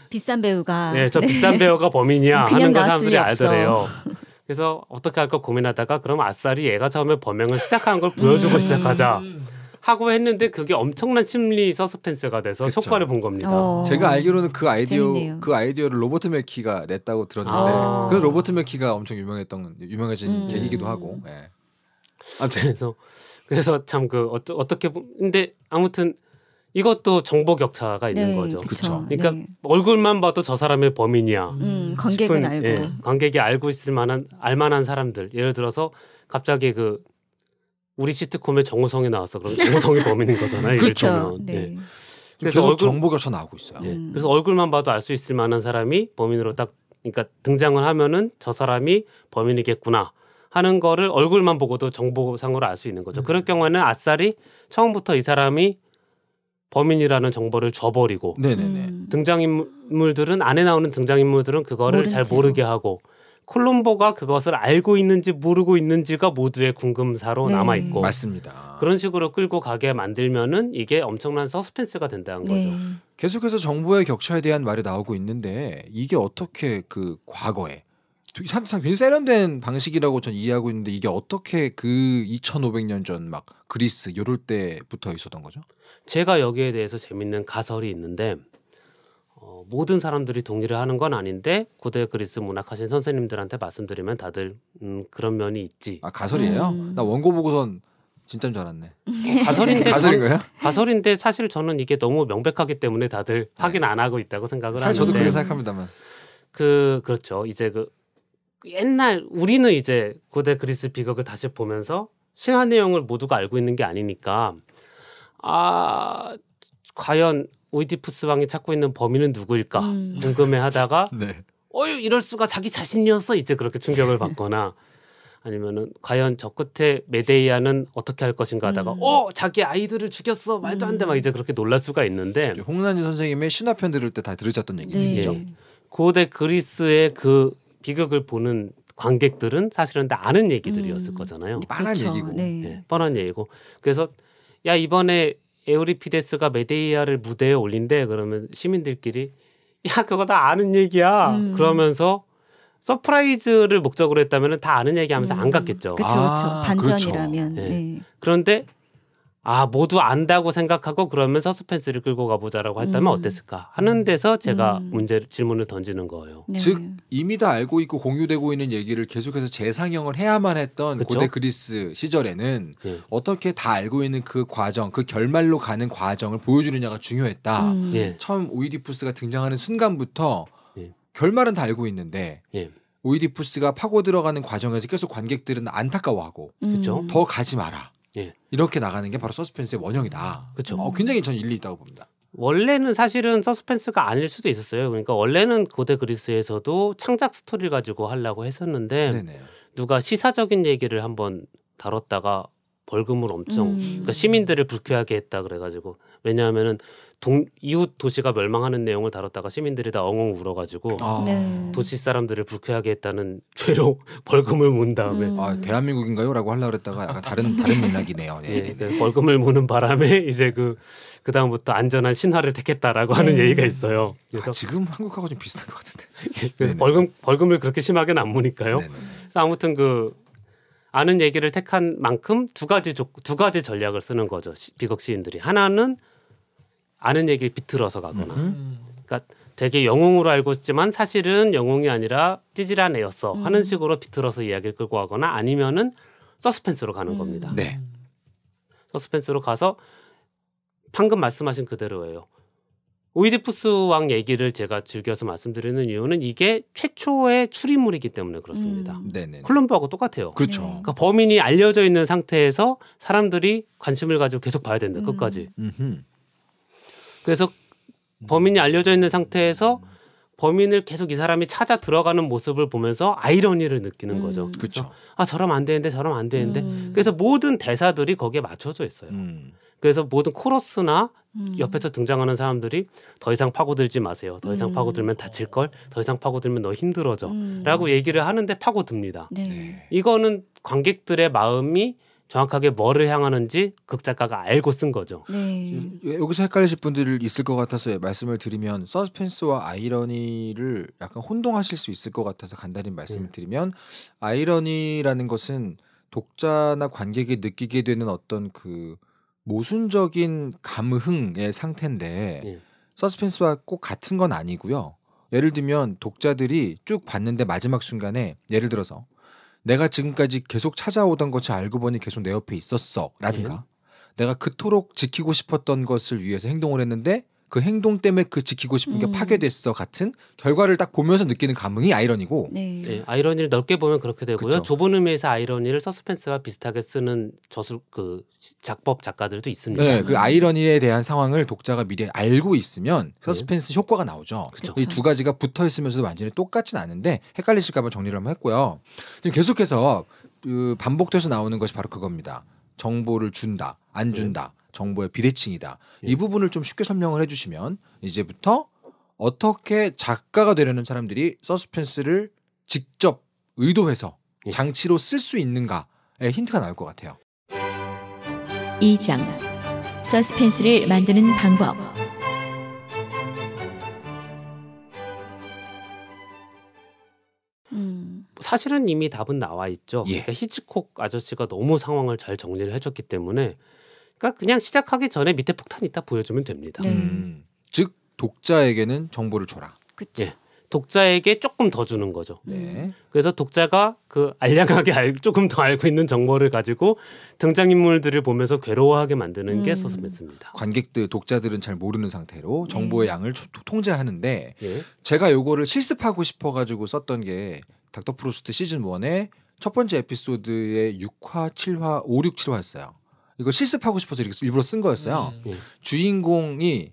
비싼 배우가 네저 네. 비싼 배우가 범인이야 하는 걸 사람들이 알더래요. 그래서 어떻게 할까 고민하다가 그럼 아싸리 얘가 처음에 범행을 시작한 걸 보여주고 음. 시작하자. 음. 하고 했는데 그게 엄청난 심리 서스펜스가 돼서 그쵸. 효과를 본 겁니다. 어... 제가 알기로는 그 아이디어 재밌네요. 그 아이디어를 로버트 맥키가 냈다고 들었는데 아... 그래서 로버트 맥키가 엄청 유명했던 유명해진 음... 계기기도 하고. 음. 예. 네. 아무튼 그래서 그래서 참 그 어떻게 근데 아무튼 이것도 정보 격차가 있는 네, 거죠. 그렇죠. 그러니까 네. 얼굴만 봐도 저 사람의 범인이야. 음, 음 관객은 알고 예, 관객이 알고 있을 만한 알만한 사람들. 예를 들어서 갑자기 그 우리 시트콤에 정우성이 나왔어. 그럼 정우성이 범인인 거잖아요. 그렇죠. 네. 예. 그래서 얼굴, 정보 격차 나오고 있어요. 예, 음. 그래서 얼굴만 봐도 알 수 있을 만한 사람이 범인으로 딱 그러니까 등장을 하면은 저 사람이 범인이겠구나. 하는 거를 얼굴만 보고도 정보상으로 알 수 있는 거죠. 음. 그럴 경우에는 아싸리 처음부터 이 사람이 범인이라는 정보를 줘버리고 네네네. 음. 등장인물들은 안에 나오는 등장인물들은 그거를 잘 모르게 하고 콜롬보가 그것을 알고 있는지 모르고 있는지가 모두의 궁금사로 네. 남아 있고 맞습니다. 그런 식으로 끌고 가게 만들면은 이게 엄청난 서스펜스가 된다는 네. 거죠. 계속해서 정보의 격차에 대한 말이 나오고 있는데 이게 어떻게 그 과거에 사실상 굉장히 세련된 방식이라고 전 이해하고 있는데 이게 어떻게 그 2,500년 전 막 그리스 요럴 때부터 있었던 거죠? 제가 여기에 대해서 재밌는 가설이 있는데 어, 모든 사람들이 동의를 하는 건 아닌데 고대 그리스 문학하신 선생님들한테 말씀드리면 다들 음, 그런 면이 있지. 아 가설이에요? 음. 나 원고 보고선 진짜인 줄 알았네. 어, 가설인데 가설인가요? 가설인데 사실 저는 이게 너무 명백하기 때문에 다들 네. 확인 안 하고 있다고 생각을 사실 하는데. 저도 그렇게 생각합니다만. 그 그렇죠. 이제 그 옛날 우리는 이제 고대 그리스 비극을 다시 보면서 신화 내용을 모두가 알고 있는 게 아니니까 아 과연 오이디푸스 왕이 찾고 있는 범인은 누구일까 음. 궁금해하다가 네. 어유 이럴 수가 자기 자신이었어 이제 그렇게 충격을 받거나 아니면은 과연 저 끝에 메데이아는 어떻게 할 것인가 하다가 음. 어 자기 아이들을 죽였어 말도 안 돼막 음. 이제 그렇게 놀랄 수가 있는데 홍난이 선생님의 신화편 들을 때 다 들으셨던 얘기죠. 네. 예. 고대 그리스의 그 비극을 보는 관객들은 사실은 다 아는 얘기들이었을 음. 거잖아요. 뻔한 그렇죠. 얘기고 네. 예, 뻔한 얘기고 그래서 야 이번에 에우리피데스가 메데이아를 무대에 올린대 그러면 시민들끼리 야 그거 다 아는 얘기야 음. 그러면서 서프라이즈를 목적으로 했다면 다 아는 얘기하면서 음. 안 갔겠죠. 그렇죠, 아, 반전이라면. 그렇죠. 네. 네. 그런데 아 모두 안다고 생각하고 그러면 서스펜스를 끌고 가보자라고 했다면 음. 어땠을까 하는 데서 제가 음. 문제 질문을 던지는 거예요. 네. 즉 이미 다 알고 있고 공유되고 있는 얘기를 계속해서 재상영을 해야만 했던 그쵸? 고대 그리스 시절에는 네. 어떻게 다 알고 있는 그 과정, 그 결말로 가는 과정을 보여주느냐가 중요했다. 음. 네. 처음 오이디푸스가 등장하는 순간부터 예. 결말은 다 알고 있는데. 예. 오이디푸스가 파고 들어가는 과정에서 계속 관객들은 안타까워하고 음. 그더 가지 마라. 예. 이렇게 나가는 게 바로 서스펜스의 원형이다. 그렇죠. 어, 굉장히 저는 일리 있다고 봅니다. 원래는 사실은 서스펜스가 아닐 수도 있었어요. 그러니까 원래는 고대 그리스에서도 창작 스토리 를 가지고 하려고 했었는데 네네. 누가 시사적인 얘기를 한번 다뤘다가 벌금을 엄청 음. 그러니까 시민들을 불쾌하게 했다 그래가지고 왜냐하면은 동, 이웃 도시가 멸망하는 내용을 다뤘다가 시민들이 다 엉엉 울어가지고 아. 네. 도시 사람들을 불쾌하게 했다는 죄로 벌금을 문 다음에 음. 아, 대한민국인가요라고 하려고 했다가 약간 다른 다른 맥락이네요. 예, 네, 그 벌금을 무는 바람에 이제 그그 그 다음부터 안전한 신화를 택했다라고 네. 하는 얘기가 있어요. 그래서 아, 지금 한국하고 좀 비슷한 것 같은데. 예, 그래서 네네. 벌금 벌금을 그렇게 심하게는 안 무니까요. 그래서 아무튼 그 아는 얘기를 택한 만큼 두 가지 조, 두 가지 전략을 쓰는 거죠 시, 비극 시인들이 하나는 아는 얘기를 비틀어서 가거나 음. 그러니까 되게 영웅으로 알고 있지만 사실은 영웅이 아니라 찌질한 애였어 음. 하는 식으로 비틀어서 이야기를 끌고 가거나 아니면은 서스펜스로 가는 음. 겁니다. 네. 서스펜스로 가서 방금 말씀하신 그대로예요. 오이디푸스 왕 얘기를 제가 즐겨서 말씀드리는 이유는 이게 최초의 추리물이기 때문에 그렇습니다. 음. 네, 네, 네. 콜럼버하고 똑같아요. 그렇죠. 그러니까 범인이 알려져 있는 상태에서 사람들이 관심을 가지고 계속 봐야 된다. 끝까지. 음. 음흠. 그래서 범인이 알려져 있는 상태에서 범인을 계속 이 사람이 찾아 들어가는 모습을 보면서 아이러니를 느끼는 음. 거죠. 그렇죠. 아저러안 되는데 저러안 되는데. 음. 그래서 모든 대사들이 거기에 맞춰져 있어요. 음. 그래서 모든 코러스나 음. 옆에서 등장하는 사람들이 더 이상 파고들지 마세요. 더 이상 음. 파고들면 다칠 걸. 더 이상 파고들면 너 힘들어져.라고 음. 얘기를 하는데 파고듭니다. 네. 네. 이거는 관객들의 마음이 정확하게 뭐를 향하는지 극작가가 알고 쓴 거죠. 네. 여기서 헷갈리실 분들 있을 것 같아서 예, 말씀을 드리면 서스펜스와 아이러니를 약간 혼동하실 수 있을 것 같아서 간단히 말씀을 네. 드리면 아이러니라는 것은 독자나 관객이 느끼게 되는 어떤 그 모순적인 감흥의 상태인데 네. 서스펜스와 꼭 같은 건 아니고요. 예를 들면 독자들이 쭉 봤는데 마지막 순간에 예를 들어서 내가 지금까지 계속 찾아오던 것을 알고 보니 계속 내 옆에 있었어라든가 예. 내가 그토록 지키고 싶었던 것을 위해서 행동을 했는데 그 행동 때문에 그 지키고 싶은 게 음. 파괴됐어 같은 결과를 딱 보면서 느끼는 감흥이 아이러니고 네. 네 아이러니를 넓게 보면 그렇게 되고요 그쵸. 좁은 의미에서 아이러니를 서스펜스와 비슷하게 쓰는 저술 그 작법 작가들도 있습니다 네, 그 아이러니에 대한 상황을 독자가 미리 알고 있으면 네. 서스펜스 네. 효과가 나오죠 이 두 가지가 붙어 있으면서도 완전히 똑같진 않은데 헷갈리실까봐 정리를 한번 했고요 지금 계속해서 그 반복돼서 나오는 것이 바로 그겁니다 정보를 준다 안 네. 준다 네. 정보의 비대칭이다. 예. 이 부분을 좀 쉽게 설명을 해주시면 이제부터 어떻게 작가가 되려는 사람들이 서스펜스를 직접 의도해서 예. 장치로 쓸 수 있는가에 힌트가 나올 것 같아요. 2장 서스펜스를 만드는 방법 음. 사실은 이미 답은 나와 있죠. 예. 그러니까 히치콕 아저씨가 너무 상황을 잘 정리를 해줬기 때문에 그러니까 그냥 시작하기 전에 밑에 폭탄이 있다 보여주면 됩니다. 네. 음. 즉 독자에게는 정보를 줘라. 그치. 예. 독자에게 조금 더 주는 거죠. 음. 네. 그래서 독자가 그 알량하게 알, 조금 더 알고 있는 정보를 가지고 등장 인물들을 보면서 괴로워하게 만드는 음. 게 서스펜스입니다. 관객들, 독자들은 잘 모르는 상태로 네. 정보의 네. 양을 통제하는데 네. 제가 요거를 실습하고 싶어가지고 썼던 게 닥터 프로스트 시즌 1의 첫 번째 에피소드의 6화, 7화, 5, 6, 7화였어요. 이걸 실습하고 싶어서 이렇게 일부러 쓴 거였어요. 음. 예. 주인공이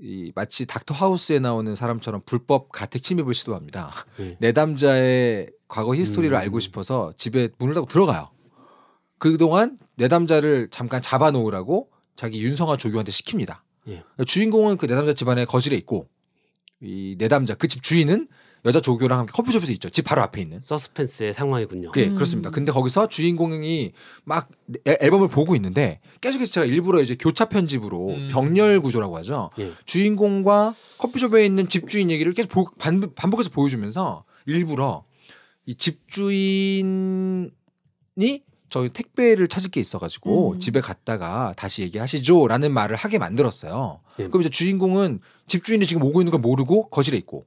이 마치 닥터 하우스에 나오는 사람처럼 불법 가택 침입을 시도합니다. 네. 예. 내담자의 과거 히스토리를 음. 알고 싶어서 집에 문을 닫고 들어가요. 그동안 내담자를 잠깐 잡아놓으라고 자기 윤성아 조교한테 시킵니다. 예. 주인공은 그 내담자 집안에 거실에 있고 이 내담자 그 집 주인은 여자 조교랑 함께 커피숍에서 있죠. 집 바로 앞에 있는. 서스펜스의 상황이군요. 네, 음. 그렇습니다. 근데 거기서 주인공이 막 애, 앨범을 보고 있는데 계속해서 제가 일부러 이제 교차 편집으로 음. 병렬 구조라고 하죠. 예. 주인공과 커피숍에 있는 집주인 얘기를 계속 보, 반 반복해서 보여주면서 일부러 이 집주인이 저희 택배를 찾을 게 있어가지고 음. 집에 갔다가 다시 얘기하시죠라는 말을 하게 만들었어요. 예. 그럼 이제 주인공은 집주인이 지금 오고 있는 걸 모르고 거실에 있고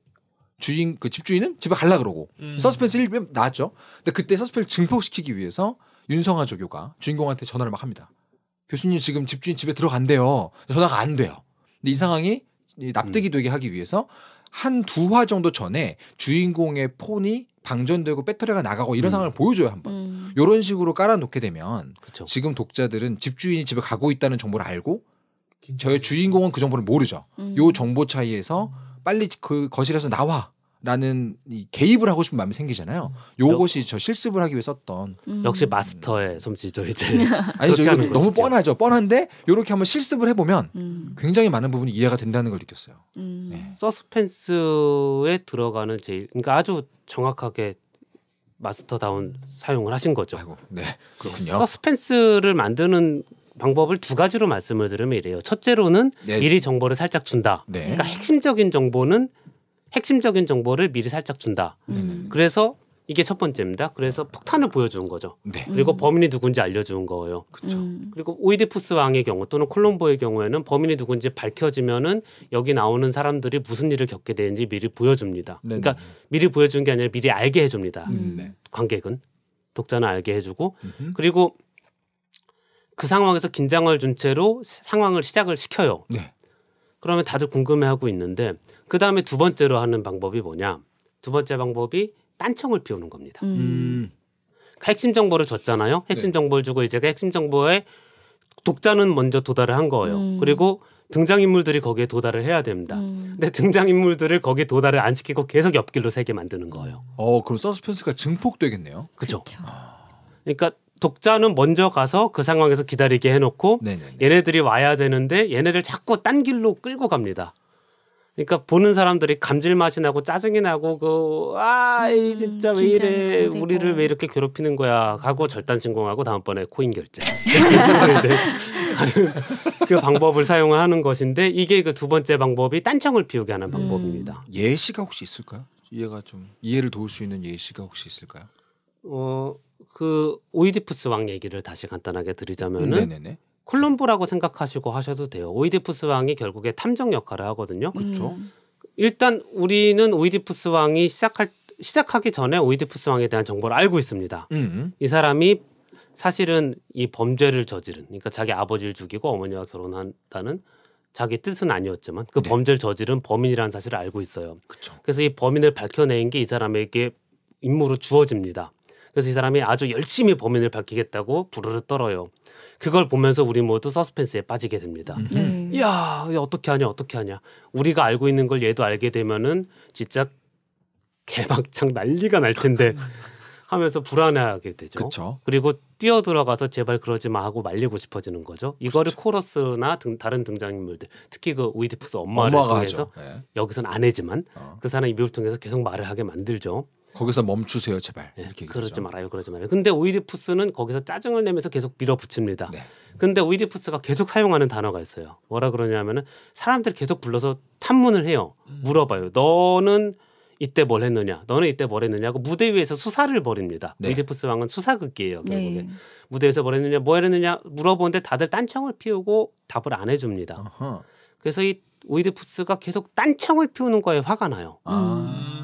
주인 그 집주인은 집에 갈라 그러고 음. 서스펜스 1편 나왔죠. 근데 그때 서스펜스 증폭시키기 위해서 윤성아 조교가 주인공한테 전화를 막 합니다. 교수님 지금 집주인 집에 들어간대요. 전화가 안 돼요. 근데 이 상황이 납득이 음. 되게 하기 위해서 한 두 화 정도 전에 주인공의 폰이 방전되고 배터리가 나가고 이런 음. 상황을 보여줘요 한번 음. 이런 식으로 깔아놓게 되면 그쵸. 지금 독자들은 집주인이 집에 가고 있다는 정보를 알고 저의 주인공은 그 정보를 모르죠 음. 요 정보 차이에서 음. 빨리 그 거실에서 나와. 라는 이 개입을 하고 싶은 마음이 생기잖아요. 요것이 저 실습을 하기 위해 썼던 음. 역시 마스터의 솜씨죠 이제. 음. 아니저 이거 너무 뻔하죠. 뻔한데 요렇게 한번 실습을 해보면 음. 굉장히 많은 부분이 이해가 된다는 걸 느꼈어요. 음. 네. 서스펜스에 들어가는 제 그러니까 아주 정확하게 마스터다운 사용을 하신 거죠. 아이고, 네 그렇군요. 서스펜스를 만드는 방법을 두 가지로 말씀을 드리면 이래요. 첫째로는 네. 미리 정보를 살짝 준다. 네. 그러니까 핵심적인 정보는 핵심적인 정보를 미리 살짝 준다. 음. 음. 그래서 이게 첫 번째입니다. 그래서 폭탄을 보여주는 거죠. 네. 그리고 음. 범인이 누군지 알려주는 거예요. 그렇죠. 음. 그리고 오이디푸스 왕의 경우 또는 콜롬보의 경우에는 범인이 누군지 밝혀지면은 여기 나오는 사람들이 무슨 일을 겪게 되는지 미리 보여줍니다. 네네. 네, 그러니까 네. 미리 보여준게 아니라 미리 알게 해줍니다. 음. 네. 관객은 독자는 알게 해주고 음흠. 그리고 그 상황에서 긴장을 준 채로 상황을 시작을 시켜요. 네. 그러면 다들 궁금해하고 있는데 그 다음에 두 번째로 하는 방법이 뭐냐? 두 번째 방법이 딴청을 피우는 겁니다. 음. 그러니까 핵심 정보를 줬잖아요. 핵심 네. 정보를 주고 이제 그 핵심 정보에 독자는 먼저 도달을 한 거예요. 음. 그리고 등장인물들이 거기에 도달을 해야 됩니다. 음. 근데 등장인물들을 거기에 도달을 안 시키고 계속 옆길로 세게 만드는 거예요. 어, 그럼 서스펜스가 증폭되겠네요. 그죠. 아. 그러니까 독자는 먼저 가서 그 상황에서 기다리게 해놓고 네네네. 얘네들이 와야 되는데 얘네를 자꾸 딴 길로 끌고 갑니다. 그러니까 보는 사람들이 감질맛이 나고 짜증이 나고 그아 음, 진짜 왜 이래 우리를 왜 이렇게 괴롭히는 거야 하고 절단 신공하고 다음번에 코인 결제 이제 그 방법을 사용하는 것인데 이게 그 두 번째 방법이 딴청을 피우게 하는 방법입니다. 음. 예시가 혹시 있을까요? 이해가 좀 이해를 도울 수 있는 예시가 혹시 있을까요? 어그 오이디푸스 왕 얘기를 다시 간단하게 드리자면은 음, 네네네. 콜럼보라고 생각하시고 하셔도 돼요. 오이디푸스 왕이 결국에 탐정 역할을 하거든요. 그렇죠. 일단 우리는 오이디푸스 왕이 시작할 시작하기 전에 오이디푸스 왕에 대한 정보를 알고 있습니다. 음, 음. 이 사람이 사실은 이 범죄를 저지른 그러니까 자기 아버지를 죽이고 어머니와 결혼한다는 자기 뜻은 아니었지만 그 네. 범죄를 저지른 범인이라는 사실을 알고 있어요. 그쵸. 그래서 이 범인을 밝혀낸 게 이 사람에게 임무로 주어집니다. 그래서 이 사람이 아주 열심히 범인을 밝히겠다고 부르르 떨어요. 그걸 보면서 우리 모두 서스펜스에 빠지게 됩니다. 이야 음. 네. 어떻게 하냐 어떻게 하냐. 우리가 알고 있는 걸 얘도 알게 되면은 진짜 개방창 난리가 날 텐데 하면서 불안하게 되죠. 그쵸. 그리고 뛰어 들어가서 제발 그러지 마 하고 말리고 싶어지는 거죠. 이거를 그쵸. 코러스나 등, 다른 등장인물들, 특히 그 오이디푸스 엄마를 통해서 네. 여기선 아내지만 어. 그 사람 입별을 통해서 계속 말을 하게 만들죠. 거기서 멈추세요, 제발. 네. 이렇게 그러지 얘기하죠. 말아요, 그러지 말아요. 근데 오이디푸스는 거기서 짜증을 내면서 계속 밀어붙입니다. 네. 근데 오이디푸스가 계속 사용하는 단어가 있어요. 뭐라 그러냐면은 사람들이 계속 불러서 탐문을 해요. 음. 물어봐요. 너는 이때 뭘 했느냐, 너는 이때 뭘 했느냐고 무대 위에서 수사를 벌입니다. 네. 오이디푸스 왕은 수사극기예요 네. 결국에. 네. 무대에서 뭘 했느냐, 뭐 했느냐 물어보는데 다들 딴청을 피우고 답을 안 해줍니다. 어허. 그래서 이 오이디푸스가 계속 딴청을 피우는 거에 화가 나요. 아. 음.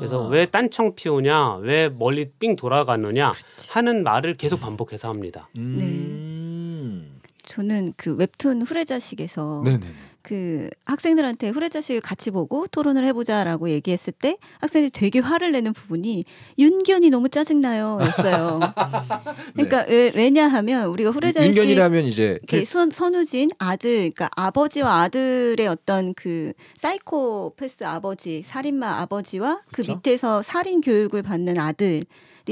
그래서 어. 왜 딴청 피우냐, 왜 멀리 삥 돌아가느냐 그치. 하는 말을 계속 반복해서 합니다. 음. 네. 저는 그 웹툰 후레자식에서 네네네. 그 학생들한테 후레자식을 같이 보고 토론을 해보자라고 얘기했을 때 학생들이 되게 화를 내는 부분이 윤견이 너무 짜증나요 였어요. 그러니까 네. 왜, 냐하면 우리가 후레자식 윤견이라면 이제 선, 그 선우진 아들 그러니까 아버지와 아들의 어떤 그 사이코패스 아버지 살인마 아버지와 그 그렇죠? 밑에서 살인 교육을 받는 아들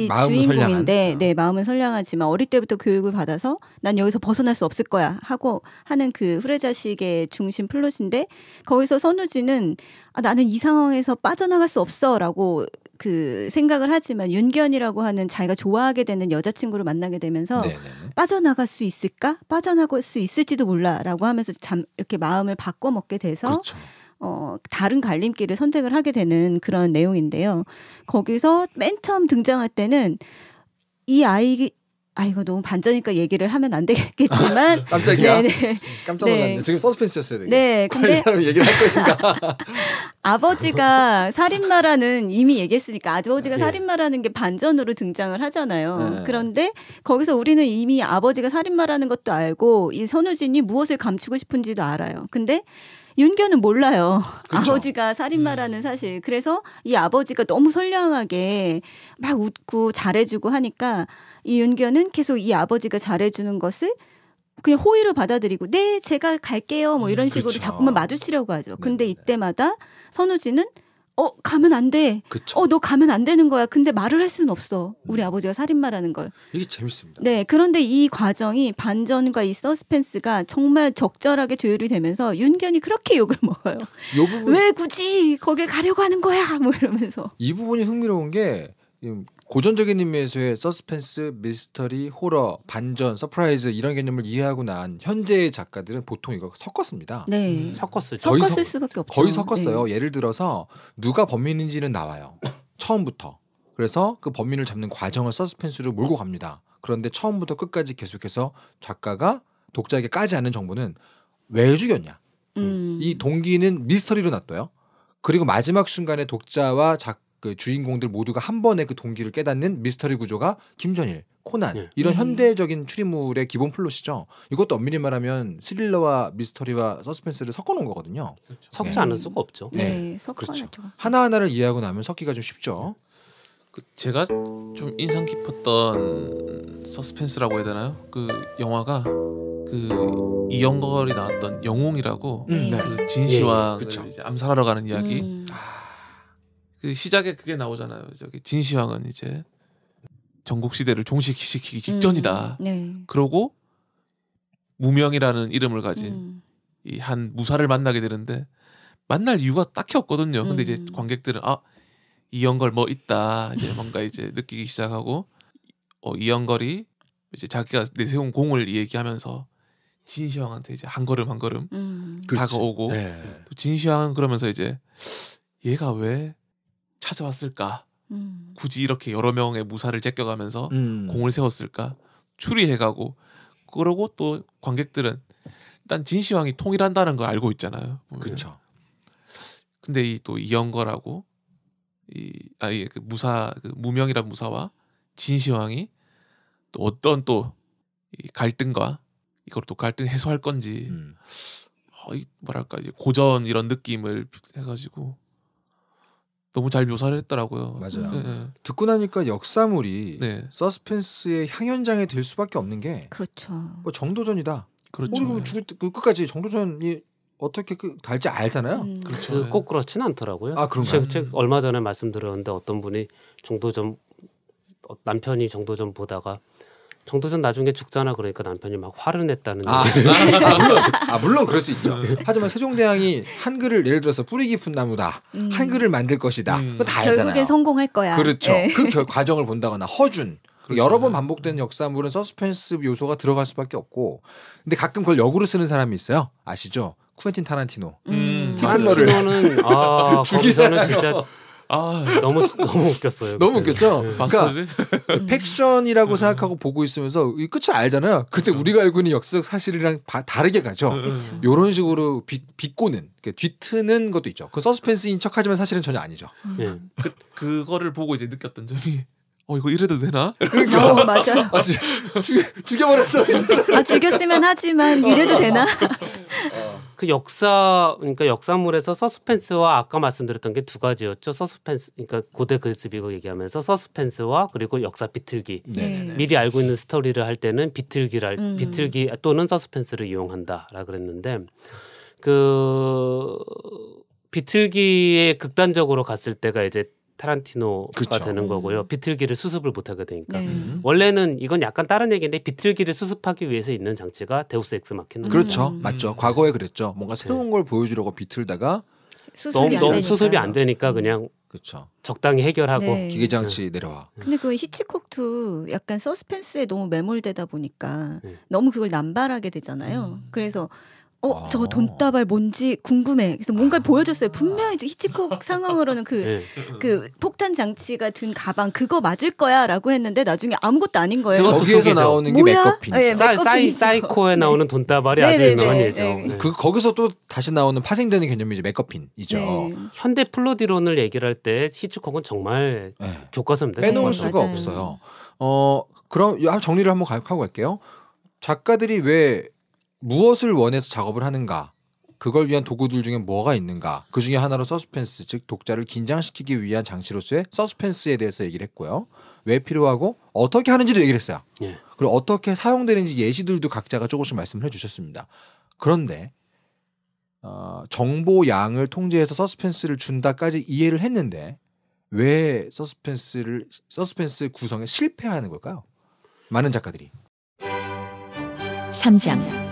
말이 주인공인데 네 어. 마음은 선량하지만 어릴 때부터 교육을 받아서 난 여기서 벗어날 수 없을 거야 하고 하는 그 후레자식의 중심 플롯인데 거기서 선우진은 아, 나는 이 상황에서 빠져나갈 수 없어라고 그 생각을 하지만 윤견이라고 하는 자기가 좋아하게 되는 여자친구를 만나게 되면서 네네. 네, 네. 빠져나갈 수 있을까 빠져나갈 수 있을지도 몰라라고 하면서 잠 이렇게 마음을 바꿔 먹게 돼서 그렇죠. 어, 다른 갈림길을 선택을 하게 되는 그런 내용인데요. 거기서 맨 처음 등장할 때는 이 아이 아 이거 너무 반전이니까 얘기를 하면 안 되겠지만 깜짝이야 네네. 네. 깜짝 놀랐네 네. 지금 서스펜스였어요 되게 네 근데 사람 얘기를 할 것인가 아버지가 살인마라는 이미 얘기했으니까 아버지가 네. 살인마라는 게 반전으로 등장을 하잖아요 네. 그런데 거기서 우리는 이미 아버지가 살인마라는 것도 알고 이 선우진이 무엇을 감추고 싶은지도 알아요 근데 윤교는 몰라요. 그렇죠. 아버지가 살인마라는 음. 사실. 그래서 이 아버지가 너무 선량하게 막 웃고 잘해주고 하니까 이 윤교는 계속 이 아버지가 잘해주는 것을 그냥 호의로 받아들이고 네 제가 갈게요 뭐 음, 이런 식으로 그렇죠. 자꾸만 마주치려고 하죠. 근데 네네. 이때마다 선우진은 어 가면 안 돼. 어너 가면 안 되는 거야. 근데 말을 할 수는 없어. 우리 음. 아버지가 살인마라는 걸. 이게 재밌습니다. 네. 그런데 이 과정이 반전과 이 서스펜스가 정말 적절하게 조율이 되면서 윤견이 그렇게 욕을 먹어요. 요 부분 왜 굳이 거길 가려고 하는 거야? 뭐 이러면서. 이 부분이 흥미로운 게 고전적인 의미에서의 서스펜스, 미스터리, 호러, 반전, 서프라이즈 이런 개념을 이해하고 난 현재의 작가들은 보통 이거 섞었습니다. 네. 음. 음. 섞었을 거의 섞었을 수밖에 없죠. 거의 섞었어요. 네. 예를 들어서 누가 범인인지는 나와요. 처음부터. 그래서 그 범인을 잡는 과정을 서스펜스로 몰고 갑니다. 그런데 처음부터 끝까지 계속해서 작가가 독자에게 까지 않는 정보는 왜 죽였냐. 음. 이 동기는 미스터리로 놔둬요. 그리고 마지막 순간에 독자와 작가 그 주인공들 모두가 한 번에 그 동기를 깨닫는 미스터리 구조가 김전일, 코난 예. 이런 음. 현대적인 추리물의 기본 플롯이죠. 이것도 엄밀히 말하면 스릴러와 미스터리와 서스펜스를 섞어놓은 거거든요. 그렇죠. 섞지 네. 않을 수가 없죠. 네, 네. 그렇죠. 하나 하나를 이해하고 나면 섞기가 좀 쉽죠. 네. 그 제가 좀 인상 깊었던 서스펜스라고 해야 되나요? 그 영화가 그 이영걸이 나왔던 영웅이라고 음. 그 네. 진시황을 네. 그렇죠. 암살하러 가는 이야기. 음. 아. 그 시작에 그게 나오잖아요. 저기 진시황은 이제 전국 시대를 종식시키기 직전이다. 음, 네. 그러고 무명이라는 이름을 가진 음. 이한 무사를 만나게 되는데 만날 이유가 딱히 없거든요. 근데 음. 이제 관객들은 아 이연걸뭐 있다 이제 뭔가 이제 느끼기 시작하고 어, 이연걸이 이제 자기가 내세운 공을 얘기하면서 진시황한테 이제 한 걸음 한 걸음 음. 다가오고 네. 진시황은 그러면서 이제 얘가 왜 찾아왔을까? 음. 굳이 이렇게 여러 명의 무사를 제껴가면서 음. 공을 세웠을까? 추리해가고 그러고 또 관객들은 일단 진시황이 통일한다는 걸 알고 있잖아요. 그렇죠. 근데 이또 이영거라고 이 아예 그 무사 그 무명이란 무사와 진시황이 또 어떤 또이 갈등과 이걸 또 갈등 해소할 건지 음. 어, 이 뭐랄까 이제 고전 이런 느낌을 해가지고 너무 잘 묘사를 했더라고요. 맞아요. 네. 듣고 나니까 역사물이 네. 서스펜스의 향연장이 될 수밖에 없는 게 그렇죠. 뭐 정도전이다. 그렇죠. 어, 뭐 이 죽을 그 끝까지 정도전이 어떻게 그 갈지 알잖아요. 음. 그렇죠. 그, 꼭 그렇진 않더라고요. 아 그런가요? 책, 책 음. 얼마 전에 말씀드렸는데 어떤 분이 정도전 남편이 정도전 보다가 정도전 나중에 죽잖아 그러니까 남편이 막 화를 냈다는 아, 아, 물론, 아 물론 그럴 수 있죠 하지만 세종대왕이 한글을 예를 들어서 뿌리 깊은 나무다 음. 한글을 만들 것이다 음. 다 알잖아요 결국에 성공할 거야 그렇죠 네. 그 결, 과정을 본다거나 허준 그렇죠. 여러 번 반복된 역사물은 서스펜스 요소가 들어갈 수밖에 없고 근데 가끔 그걸 역으로 쓰는 사람이 있어요 아시죠 쿠엔틴 타란티노 음. 음 히틀러를 아, 죽이잖아요. 아 너무 너무 웃겼어요. 너무 웃겼죠. 네. 그러니까 음. 팩션이라고 음. 생각하고 보고 있으면서 이 끝을 알잖아요. 그때 우리가 알고 있는 역사적 사실이랑 바, 다르게 가죠. 이런 음. 식으로 비, 고는 뒤트는 것도 있죠. 그 서스펜스인 척하지만 사실은 전혀 아니죠. 예. 음. 그, 그거를 보고 이제 느꼈던 점이 어 이거 이래도 되나? 그러니 어, 맞아. 아, 죽여 버렸어. 아 죽였으면 하지만 어. 이래도 되나? 어. 그 역사 그러니까 역사물에서 서스펜스와 아까 말씀드렸던 게 두 가지였죠. 서스펜스 그러니까 고대 그리스 비극 얘기하면서 서스펜스와 그리고 역사 비틀기. 네네네. 네, 네. 미리 알고 있는 스토리를 할 때는 비틀기를 음. 비틀기 또는 서스펜스를 이용한다라 그랬는데 그 비틀기에 극단적으로 갔을 때가 이제 타란티노가 그렇 되는 음. 거고요. 비틀기를 수습을 못 하게 되니까 네. 음. 원래는 이건 약간 다른 얘기인데 비틀기를 수습하기 위해서 있는 장치가 데우스 엑스 마키나. 음. 그렇죠, 음. 맞죠. 과거에 그랬죠. 뭔가 네. 새로운 네. 걸 보여주려고 비틀다가 수습이 너무, 너무 수습이 안 되니까 그냥 그렇죠. 적당히 해결하고 네. 기계 장치 네. 내려와. 네. 근데 그 히치콕도 약간 서스펜스에 너무 매몰되다 보니까 너무 그걸 남발하게 되잖아요. 음. 그래서 어, 아. 저거 돈다발 뭔지 궁금해. 그래서 뭔가 를 보여줬어요. 분명히 히치콕 상황으로는 그, 네. 그 폭탄 장치가 든 가방 그거 맞을 거야 라고 했는데 나중에 아무것도 아닌 거예요. 거기에서 나오는 게 맥커핀. 네, 사이, 코에 네. 나오는 돈다발이 아주 유명한 네, 예죠. 네. 그, 거기서 또 다시 나오는 파생되는 개념이 이제 맥커핀이죠. 네. 현대 플로디론을 얘기를 할때 히치콕은 정말 네. 교과서입니다. 빼놓을 수가 맞아요. 없어요. 어, 그럼 정리를 한번 가, 하고 갈게요. 작가들이 왜 무엇을 원해서 작업을 하는가? 그걸 위한 도구들 중에 뭐가 있는가? 그 중에 하나로 서스펜스, 즉 독자를 긴장시키기 위한 장치로서의 서스펜스에 대해서 얘기를 했고요. 왜 필요하고 어떻게 하는지도 얘기를 했어요. 예. 그리고 어떻게 사용되는지 예시들도 각자가 조금씩 말씀을 해주셨습니다. 그런데 어, 정보 양을 통제해서 서스펜스를 준다까지 이해를 했는데 왜 서스펜스를 서스펜스 구성에 실패하는 걸까요? 많은 작가들이 3장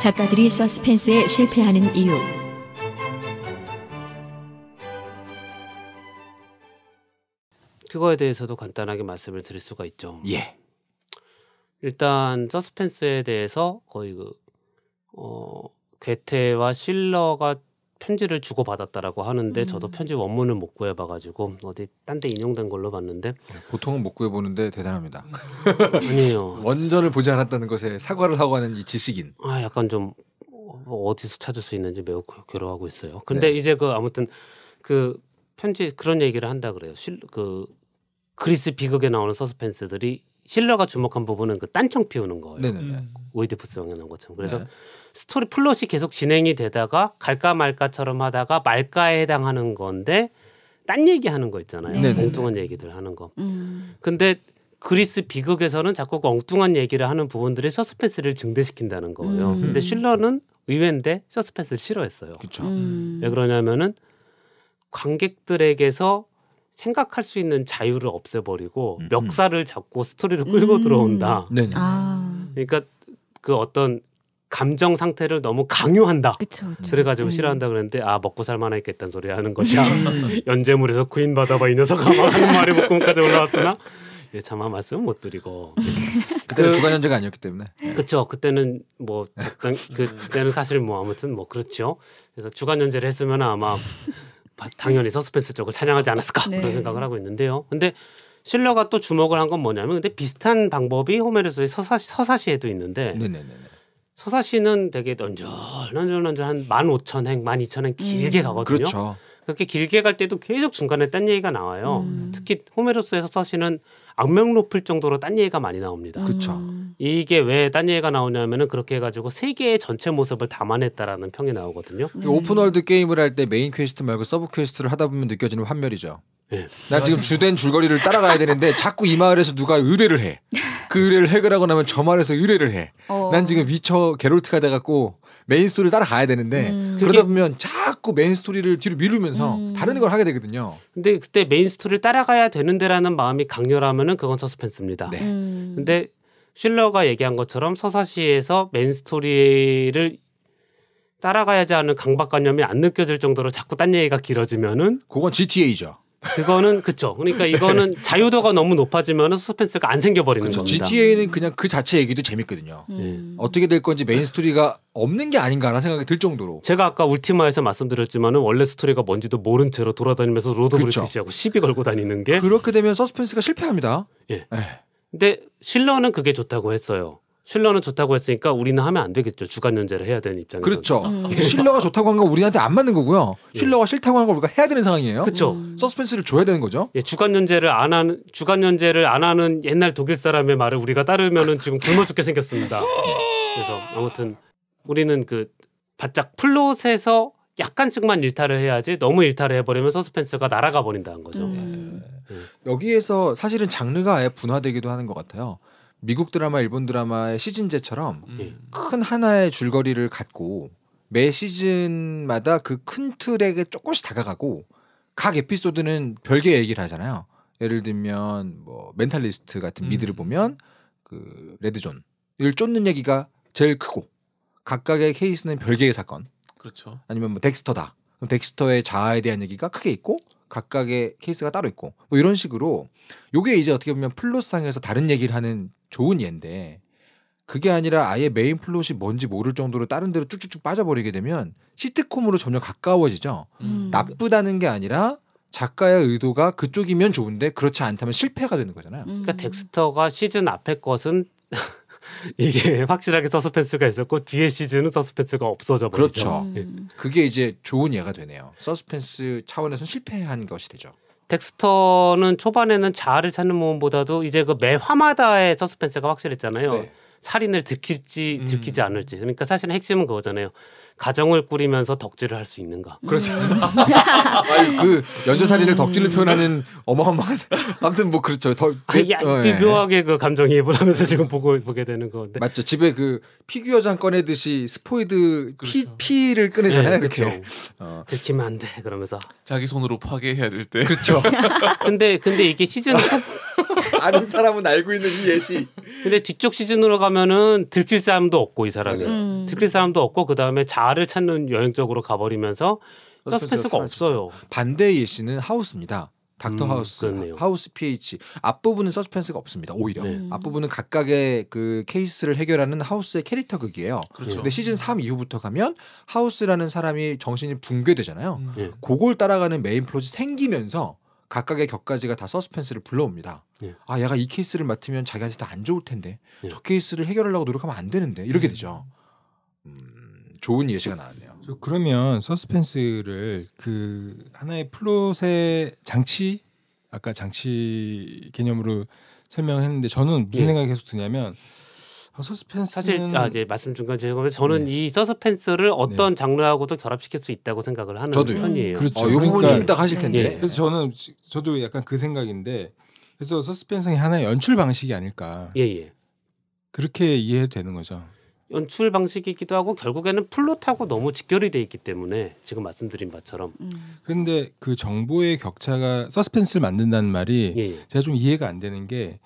작가들이 서스펜스에 실패하는 이유 그거에 대해서도 간단하게 말씀을 드릴 수가 있죠. 예. 일단 서스펜스에 대해서 거의 그 어, 괴테와 실러가 편지를 주고받았다라고 하는데 음. 저도 편지 원문을 못 구해봐가지고 어디 딴 데 인용된 걸로 봤는데 네, 보통은 못 구해보는데 대단합니다. 아니에요. 원전을 보지 않았다는 것에 사과를 하고 하는 이 지식인. 아 약간 좀 어, 어디서 찾을 수 있는지 매우 괴로워하고 있어요. 근데 네. 이제 그 아무튼 그 편지 그런 얘기를 한다 그래요. 실, 그 그리스 비극에 나오는 서스펜스들이 실러가 주목한 부분은 그 딴청 피우는 거예요. 네네네. 오이디푸스 왕에 나온 것처럼. 그래서 네. 스토리 플롯이 계속 진행이 되다가 갈까 말까처럼 하다가 말까에 해당하는 건데 딴 얘기하는 거 있잖아요. 네, 네 엉뚱한 네. 얘기들 하는 거. 음. 근데 그리스 비극에서는 자꾸 그 엉뚱한 얘기를 하는 부분들이 서스펜스를 증대시킨다는 거예요. 음. 근데 슐러는 의외인데 서스펜스를 싫어했어요. 음. 왜 그러냐면은 관객들에게서 생각할 수 있는 자유를 없애버리고 음, 음. 멱살을 잡고 스토리를 끌고 음. 들어온다. 네, 네 아. 그러니까 그 어떤 감정 상태를 너무 강요한다. 그쵸, 그쵸. 그래가지고 음. 싫어한다 그랬는데 아 먹고 살만하겠다는 소리 하는 것이야. 음. 연재물에서 구인 받아봐 이 녀석아 하는 말이 목금까지 뭐 올라왔으나 예, 차마 말씀 못 드리고 그때는 그, 주간 연재가 아니었기 때문에 그렇죠. 그때는 뭐 적당, 그때는 사실 뭐 아무튼 뭐 그렇죠. 그래서 주간 연재를 했으면 아마 당연히 서스펜스 쪽을 찬양하지 않았을까 네. 그런 생각을 하고 있는데요. 근데 실러가 또 주목을 한 건 뭐냐면 근데 비슷한 방법이 호메르소의 서사시, 서사시에도 있는데 네네네. 서사 시는 되게 넌전넌전넌전한만오0 행, 0 이천 행 길게 음. 가거든요. 그렇죠. 그렇게 길게 갈 때도 계속 중간에 딴 얘기가 나와요. 음. 특히 호메로스의 서사 씨는 악명 높을 정도로 딴 얘기가 많이 나옵니다. 음. 그렇죠. 이게 왜 딴 얘기가 나오냐면은 그렇게 해가지고 세계의 전체 모습을 담아냈다라는 평이 나오거든요. 네. 오픈월드 게임을 할 때 메인 퀘스트 말고 서브 퀘스트를 하다 보면 느껴지는 환멸이죠. 네. 나 지금 주된 줄거리를 따라가야 되는데 자꾸 이 마을에서 누가 의뢰를 해. 그 의뢰를 해결하고 나면 저 말에서 의뢰를 해. 어. 난 지금 위쳐 게롤트가 돼갖고 메인 스토리를 따라가야 되는데 음. 그러다 보면 자꾸 메인 스토리를 뒤로 미루면서 음. 다른 걸 하게 되거든요. 근데 그때 메인 스토리를 따라가야 되는데라는 마음이 강렬하면은 그건 서스펜스입니다. 네. 음. 근데 쉴러가 얘기한 것처럼 서사시에서 메인 스토리를 따라가야지 하는 강박관념이 안 느껴질 정도로 자꾸 딴 얘기가 길어지면은 그건 GTA죠. 그거는 그쵸. 그러니까 이거는 자유도가 너무 높아지면 서 스펜스가 안 생겨버리는 그쵸. 겁니다. GTA는 그냥 그 자체 얘기도 재밌거든요. 음. 예. 어떻게 될 건지 메인 스토리가 없는 게 아닌가라는 생각이 들 정도로. 제가 아까 울티마에서 말씀드렸지만은 원래 스토리가 뭔지도 모른 채로 돌아다니면서 로드 브리티시하고 시비 걸고 다니는 게 그렇게 되면 서스펜스가 실패합니다. 예. 에. 예. 근데 실러는 그게 좋다고 했어요. 신라는 좋다고 했으니까 우리는 하면 안 되겠죠. 주간 연재를 해야 되는 입장에서. 그렇죠. 음. 신라가 예, 좋다고 한 건 우리한테 안 맞는 거고요. 신라가 예. 싫다고 한걸 우리가 해야 되는 상황이에요. 그렇죠. 서스펜스를 줘야 되는 거죠. 예, 주간 연재를 안 하는 주간 연재를 안 하는 옛날 독일 사람의 말을 우리가 따르면은 지금 굶어 죽게 생겼습니다. 그래서 아무튼 우리는 그 바짝 플롯에서 약간씩만 일탈을 해야지 너무 일탈을 해버리면 서스펜스가 날아가 버린다는 거죠. 음. 예. 여기에서 사실은 장르가 아예 분화되기도 하는 것 같아요. 미국 드라마, 일본 드라마의 시즌제처럼 음. 예. 큰 하나의 줄거리를 갖고 매 시즌마다 그큰 틀에 조금씩 다가가고 각 에피소드는 별개의 얘기를 하잖아요. 예를 들면 뭐 멘탈리스트 같은 음. 미드를 보면 그 레드존을 쫓는 얘기가 제일 크고 각각의 케이스는 별개의 사건. 그렇죠. 아니면 뭐 덱스터다. 그럼 덱스터의 자아에 대한 얘기가 크게 있고 각각의 케이스가 따로 있고 뭐 이런 식으로 요게 이제 어떻게 보면 플롯상에서 다른 얘기를 하는 좋은 예인데 그게 아니라 아예 메인 플롯이 뭔지 모를 정도로 다른 데로 쭉쭉쭉 빠져버리게 되면 시트콤으로 전혀 가까워지죠. 음. 음. 나쁘다는 게 아니라 작가의 의도가 그쪽이면 좋은데 그렇지 않다면 실패가 되는 거잖아요. 음. 그러니까 덱스터가 시즌 앞에 것은 이게 확실하게 서스펜스가 있었고 뒤에 시즌은 서스펜스가 없어져 버리죠. 그렇죠. 음. 그게 이제 좋은 예가 되네요. 서스펜스 차원에서 실패한 것이 되죠. 덱스터는 초반에는 자아를 찾는 모험보다도 이제 그매 화마다의 서스펜스가 확실했잖아요. 네. 살인을 들킬지 들키지 음. 않을지. 그러니까 사실 핵심은 그거잖아요. 가정을 꾸리면서 덕질을 할 수 있는가? 그렇죠. 음. 아니, 그 연쇄살인을 덕질로 표현하는 어마어마한 아무튼 뭐 그렇죠. 더 아, 야, 어, 예. 묘하게 그 감정이입을 하면서 지금 보고 보게 되는 건데 맞죠. 집에 그 피규어장 꺼내듯이 스포이드 그렇죠. 피를 꺼내잖아요. 네, 그렇죠. 어. 들키면 안 돼. 그러면서 자기 손으로 파괴해야 될 때. 그렇죠. 근데 근데 이게 시즌 아는 사람은 알고 있는 이 예시. 근데 뒤쪽 시즌으로 가면은 들킬 사람도 없고 이 사람은 음. 들킬 사람도 없고 그 다음에 자아를 찾는 여행 쪽으로 가버리면서 서스펜스가 없어요. 반대 예시는 하우스입니다. 닥터 음, 하우스, 그렇네요. 하우스 PH 앞부분은 서스펜스가 없습니다. 오히려 네. 음. 앞부분은 각각의 그 케이스를 해결하는 하우스의 캐릭터극이에요. 그렇죠. 근데 시즌 3 이후부터 가면 하우스라는 사람이 정신이 붕괴되잖아요. 음. 네. 그걸 따라가는 메인 플롯이 생기면서 각각의 격가지가 다 서스펜스를 불러옵니다. 예. 아, 얘가 이 케이스를 맡으면 자기한테 다 안 좋을 텐데 예. 저 케이스를 해결하려고 노력하면 안 되는데 이렇게 음. 되죠. 음, 좋은 예시가 나왔네요. 그러면 서스펜스를 그 하나의 플롯의 장치 아까 장치 개념으로 설명했는데 저는 무슨 예. 생각이 계속 드냐면 아, 서스펜스 사실 아, 이제 말씀 중간 제가 저는 네. 이 서스펜스를 어떤 네. 장르하고도 결합시킬 수 있다고 생각을 하는 저도요. 편이에요. 그렇죠. 어, 요 그러니까 부분 좀딱 네. 하실 텐데. 네. 그래서 저는 저도 약간 그 생각인데 그래서 서스펜스는 하나의 연출 방식이 아닐까. 예예. 예. 그렇게 이해 되는 거죠. 연출 방식이기도 하고 결국에는 플롯하고 너무 직결이 돼 있기 때문에 지금 말씀드린 바처럼 음. 그런데 그 정보의 격차가 서스펜스를 만든다는 말이 예, 예. 제가 좀 이해가 안 되는 게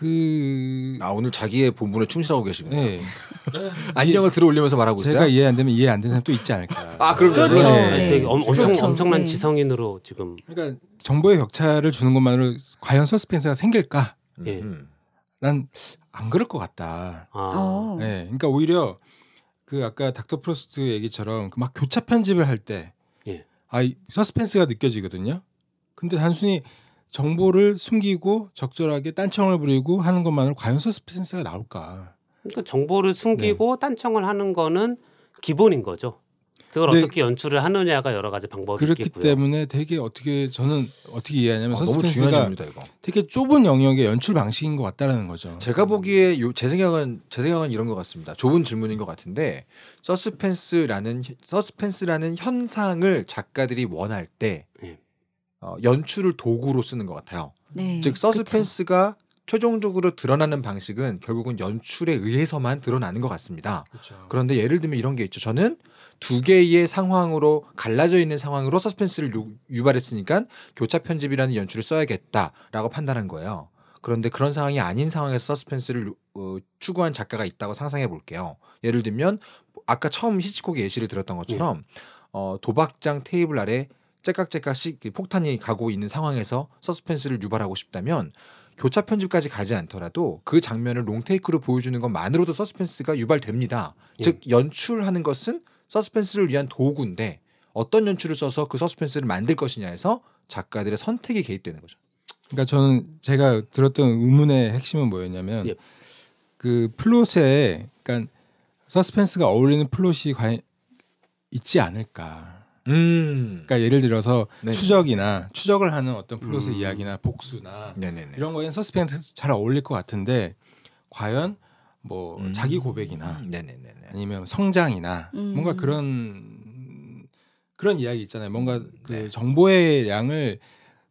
그. 아, 오늘 자기의 본분에 충실하고 계시군요. 네. 안경을 들어올리면서 말하고 있어요. 제가 이해 안 되면 이해 안 되는 사람 또 있지 않을까. 아, 그럼 그렇죠. 네. 네. 되게 엄, 엄청, 그렇죠. 엄청난 네. 지성인으로 지금. 그러니까 정보의 격차를 주는 것만으로 과연 서스펜스가 생길까? 예. 음. 난안 그럴 것 같다. 아. 어. 네, 그러니까 오히려 그 아까 닥터 프로스트 얘기처럼 그막 교차 편집을 할 때, 예. 아, 서스펜스가 느껴지거든요. 근데 단순히 정보를 숨기고 적절하게 딴청을 부리고 하는 것만으로 과연 서스펜스가 나올까? 그러니까 정보를 숨기고 네. 딴청을 하는 거는 기본인 거죠. 그걸 네. 어떻게 연출을 하느냐가 여러 가지 방법이 그렇기 있겠고요. 때문에 되게 어떻게 저는 어떻게 이해하냐면 아, 서스펜스가 너무 중요합니다, 이거. 되게 좁은 영역의 연출 방식인 것 같다라는 거죠. 제가 보기에 요, 제 생각은 제 생각은 이런 것 같습니다. 좁은 질문인 것 같은데 서스펜스라는 서스펜스라는 현상을 작가들이 원할 때 예. 어, 연출을 도구로 쓰는 것 같아요. 네, 즉 서스펜스가 그쵸. 최종적으로 드러나는 방식은 결국은 연출에 의해서만 드러나는 것 같습니다. 그쵸. 그런데 예를 들면 이런 게 있죠. 저는 두 개의 상황으로 갈라져 있는 상황으로 서스펜스를 유, 발했으니까 교차 편집이라는 연출을 써야겠다라고 판단한 거예요. 그런데 그런 상황이 아닌 상황에서 서스펜스를 어, 추구한 작가가 있다고 상상해 볼게요. 예를 들면 아까 처음 히치콕 예시를 들었던 것처럼 네. 어, 도박장 테이블 아래 째깍째깍씩 폭탄이 가고 있는 상황에서 서스펜스를 유발하고 싶다면 교차 편집까지 가지 않더라도 그 장면을 롱테이크로 보여주는 것만으로도 서스펜스가 유발됩니다. 예. 즉 연출하는 것은 서스펜스를 위한 도구인데 어떤 연출을 써서 그 서스펜스를 만들 것이냐에서 작가들의 선택이 개입되는 거죠. 그러니까 저는 제가 들었던 의문의 핵심은 뭐였냐면 예. 그 플롯에 그러니까 서스펜스가 어울리는 플롯이 과연 있지 않을까. 음. 그러니까 예를 들어서 네 추적이나 추적을 하는 어떤 플롯의 음. 이야기나 복수나 네네네. 이런 거에는 서스펜스 잘 어울릴 것 같은데 과연 뭐 음. 자기 고백이나 네네네. 아니면 성장이나 음. 뭔가 그런 그런 이야기 있잖아요. 뭔가 그 네. 정보의 양을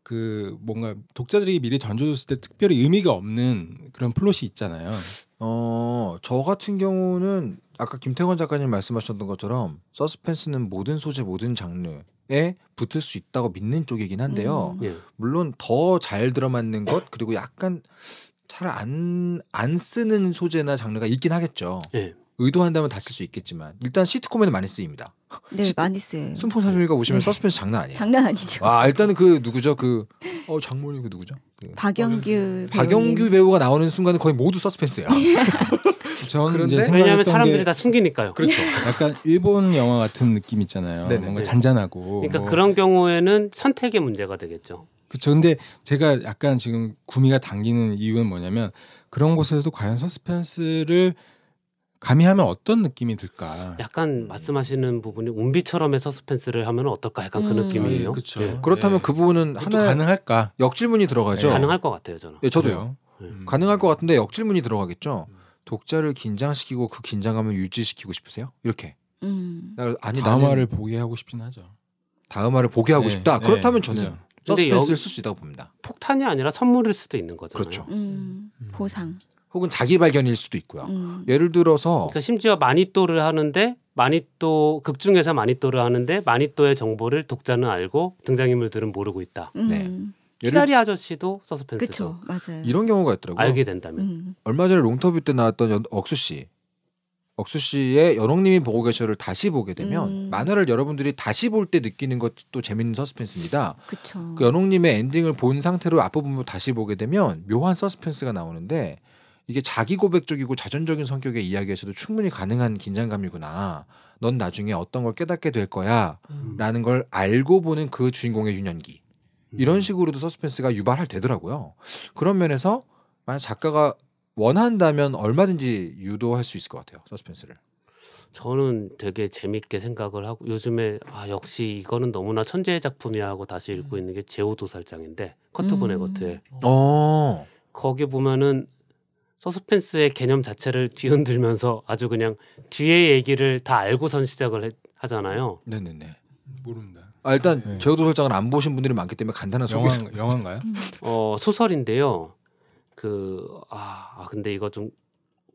그 뭔가 독자들이 미리 던져줬을 때 특별히 의미가 없는 그런 플롯이 있잖아요. 어, 저 같은 경우는 아까 김태권 작가님 말씀하셨던 것처럼 서스펜스는 모든 소재 모든 장르에 붙을 수 있다고 믿는 쪽이긴 한데요. 음. 예. 물론 더 잘 들어맞는 것 그리고 약간 잘안안 안 쓰는 소재나 장르가 있긴 하겠죠. 예. 의도한다면 다 쓸 수 있겠지만 일단 시트콤에는 많이 쓰입니다. 네, 시트, 많이 쓰요 순풍 사조기가 오시면 네. 서스펜스 장난 아니에요. 장난 아니죠. 와, 아, 일단은 그 누구죠? 그 어, 장모님 그 누구죠? 그, 박영규 박영규 배우가 나오는 순간은 거의 모두 서스펜스예요. 전 이제 왜냐하면 사람들이 게... 다 숨기니까요. 그렇죠. 약간 일본 영화 같은 느낌 있잖아요. 네네. 뭔가 네. 잔잔하고. 그러니까 뭐... 그런 경우에는 선택의 문제가 되겠죠. 그렇죠. 근데 제가 약간 지금 구미가 당기는 이유는 뭐냐면 그런 곳에서도 과연 서스펜스를 가미하면 어떤 느낌이 들까? 약간 말씀하시는 부분이 운비처럼의 서스펜스를 하면 어떨까? 약간 그 음. 그 느낌이에요. 아, 그렇죠. 예. 그렇다면 예. 그 부분은 하나 가능할까? 역질문이 들어가죠. 네, 가능할 것 같아요, 저는. 예, 저도요. 음. 가능할 것 같은데 역질문이 들어가겠죠. 음. 독자를 긴장시키고 그 긴장감을 유지시키고 싶으세요? 이렇게. 음. 아니 다음 나는 화를 보게 하고 싶긴 하죠. 다음화를 보게 하고 네, 싶다. 네, 그렇다면 저는 서스펜스를 쓸 수 있다고 봅니다. 폭탄이 아니라 선물일 수도 있는 거잖아요. 그렇죠. 음. 음, 보상. 혹은 자기 발견일 수도 있고요. 음. 예를 들어서 그러니까 심지어 마니또를 하는데 마니또 극 중에서 마니또를 하는데 마니또의 정보를 독자는 알고 등장인물들은 모르고 있다. 음. 네. 시라리 아저씨도 서스펜스. 그쵸, 맞아요. 이런 경우가 있더라고요. 알게 된다면. 음. 얼마 전에 롱터뷰 때 나왔던 연, 억수 씨. 억수 씨의 연옥님이 보고 계셔를 다시 보게 되면 음. 만화를 여러분들이 다시 볼 때 느끼는 것도 재밌는 서스펜스입니다. 그쵸. 그 연옥님의 엔딩을 본 상태로 앞부분을 다시 보게 되면 묘한 서스펜스가 나오는데 이게 자기 고백적이고 자전적인 성격의 이야기에서도 충분히 가능한 긴장감이구나. 넌 나중에 어떤 걸 깨닫게 될 거야. 음. 라는 걸 알고 보는 그 주인공의 유년기. 이런 음. 식으로도 서스펜스가 유발할 되더라고요. 그런 면에서 만약 작가가 원한다면 얼마든지 유도할 수 있을 것 같아요. 서스펜스를. 저는 되게 재밌게 생각을 하고 요즘에 아 역시 이거는 너무나 천재의 작품이야 하고 다시 읽고 음. 있는 게 제오 도살장인데 커트 음. 보네거트에 어. 거기 보면은 서스펜스의 개념 자체를 뒤흔들면서 아주 그냥 뒤의 얘기를 다 알고선 시작을 해, 하잖아요. 네네네. 모릅니다. 아, 일단 네. 제도 설정을 안 보신 분들이 많기 때문에 간단한 소개. 영화, 영화인가요? 어 소설인데요. 그아 아, 근데 이거 좀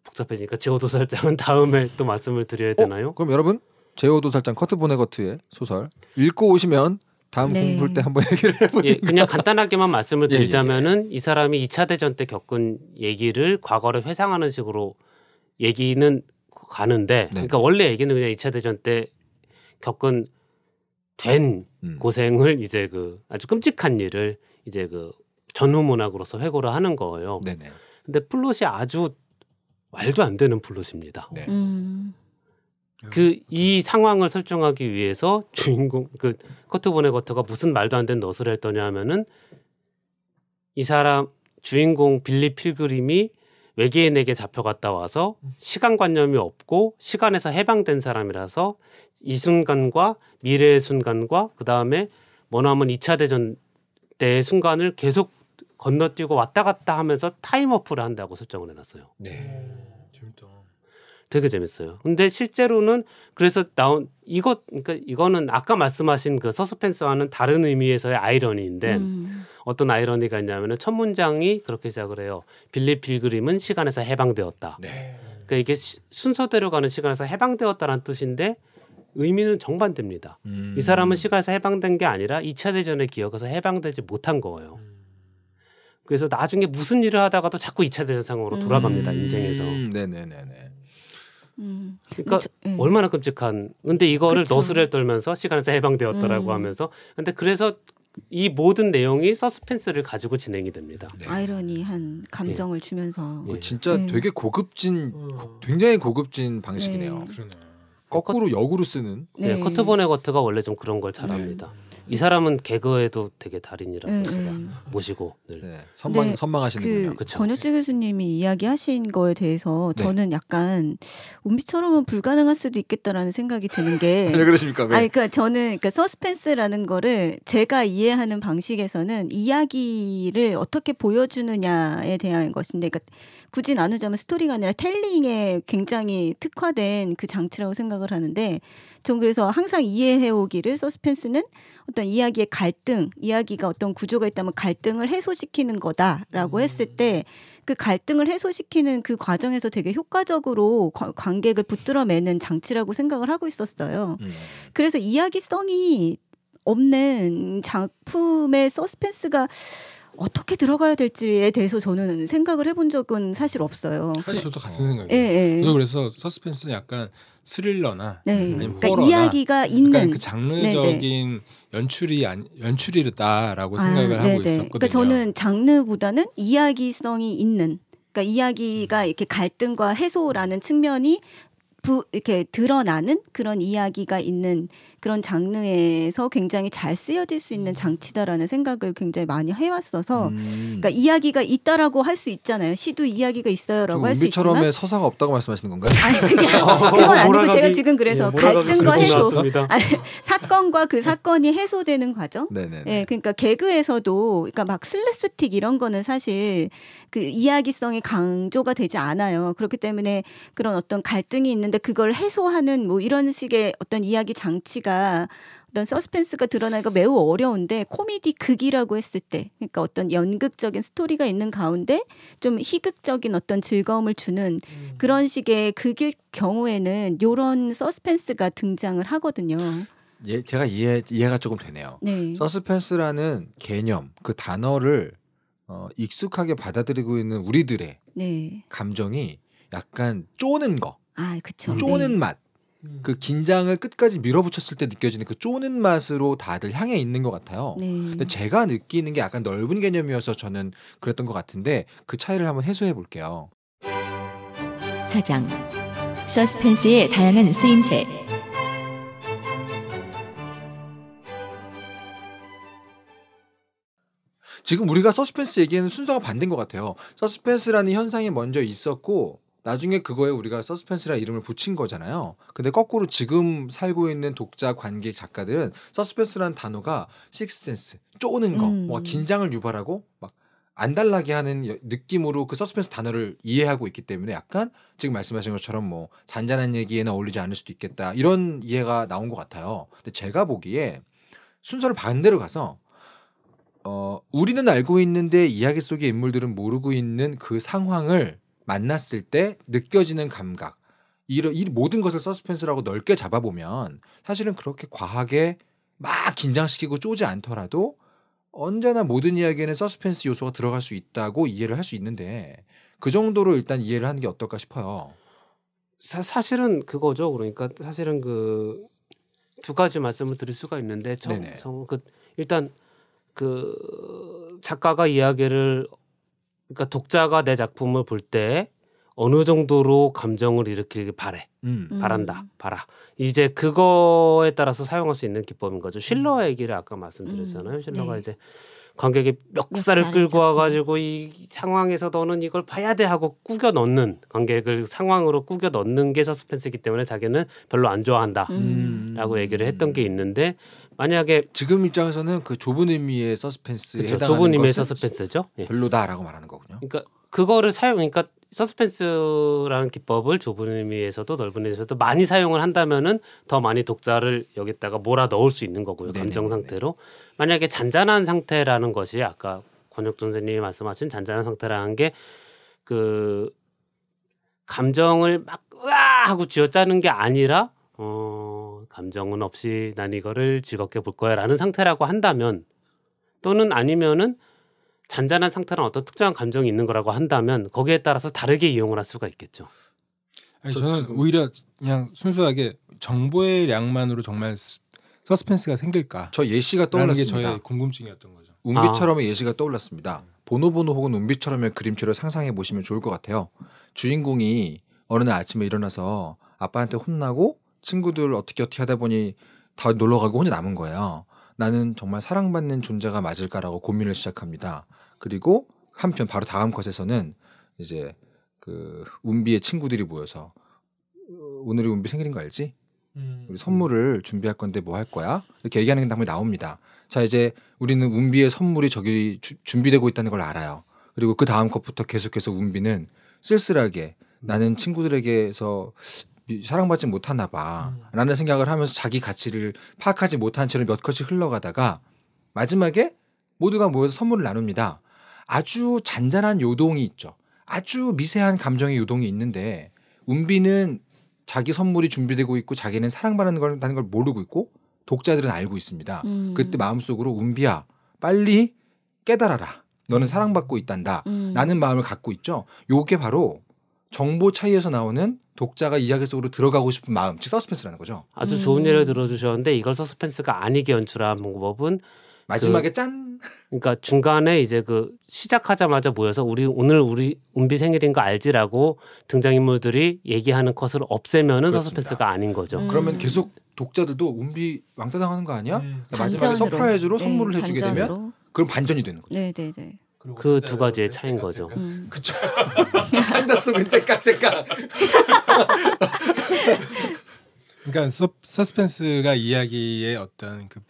복잡해지니까 제호도 설정은 다음에 또 말씀을 드려야 어, 되나요? 어? 그럼 여러분 제호도 설정 커트 보네거트의 소설 읽고 오시면 다음 네. 공부할 때 한번 얘기를 해보니 예, 그냥 간단하게만 말씀을 드리자면은 예, 예. 예. 이 사람이 2차 대전 때 겪은 얘기를 과거를 회상하는 식으로 얘기는 가는데 네. 그러니까 원래 얘기는 그냥 2차 대전 때 겪은 된 음. 고생을 이제 그 아주 끔찍한 일을 이제 그 전후 문학으로서 회고를 하는 거예요. 네네. 근데 플롯이 아주 말도 안 되는 플롯입니다. 네. 음. 그이 상황을 설정하기 위해서 주인공 그 커트 보네거트가 무슨 말도 안 되는 넛을 했더냐 하면은 이 사람 주인공 빌리 필그림이 외계인에게 잡혀갔다 와서 음. 시간관념이 없고 시간에서 해방된 사람이라서 이 순간과 미래의 순간과 그 다음에 뭐냐면 2차 대전 때의 순간을 계속 건너뛰고 왔다 갔다 하면서 타임어프를 한다고 설정을 해놨어요. 네. 음. 재밌다. 되게 재밌어요. 근데 실제로는 그래서 나온 이것 그러니까 이거는 아까 말씀하신 그 서스펜스와는 다른 의미에서의 아이러니인데 음. 어떤 아이러니가 있냐면은 첫 문장이 그렇게 시작을 해요. 빌리 필그림은 시간에서 해방되었다. 네. 그러니까 이게 시, 순서대로 가는 시간에서 해방되었다라는 뜻인데 의미는 정반대입니다. 음. 이 사람은 시간에서 해방된 게 아니라 2차 대전의 기억에서 해방되지 못한 거예요. 음. 그래서 나중에 무슨 일을 하다가도 자꾸 2차 대전 상황으로 돌아갑니다. 음. 인생에서. 음. 네네네네. 음. 그러니까 그 음. 얼마나 끔찍한. 근데 이거를 그쵸. 너스레 떨면서 시간에서 해방되었다라고 음. 하면서. 근데 그래서 이 모든 내용이 서스펜스를 가지고 진행이 됩니다. 네. 아이러니한 감정을 예. 주면서 예. 진짜 예. 되게 고급진 어. 고, 굉장히 고급진 방식이네요. 네. 거꾸로 그 역으로 쓰는. 네. 예, 커트본의 거트가 원래 좀 그런 걸 잘합니다. 네. 이 사람은 개그에도 되게 달인이라서 음, 제가 음. 모시고 늘 네. 선망 선망하시는군요. 그 권효주 교수님이 이야기하신 거에 대해서 네. 저는 약간 운비처럼은 불가능할 수도 있겠다라는 생각이 드는 게왜 그러십니까? 왜? 아니 그 저는 그 서스펜스라는 거를 제가 이해하는 방식에서는 이야기를 어떻게 보여주느냐에 대한 것인데 그러니까 굳이 나누자면 스토리가 아니라 텔링에 굉장히 특화된 그 장치라고 생각을 하는데 전 그래서 항상 이해해오기를 서스펜스는 어떤 이야기의 갈등, 이야기가 어떤 구조가 있다면 갈등을 해소시키는 거다라고 음. 했을 때 그 갈등을 해소시키는 그 과정에서 되게 효과적으로 관객을 붙들어매는 장치라고 생각을 하고 있었어요. 음. 그래서 이야기성이 없는 작품의 서스펜스가 어떻게 들어가야 될지에 대해서 저는 생각을 해본 적은 사실 없어요. 사실 저도 그 같은 생각이에요. 예, 예. 저도 그래서 서스펜스는 약간 스릴러나 네. 아니면 그러니까 호러나 이야기가 있는 그 네, 네. 장르적인 아, 네네. 연출이 아 연출이다라고 생각을 아, 하고 있었거든요. 그러니까 저는 장르보다는 이야기성이 있는 그러니까 이야기가 음. 이렇게 갈등과 해소라는 측면이 부, 이렇게 드러나는 그런 이야기가 있는 그런 장르에서 굉장히 잘 쓰여질 수 있는 장치다라는 생각을 굉장히 많이 해왔어서 음. 그러니까 이야기가 있다라고 할 수 있잖아요. 시도 이야기가 있어요라고 할 수 있지만 처럼의 서사가 없다고 말씀하시는 건가요? 아니 그게 어, 그건 아니고 제가 지금 그래서 예, 갈등과 해소 아니, 사건과 그 사건이 해소되는 과정. 네네. 예, 그러니까 개그에서도 그러니까 막 슬래스틱 이런 거는 사실 그 이야기성이 강조가 되지 않아요. 그렇기 때문에 그런 어떤 갈등이 있는 근데 그걸 해소하는 뭐 이런 식의 어떤 이야기 장치가 어떤 서스펜스가 드러나기가 매우 어려운데 코미디 극이라고 했을 때 그러니까 어떤 연극적인 스토리가 있는 가운데 좀 희극적인 어떤 즐거움을 주는 음. 그런 식의 극일 경우에는 요런 서스펜스가 등장을 하거든요. 예, 제가 이해 이해가 조금 되네요. 네. 서스펜스라는 개념 그 단어를 어, 익숙하게 받아들이고 있는 우리들의 네. 감정이 약간 쪼는 거. 아, 그쵸. 그 쪼는 네. 맛. 그 긴장을 끝까지 밀어붙였을 때 느껴지는 그 쪼는 맛으로 다들 향해 있는 것 같아요. 네. 근데 제가 느끼는 게 약간 넓은 개념이어서 저는 그랬던 것 같은데 그 차이를 한번 해소해 볼게요. 사장 서스펜스의 다양한 쓰임새 지금 우리가 서스펜스 얘기는 순서가 반대인 것 같아요. 서스펜스라는 현상이 먼저 있었고 나중에 그거에 우리가 서스펜스라 는 이름을 붙인 거잖아요. 근데 거꾸로 지금 살고 있는 독자, 관객, 작가들은 서스펜스라는 단어가 식스센스, 쪼는 거, 음. 뭐 긴장을 유발하고 막 안달나게 하는 느낌으로 그 서스펜스 단어를 이해하고 있기 때문에 약간 지금 말씀하신 것처럼 뭐 잔잔한 얘기에는 어울리지 않을 수도 있겠다 이런 이해가 나온 것 같아요. 근데 제가 보기에 순서를 반대로 가서 어 우리는 알고 있는데 이야기 속의 인물들은 모르고 있는 그 상황을 만났을 때 느껴지는 감각 이런 이 모든 것을 서스펜스라고 넓게 잡아보면 사실은 그렇게 과하게 막 긴장시키고 쪼지 않더라도 언제나 모든 이야기에는 서스펜스 요소가 들어갈 수 있다고 이해를 할 수 있는데 그 정도로 일단 이해를 하는 게 어떨까 싶어요. 사, 실은 그거죠. 그러니까 사실은 그 두 가지 말씀을 드릴 수가 있는데 정, 정, 그 일단 그 작가가 이야기를 그러니까 독자가 내 작품을 볼 때 어느 정도로 감정을 일으키길 바래 음. 음. 바란다 바라 이제 그거에 따라서 사용할 수 있는 기법인 거죠 음. 실러 얘기를 아까 말씀드렸잖아요 음. 실러가 네. 이제 관객의 멱살을 끌고 와가지고 이 상황에서 너는 이걸 봐야 돼 하고 꾸겨 넣는 관객을 상황으로 꾸겨 넣는 게 서스펜스이기 때문에 자기는 별로 안 좋아한다라고 음. 얘기를 했던 게 있는데 만약에 지금 입장에서는 그 좁은 의미의 서스펜스에 그쵸, 좁은 의미의 서스펜스죠 예. 별로다라고 말하는 거군요. 그러니까 그거를 사용 그러니까 서스펜스라는 기법을 좁은 의미에서도 넓은 의미에서도 많이 사용을 한다면은 더 많이 독자를 여기다가 몰아 넣을 수 있는 거고요 네네, 감정 상태로 만약에 잔잔한 상태라는 것이 아까 권혁 준 선생님이 말씀하신 잔잔한 상태라는 게 그 감정을 막 으아 하고 쥐어짜는 게 아니라 어 감정은 없이 난 이거를 즐겁게 볼 거야라는 상태라고 한다면 또는 아니면은 잔잔한 상태는 어떤 특정한 감정이 있는 거라고 한다면 거기에 따라서 다르게 이용을 할 수가 있겠죠. 아니, 저는 오히려 그냥 순수하게 정보의 양만으로 정말 서스펜스가 생길까? 저 예시가 떠올랐습니다. 게 저의 궁금증이었던 거죠. 운비처럼의 아. 예시가 떠올랐습니다. 보노보노 혹은 운비처럼의 그림체를 상상해 보시면 좋을 것 같아요. 주인공이 어느 날 아침에 일어나서 아빠한테 혼나고 친구들 어떻게 어떻게 하다 보니 다 놀러 가고 혼자 남은 거예요. 나는 정말 사랑받는 존재가 맞을까라고 고민을 시작합니다. 그리고 한편 바로 다음 컷에서는 이제 그 운비의 친구들이 모여서 어, 오늘이 운비 생일인 거 알지? 음. 우리 선물을 준비할 건데 뭐 할 거야? 이렇게 얘기하는 게 당연히 나옵니다. 자 이제 우리는 운비의 선물이 저기 주, 준비되고 있다는 걸 알아요. 그리고 그 다음 컷부터 계속해서 운비는 쓸쓸하게 나는 친구들에게서 사랑받지 못하나 봐라는 음. 생각을 하면서 자기 가치를 파악하지 못한 채로 몇 컷이 흘러가다가 마지막에 모두가 모여서 선물을 나눕니다. 아주 잔잔한 요동이 있죠. 아주 미세한 감정의 요동이 있는데 은비는 자기 선물이 준비되고 있고 자기는 사랑받는 걸, 걸 모르고 있고 독자들은 알고 있습니다. 음. 그때 마음속으로 은비야 빨리 깨달아라. 너는 음. 사랑받고 있단다. 음. 라는 마음을 갖고 있죠. 요게 바로 정보 차이에서 나오는 독자가 이야기 속으로 들어가고 싶은 마음, 즉 서스펜스라는 거죠. 아주 좋은 음. 예를 들어주셨는데 이걸 서스펜스가 아니게 연출한 방법은 마지막에 그, 짠. 그러니까 중간에 이제 그 시작하자마자 모여서 우리 오늘 우리 은비 생일인 거 알지라고 등장인물들이 얘기하는 것을 없애면은 그렇습니다. 서스펜스가 아닌 거죠. 음. 그러면 계속 독자들도 은비 왕따 당하는 거 아니야? 음. 그러니까 마지막에 서프라이즈로 네. 선물을 해주게 반전으로. 되면 그럼 반전이 되는 거죠. 네, 네, 네. 그두 그 가지의 차이인 거죠. 음. 그쵸. 상자 속은 째깍째깍. 그러니까 서, 스펜스가 이야기의 어떤 그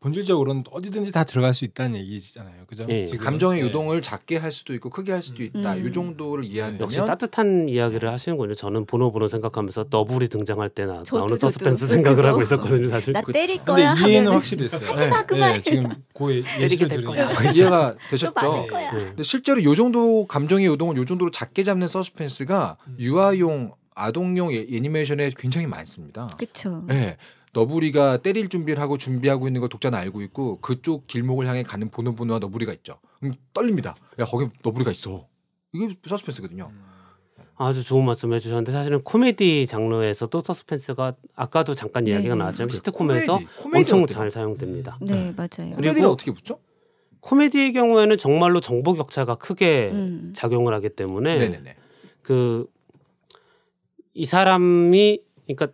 본질적으로는 어디든지 다 들어갈 수 있다는 얘기잖아요. 그죠? 예. 감정의 유동을 예. 작게 할 수도 있고 크게 할 수도 있다. 음. 이 정도를 이해하면 역시 따뜻한 이야기를 하시는군요. 저는 보노 보노 생각하면서 너블이 등장할 때 나, 나오는 서스펜스 생각을 하고 있었거든요. 사실. 나 그 예, 예, 때릴 거야. 근데 이해는 확실히 됐어요. 네. 네. 네. 지금 고의 예시를 들으니 아, 이해가 되셨죠. 근데 실제로 이 정도 감정의 유동을 이 정도로 작게 잡는 서스펜스가 음. 유아용 아동용 애니메이션에 굉장히 많습니다. 그렇죠. 네. 너부리가 때릴 준비를 하고 준비하고 있는 걸 독자는 알고 있고 그쪽 길목을 향해 가는 보는 분노와 너부리가 있죠. 음, 떨립니다. 야 거기 너부리가 있어. 이게 서스펜스거든요. 음. 아주 좋은 말씀 해주셨는데 사실은 코미디 장르에서 또 서스펜스가 아까도 잠깐 네. 이야기가 나왔지만 시트콤에서 그 코미디. 코미디 엄청 어때요? 잘 사용됩니다. 네, 네. 맞아요. 그리고 어떻게 붙죠? 코미디의 경우에는 정말로 정보 격차가 크게 음. 작용을 하기 때문에 그이 사람이 그러니까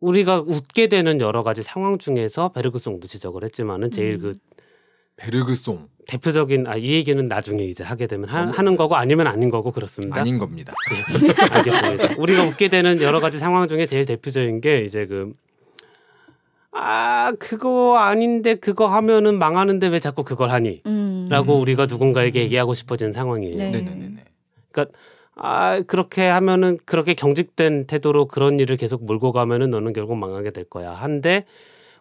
우리가 웃게 되는 여러 가지 상황 중에서 베르그송도 지적을 했지만은 제일 음. 그 베르그송 대표적인 아, 이 얘기는 나중에 이제 하게 되면 하, 는 거고 아니면 아닌 거고 그렇습니다. 아닌 겁니다. 네. 알겠습니다. 우리가 웃게 되는 여러 가지 상황 중에 제일 대표적인 게 이제 그 아, 그거 아닌데 그거 하면은 망하는데 왜 자꾸 그걸 하니? 음. 라고 우리가 누군가에게 얘기하고 싶어지는 상황이에요. 네네네. 네, 네, 그러니까 아 그렇게 하면은 그렇게 경직된 태도로 그런 일을 계속 몰고 가면은 너는 결국 망하게 될 거야 한데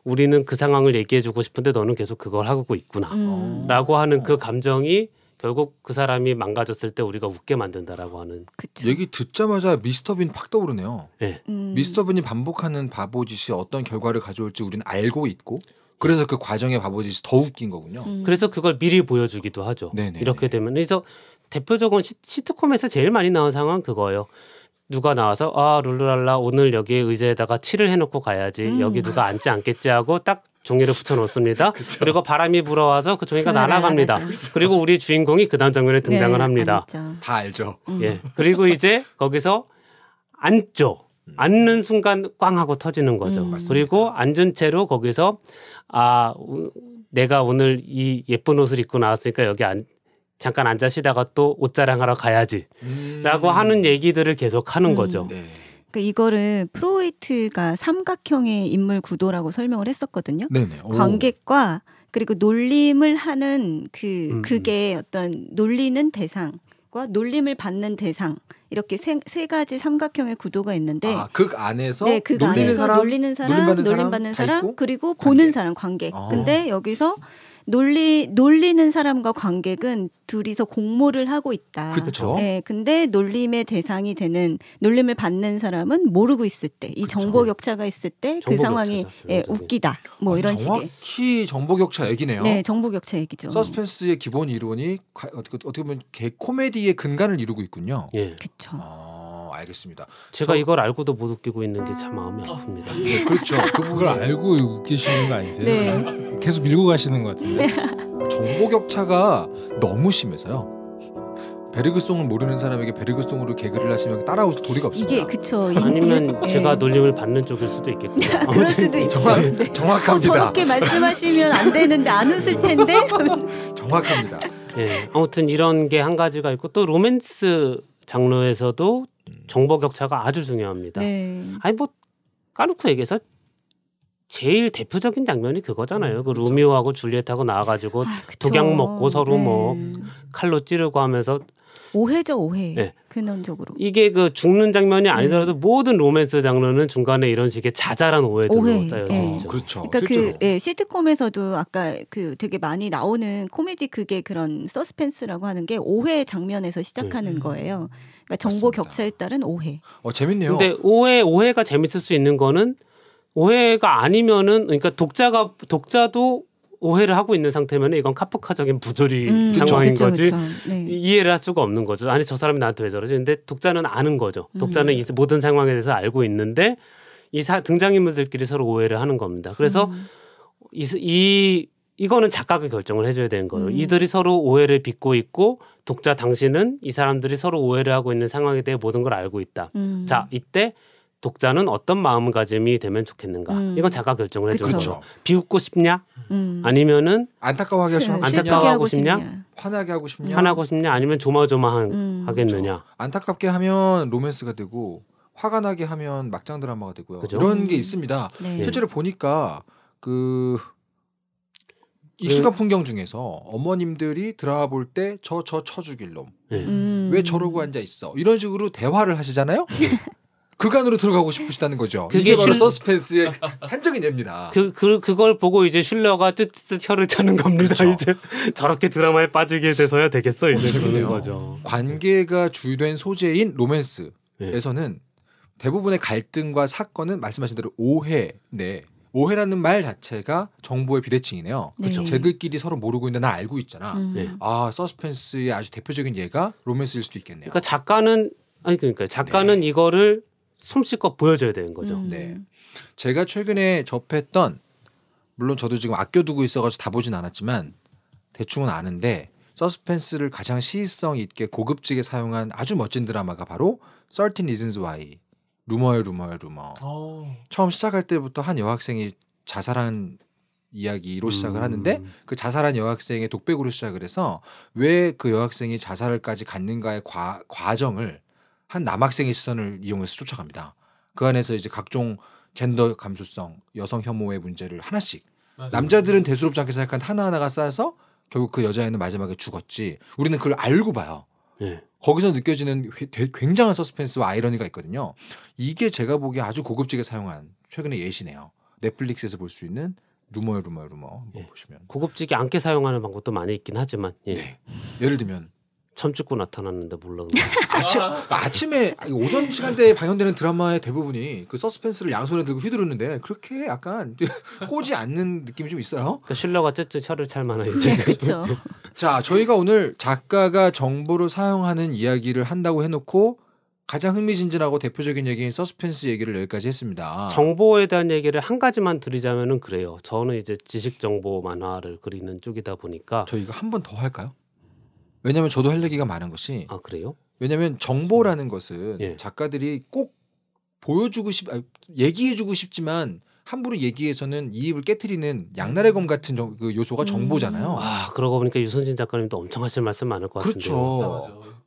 우리는 그 상황을 얘기해 주고 싶은데 너는 계속 그걸 하고 있구나라고 음. 하는 그 감정이 결국 그 사람이 망가졌을 때 우리가 웃게 만든다라고 하는 그쵸. 얘기 듣자마자 미스터빈 팍 떠오르네요. 네. 음. 미스터빈이 반복하는 바보짓이 어떤 결과를 가져올지 우리는 알고 있고 그래서 그 과정의 바보짓이 더 웃긴 거군요. 음. 그래서 그걸 미리 보여주기도 하죠. 네네네. 이렇게 되면 그래서 대표적인 시, 시트콤에서 제일 많이 나온 상황 그거예요. 누가 나와서 아 룰루랄라 오늘 여기 의자에다가 칠을 해놓고 가야지 음. 여기 누가 앉지 않겠지 하고 딱 종이를 붙여놓습니다. 그리고 바람이 불어와서 그 종이가 날아갑니다. 그리고 우리 주인공이 그 다음 장면에 등장을 네, 합니다. 알죠. 다 알죠. 음. 예. 그리고 이제 거기서 앉죠. 앉는 순간 꽝 하고 터지는 거죠. 음. 그리고 앉은 채로 거기서 아 내가 오늘 이 예쁜 옷을 입고 나왔으니까 여기 앉, 잠깐 앉아 쉬다가 또 옷자랑하러 가야지라고 음. 하는 얘기들을 계속 하는 음. 거죠. 네. 그러니까 이거를 프로이트가 삼각형의 인물 구도라고 설명을 했었거든요. 네네. 관객과 그리고 놀림을 하는 그 음. 그게 어떤 놀리는 대상과 놀림을 받는 대상 이렇게 세, 세 가지 삼각형의 구도가 있는데 아, 극 안에서 네, 극 놀리는, 안에서 사람, 놀리는 사람, 놀림받는 사람, 사람, 그리고 관객. 사람 관객. 아. 근데 여기서 논리 놀리는 사람과 관객은 둘이서 공모를 하고 있다. 그렇죠. 네, 근데 놀림의 대상이 되는 놀림을 받는 사람은 모르고 있을 때, 이 그쵸. 그렇죠. 정보 격차가 있을 때 그 상황이 예, 뭐 웃기다. 뭐 아, 이런 정확히 식의. 정보 격차 얘기네요. 네, 정보 격차 얘기죠. 서스펜스의 기본 이론이 어떻게 보면 개 코미디의 근간을 이루고 있군요. 예. 그렇죠. 알겠습니다. 제가 저... 이걸 알고도 못 웃기고 있는 게 참 마음이 아픕니다. 네, 그렇죠. 그걸 네. 알고 웃기시는 거 아니세요? 네. 계속 밀고 가시는 것 같은데. 네. 정보 격차가 너무 심해서요. 베르그송을 모르는 사람에게 베르그송으로 개그를 하시면 따라올 도리가 없어요. 이게 그쵸. 아니면 예. 제가 놀림을 받는 쪽일 수도 있겠군요. 그럴 수도 정확, 네. 정확합니다. 저렇게 말씀하시면 안 되는데 안 웃을 텐데. 정확합니다. 예, 네, 아무튼 이런 게 한 가지가 있고 또 로맨스 장르에서도 정보 격차가 아주 중요합니다. 네. 아니 뭐 까놓고 얘기해서 제일 대표적인 장면이 그거잖아요. 음, 그 그렇죠. 루미오하고 줄리엣하고 나와가지고 아, 독약 먹고 서로 뭐 네. 뭐 칼로 찌르고 하면서 오해죠 오해. 네. 근원적으로 이게 그 죽는 장면이 아니더라도 네. 모든 로맨스 장르는 중간에 이런 식의 자잘한 오해들로 오해. 짜여져 있죠. 예. 어. 어, 그렇죠. 그러니까 그, 실제로. 그 예, 시트콤에서도 아까 그 되게 많이 나오는 코미디 그게 그런 서스펜스라고 하는 게 오해 장면에서 시작하는 네. 거예요. 그러니까 정보 맞습니다. 격차에 따른 오해. 어 재밌네요. 근데 오해 오해가 재밌을 수 있는 거는 오해가 아니면은 그러니까 독자가 독자도 오해를 하고 있는 상태면 이건 카프카적인 부조리 음, 상황인 그쵸, 거지 그쵸, 그쵸. 네. 이해를 할 수가 없는 거죠. 아니 저 사람이 나한테 왜 저러지? 근데 독자는 아는 거죠. 음. 독자는 음. 이 모든 상황에 대해서 알고 있는데 이 사, 등장인물들끼리 서로 오해를 하는 겁니다. 그래서 음. 이, 이 이거는 작가가 결정을 해줘야 되는 거예요. 음. 이들이 서로 오해를 빚고 있고 독자 당신은 이 사람들이 서로 오해를 하고 있는 상황에 대해 모든 걸 알고 있다. 음. 자 이때 독자는 어떤 마음가짐이 되면 좋겠는가 음. 이건 작가 결정을 해주는 거죠 비웃고 싶냐 음. 아니면은 안타까워하게 시, 안타까워하고 싶냐? 싶냐 화나게 하고 싶냐 화나고 싶냐 아니면 조마조마 음. 하겠느냐 그쵸. 안타깝게 하면 로맨스가 되고 화가 나게 하면 막장 드라마가 되고요 그쵸? 이런 게 음. 있습니다 네. 실제로 보니까 그 네. 익숙한 그... 풍경 중에서 어머님들이 들어와 볼 때 저 저 쳐주길 놈왜 네. 음. 저러고 앉아 있어 이런 식으로 대화를 하시잖아요 그간으로 들어가고 싶으시다는 거죠. 그게 바로 실... 서스펜스의 한적인 예입니다. 그, 그, 그걸 보고 이제 실러가 뜨뜻 혀를 차는 겁니다. 그렇죠. 이제 저렇게 드라마에 빠지게 돼서야 되겠어 이제 어, 그러는 거죠. 관계가 주된 소재인 로맨스에서는 예. 대부분의 갈등과 사건은 말씀하신 대로 오해 네. 오해라는 말 자체가 정보의 비대칭이네요. 그렇죠. 쟤들끼리 서로 모르고 있는데 나 알고 있잖아. 음. 예. 아 서스펜스의 아주 대표적인 예가 로맨스일 수도 있겠네요. 그러니까 작가는 아니 그러니까 작가는 네. 이거를 숨실껏 보여줘야 되는 거죠. 음. 네. 음. 제가 최근에 접했던 물론 저도 지금 아껴두고 있어가지고 다 보진 않았지만 대충은 아는데 서스펜스를 가장 시의성 있게 고급지게 사용한 아주 멋진 드라마가 바로 13 Reasons Why 루머의 루머의 루머 오. 어. 처음 시작할 때부터 한 여학생이 자살한 이야기로 음. 시작을 하는데 음. 그 자살한 여학생의 독백으로 시작을 해서 왜 그 여학생이 자살까지 갔는가의 과, 과정을 한 남학생의 시선을 이용해서 쫓아갑니다. 그 안에서 이제 각종 젠더 감수성, 여성 혐오의 문제를 하나씩 맞아요. 남자들은 대수롭지 않게 생각한 하나하나가 쌓여서 결국 그 여자애는 마지막에 죽었지. 우리는 그걸 알고 봐요. 예. 거기서 느껴지는 굉장한 서스펜스와 아이러니가 있거든요. 이게 제가 보기에 아주 고급지게 사용한 최근의 예시네요. 넷플릭스에서 볼 수 있는 루머요 루머요 루머 예. 보시면 고급지게 안게 사용하는 방법도 많이 있긴 하지만 예. 네. 예를 들면 천축고 나타났는데 몰라. 아침 아침에 오전 시간대에 방영되는 드라마의 대부분이 그 서스펜스를 양손에 들고 휘두르는데 그렇게 약간 꼬지 않는 느낌이 좀 있어요. 그러니까 신라가 쯧쯧 혀를 찰 만한 네, 이제. 그렇죠. 자, 저희가 오늘 작가가 정보를 사용하는 이야기를 한다고 해놓고 가장 흥미진진하고 대표적인 얘기인 서스펜스 얘기를 여기까지 했습니다. 정보에 대한 얘기를 한 가지만 드리자면은 그래요. 저는 이제 지식 정보 만화를 그리는 쪽이다 보니까 저희가 한 번 더 할까요? 왜냐하면 저도 할 얘기가 많은 것이 아 그래요? 왜냐하면 정보라는 것은 예. 작가들이 꼭 보여주고 싶, 아, 얘기해주고 싶지만 함부로 얘기해서는 이입을 깨뜨리는 양날의 검 같은 정, 그 요소가 음. 정보잖아요. 음. 아 그러고 보니까 유선진 작가님도 엄청 하실 말씀 많을 것 그렇죠. 같은데요. 그렇죠.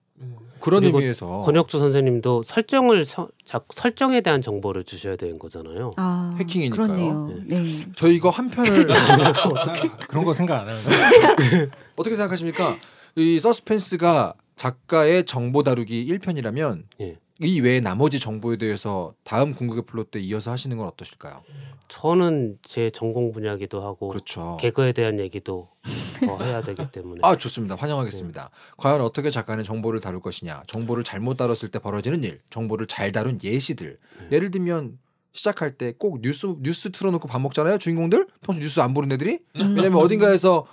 그런 의미에서 권혁주 선생님도 설정을 서, 자, 설정에 대한 정보를 주셔야 되는 거잖아요. 아, 해킹이니까요. 예. 네. 네. 저희 이거 한 편을 그런 거 생각 안 하는데 어떻게 생각하십니까? 이 서스펜스가 작가의 정보 다루기 1편이라면 예. 이 외에 나머지 정보에 대해서 다음 궁극의 플롯 때 이어서 하시는 건 어떠실까요? 저는 제 전공 분야기도 하고 그렇죠. 개그에 대한 얘기도 어, 해야 되기 때문에 아 좋습니다 환영하겠습니다. 네. 과연 어떻게 작가는 정보를 다룰 것이냐, 정보를 잘못 다뤘을 때 벌어지는 일, 정보를 잘 다룬 예시들 음. 예를 들면 시작할 때 꼭 뉴스 뉴스 틀어놓고 밥 먹잖아요 주인공들 평소 뉴스 안 보는 애들이 음. 왜냐면 어딘가에서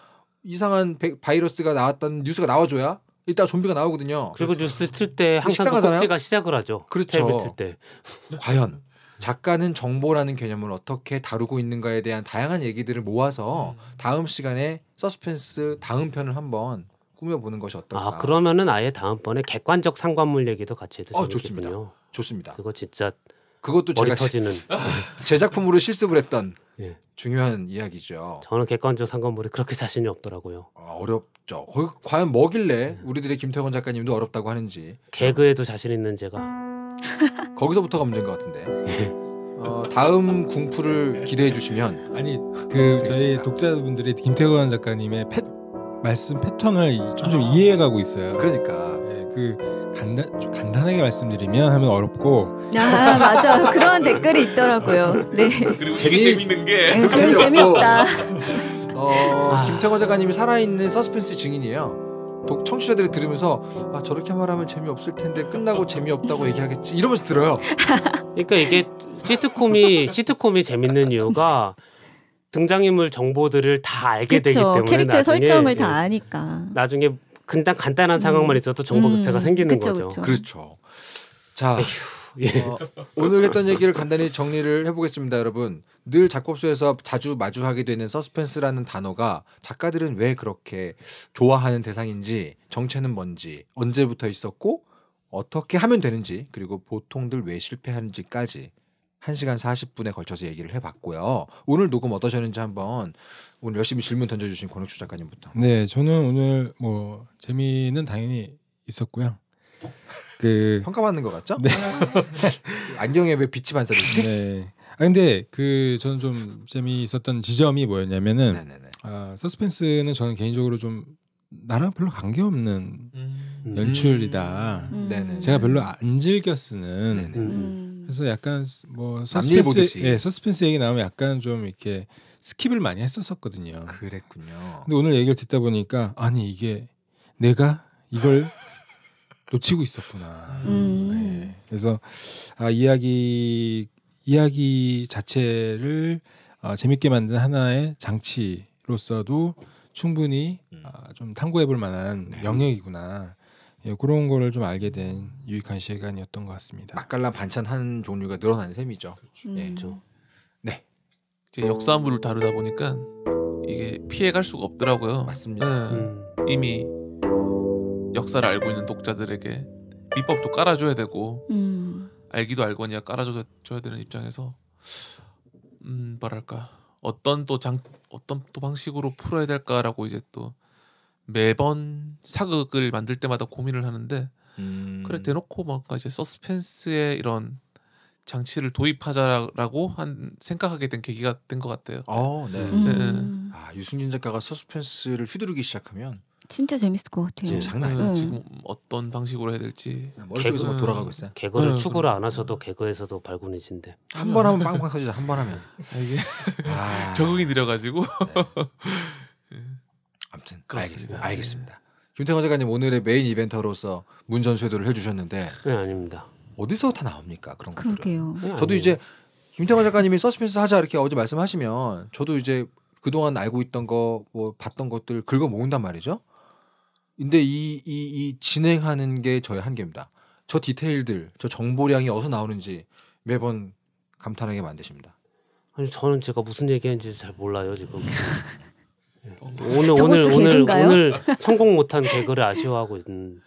이상한 바이러스가 나왔다는 뉴스가 나와줘야 이따 좀비가 나오거든요. 그리고 뉴스 틀 때 항상 꼭지가 시작을 하죠. 그렇죠. 때. 과연 작가는 정보라는 개념을 어떻게 다루고 있는가에 대한 다양한 얘기들을 모아서 음. 다음 시간에 서스펜스 다음 편을 한번 꾸며보는 것이 어떨까. 아 그러면은 아예 다음번에 객관적 상관물 얘기도 같이 해도 어, 좋습니다. 좋습니다. 그거 진짜 그것도 제가 터지는 제 작품으로 실습을 했던 예. 중요한 이야기죠. 저는 객관적 상관물에 그렇게 자신이 없더라고요. 아, 어렵죠. 과연 뭐길래 우리들의 김태권 작가님도 어렵다고 하는지 개그에도 자신 있는 제가 거기서부터가 문제인 것 같은데. 어, 다음 궁풀을 기대해 주시면 아니 그 저희 독자분들이 김태권 작가님의 패, 말씀 패턴을 좀좀 아. 이해해가고 있어요. 그러니까 그 간단 좀 간단하게 말씀드리면 하면 어렵고 아 맞아 그런 댓글이 있더라고요. 네. 그리고 재미... 재밌는 게 네, 그럼 재미없다. 어, 아. 김태권 작가님이 살아있는 서스펜스 증인이에요. 독 청취자들이 들으면서 아 저렇게 말하면 재미없을 텐데 끝나고 재미없다고 얘기하겠지 이러면서 들어요. 그러니까 이게 시트콤이 시트콤이 재밌는 이유가 등장인물 정보들을 다 알게 그쵸, 되기 때문에 캐릭터 나중에, 설정을 예, 다 아니까 나중에 간데 간단한 상황만 음. 있어도 정보 격차가 음. 생기는 그쵸, 거죠. 그렇죠 자. 에휴. 예. 어, 오늘 했던 얘기를 간단히 정리를 해보겠습니다, 여러분. 늘 작업소에서 자주 마주하게 되는 서스펜스라는 단어가 작가들은 왜 그렇게 좋아하는 대상인지, 정체는 뭔지, 언제부터 있었고, 어떻게 하면 되는지, 그리고 보통들 왜 실패하는지까지 1시간 40분에 걸쳐서 얘기를 해봤고요. 오늘 녹음 어떠셨는지 한번 오늘 열심히 질문 던져주신 권혁주 작가님부터. 네, 저는 오늘 뭐 재미는 당연히 있었고요. 그 평가받는 것 같죠? 네. 안경에 왜 빛이 반사되지? 네. 아 근데 그 저는 좀 재미 있었던 지점이 뭐였냐면은 네, 네, 네. 아, 서스펜스는 저는 개인적으로 좀 나랑 별로 관계없는 음. 연출이다. 음. 제가 별로 안 즐겨 쓰는. 음. 그래서 약간 뭐 서스펜스, 예, 서스펜스 얘기 나오면 약간 좀 이렇게 스킵을 많이 했었었거든요. 그랬군요. 근데 오늘 얘기를 듣다 보니까 아니 이게 내가 이걸 놓치고 있었구나. 음. 네. 그래서 아, 이야기 이야기 자체를 아, 재밌게 만든 하나의 장치로서도 충분히 음. 아, 좀 탐구해볼 만한 네. 영역이구나. 예, 그런 거를 좀 알게 된 유익한 시간이었던 것 같습니다. 맛깔난 반찬 한 종류가 늘어난 셈이죠. 그렇죠. 음. 네. 이제 역사물을 다루다 보니까 이게 피해갈 수가 없더라고요. 맞습니다. 네. 음. 이미 역사를 알고 있는 독자들에게 비법도 깔아줘야 되고 음. 알기도 알거니와 깔아줘야 되는 입장에서 음 뭐랄까 어떤 또 장 어떤 또 방식으로 풀어야 될까라고 이제 또 매번 사극을 만들 때마다 고민을 하는데 음. 그래 대놓고 뭔가 이제 서스펜스의 이런 장치를 도입하자라고 한 생각하게 된 계기가 된 것 같아요. 어, 네. 음. 네. 아, 유승진 작가가 서스펜스를 휘두르기 시작하면 진짜 재밌을 것 같아요. 장난 아니에 네, 네. 지금 어떤 방식으로 해야 될지 아, 머릿속에서 개그, 돌아가고 있어요. 개그를 네, 추구를 안 하셔도 개그에서도 발군해진대. 한번 하면 빵빵 터지죠. 한번 하면 아, 이게 아... 적응이 느려가지고. 네. 네. 아무튼 그렇습니다. 알겠 알겠습니다. 김태건 작가님 오늘의 메인 이벤터로서 문전쇄도를 해주셨는데. 네 아닙니다. 어디서 다 나옵니까 그런 그러게요. 네, 저도 이제 김태관 작가님이 서스펜스 하자 이렇게 어제 말씀하시면 저도 이제 그동안 알고 있던 거 뭐 봤던 것들 긁어 모은단 말이죠. 근데 이, 이, 이 진행하는 게 저의 한계입니다. 저 디테일들, 저 정보량이 어디서 나오는지 매번 감탄하게 만드십니다. 아니 저는 제가 무슨 얘기하는지 잘 몰라요 지금. 예. 오늘 오늘 오늘 오늘 성공 못한 개그를 아쉬워하고 있는.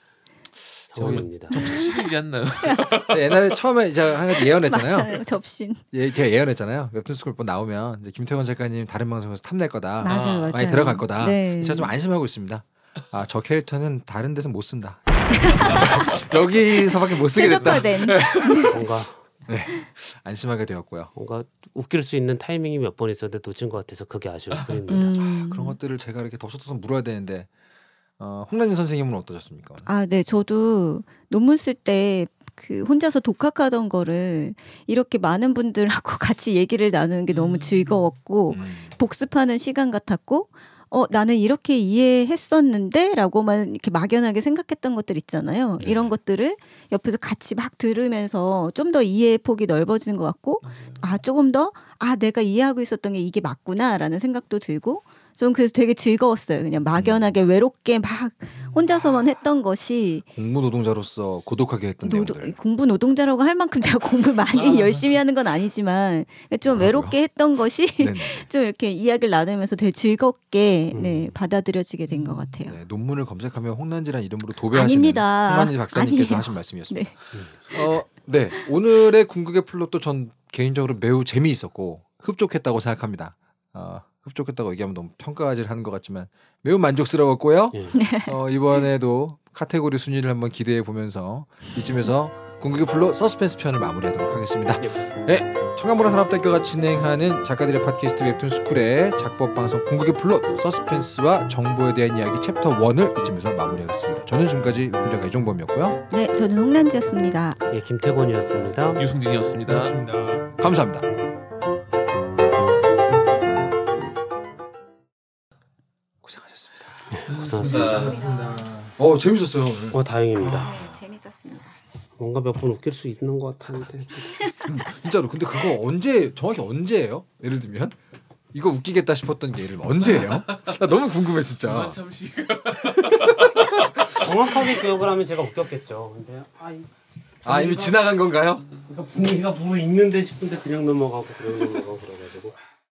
정원입니다. 접신이지 않나요? 옛날에 처음에 제가 한 가지 예언했잖아요. 맞아요, 접신. 예, 제가 예언했잖아요. 웹툰 스쿨 뭐 나오면 이제 김태원 작가님 다른 방송에서 탐낼 거다. 맞아요, 맞아요. 들어갈 거다. 네. 제가 좀 안심하고 있습니다. 아, 저 캐릭터는 다른 데서 못 쓴다. 여기서밖에 못 쓰게 됐다. 네. 뭔가 네, 안심하게 되었고요. 뭔가 웃길 수 있는 타이밍이 몇 번 있었는데 놓친 것 같아서 그게 아쉬울 뿐입니다. 아, 음. 아, 그런 것들을 제가 이렇게 덥석덥석 물어야 되는데 어, 홍란진 선생님은 어떠셨습니까? 아, 네, 저도 논문 쓸 때 그 혼자서 독학하던 거를 이렇게 많은 분들하고 같이 얘기를 나누는 게 너무 음. 즐거웠고 음. 복습하는 시간 같았고 어, 나는 이렇게 이해했었는데? 라고만 이렇게 막연하게 생각했던 것들 있잖아요. 네. 이런 것들을 옆에서 같이 막 들으면서 좀 더이해 폭이 넓어지는 것 같고, 맞아요. 아, 조금 더, 아, 내가 이해하고 있었던 게 이게 맞구나, 라는 생각도 들고, 저는 그래서 되게 즐거웠어요. 그냥 막연하게 음. 외롭게 막 혼자서만 아. 했던 것이 공부 노동자로서 고독하게 했던 노동, 내용들. 공부 노동자라고 할 만큼 제가 공부 많이 아. 열심히 하는 건 아니지만 좀 외롭게 했던 것이 좀 이렇게 이야기를 나누면서 되게 즐겁게 음. 네, 받아들여지게 된 것 같아요. 네, 논문을 검색하면 홍난지란 이름으로 도배하시는 홍난지 박사님께서 아니에요. 하신 말씀이었습니다. 네. 어, 네 오늘의 궁극의 플롯도 전 개인적으로 매우 재미있었고 흡족했다고 생각합니다. 어, 흡족했다고 얘기하면 너무 평가하지를 하는 것 같지만 매우 만족스러웠고요. 예. 네. 어, 이번에도 카테고리 순위를 한번 기대해 보면서 이쯤에서 궁극의 플로 서스펜스 편을 마무리하도록 하겠습니다. 예. 네, 청강보라산업대학교가 진행하는 작가들의 팟캐스트 웹툰 스쿨의 작법 방송 궁극의 플로 서스펜스와 정보에 대한 이야기 챕터 1을 이쯤에서 마무리하겠습니다. 저는 지금까지 군작가 이종범이었고요. 네, 저는 홍난지였습니다. 예, 김태곤이었습니다. 유승진이었습니다. 고맙습니다. 네, 감사합니다. 고생하셨습니다. 어 재밌었어요. 어 다행입니다. 아, 네, 재밌었습니다. 뭔가 몇 번 웃길 수 있는 것 같은데. 진짜로 근데 그거 언제 정확히 언제예요? 예를 들면 이거 웃기겠다 싶었던 게 예를 언제예요? 나 너무 궁금해 진짜. 정확하게 기억을 그 하면 제가 웃겼겠죠. 근데 아이. 아 이미 지나간 건가요? 그러니까 분위기가 보면 있는데 싶은데 그냥 넘어가고 그냥 넘어가고 그래가지고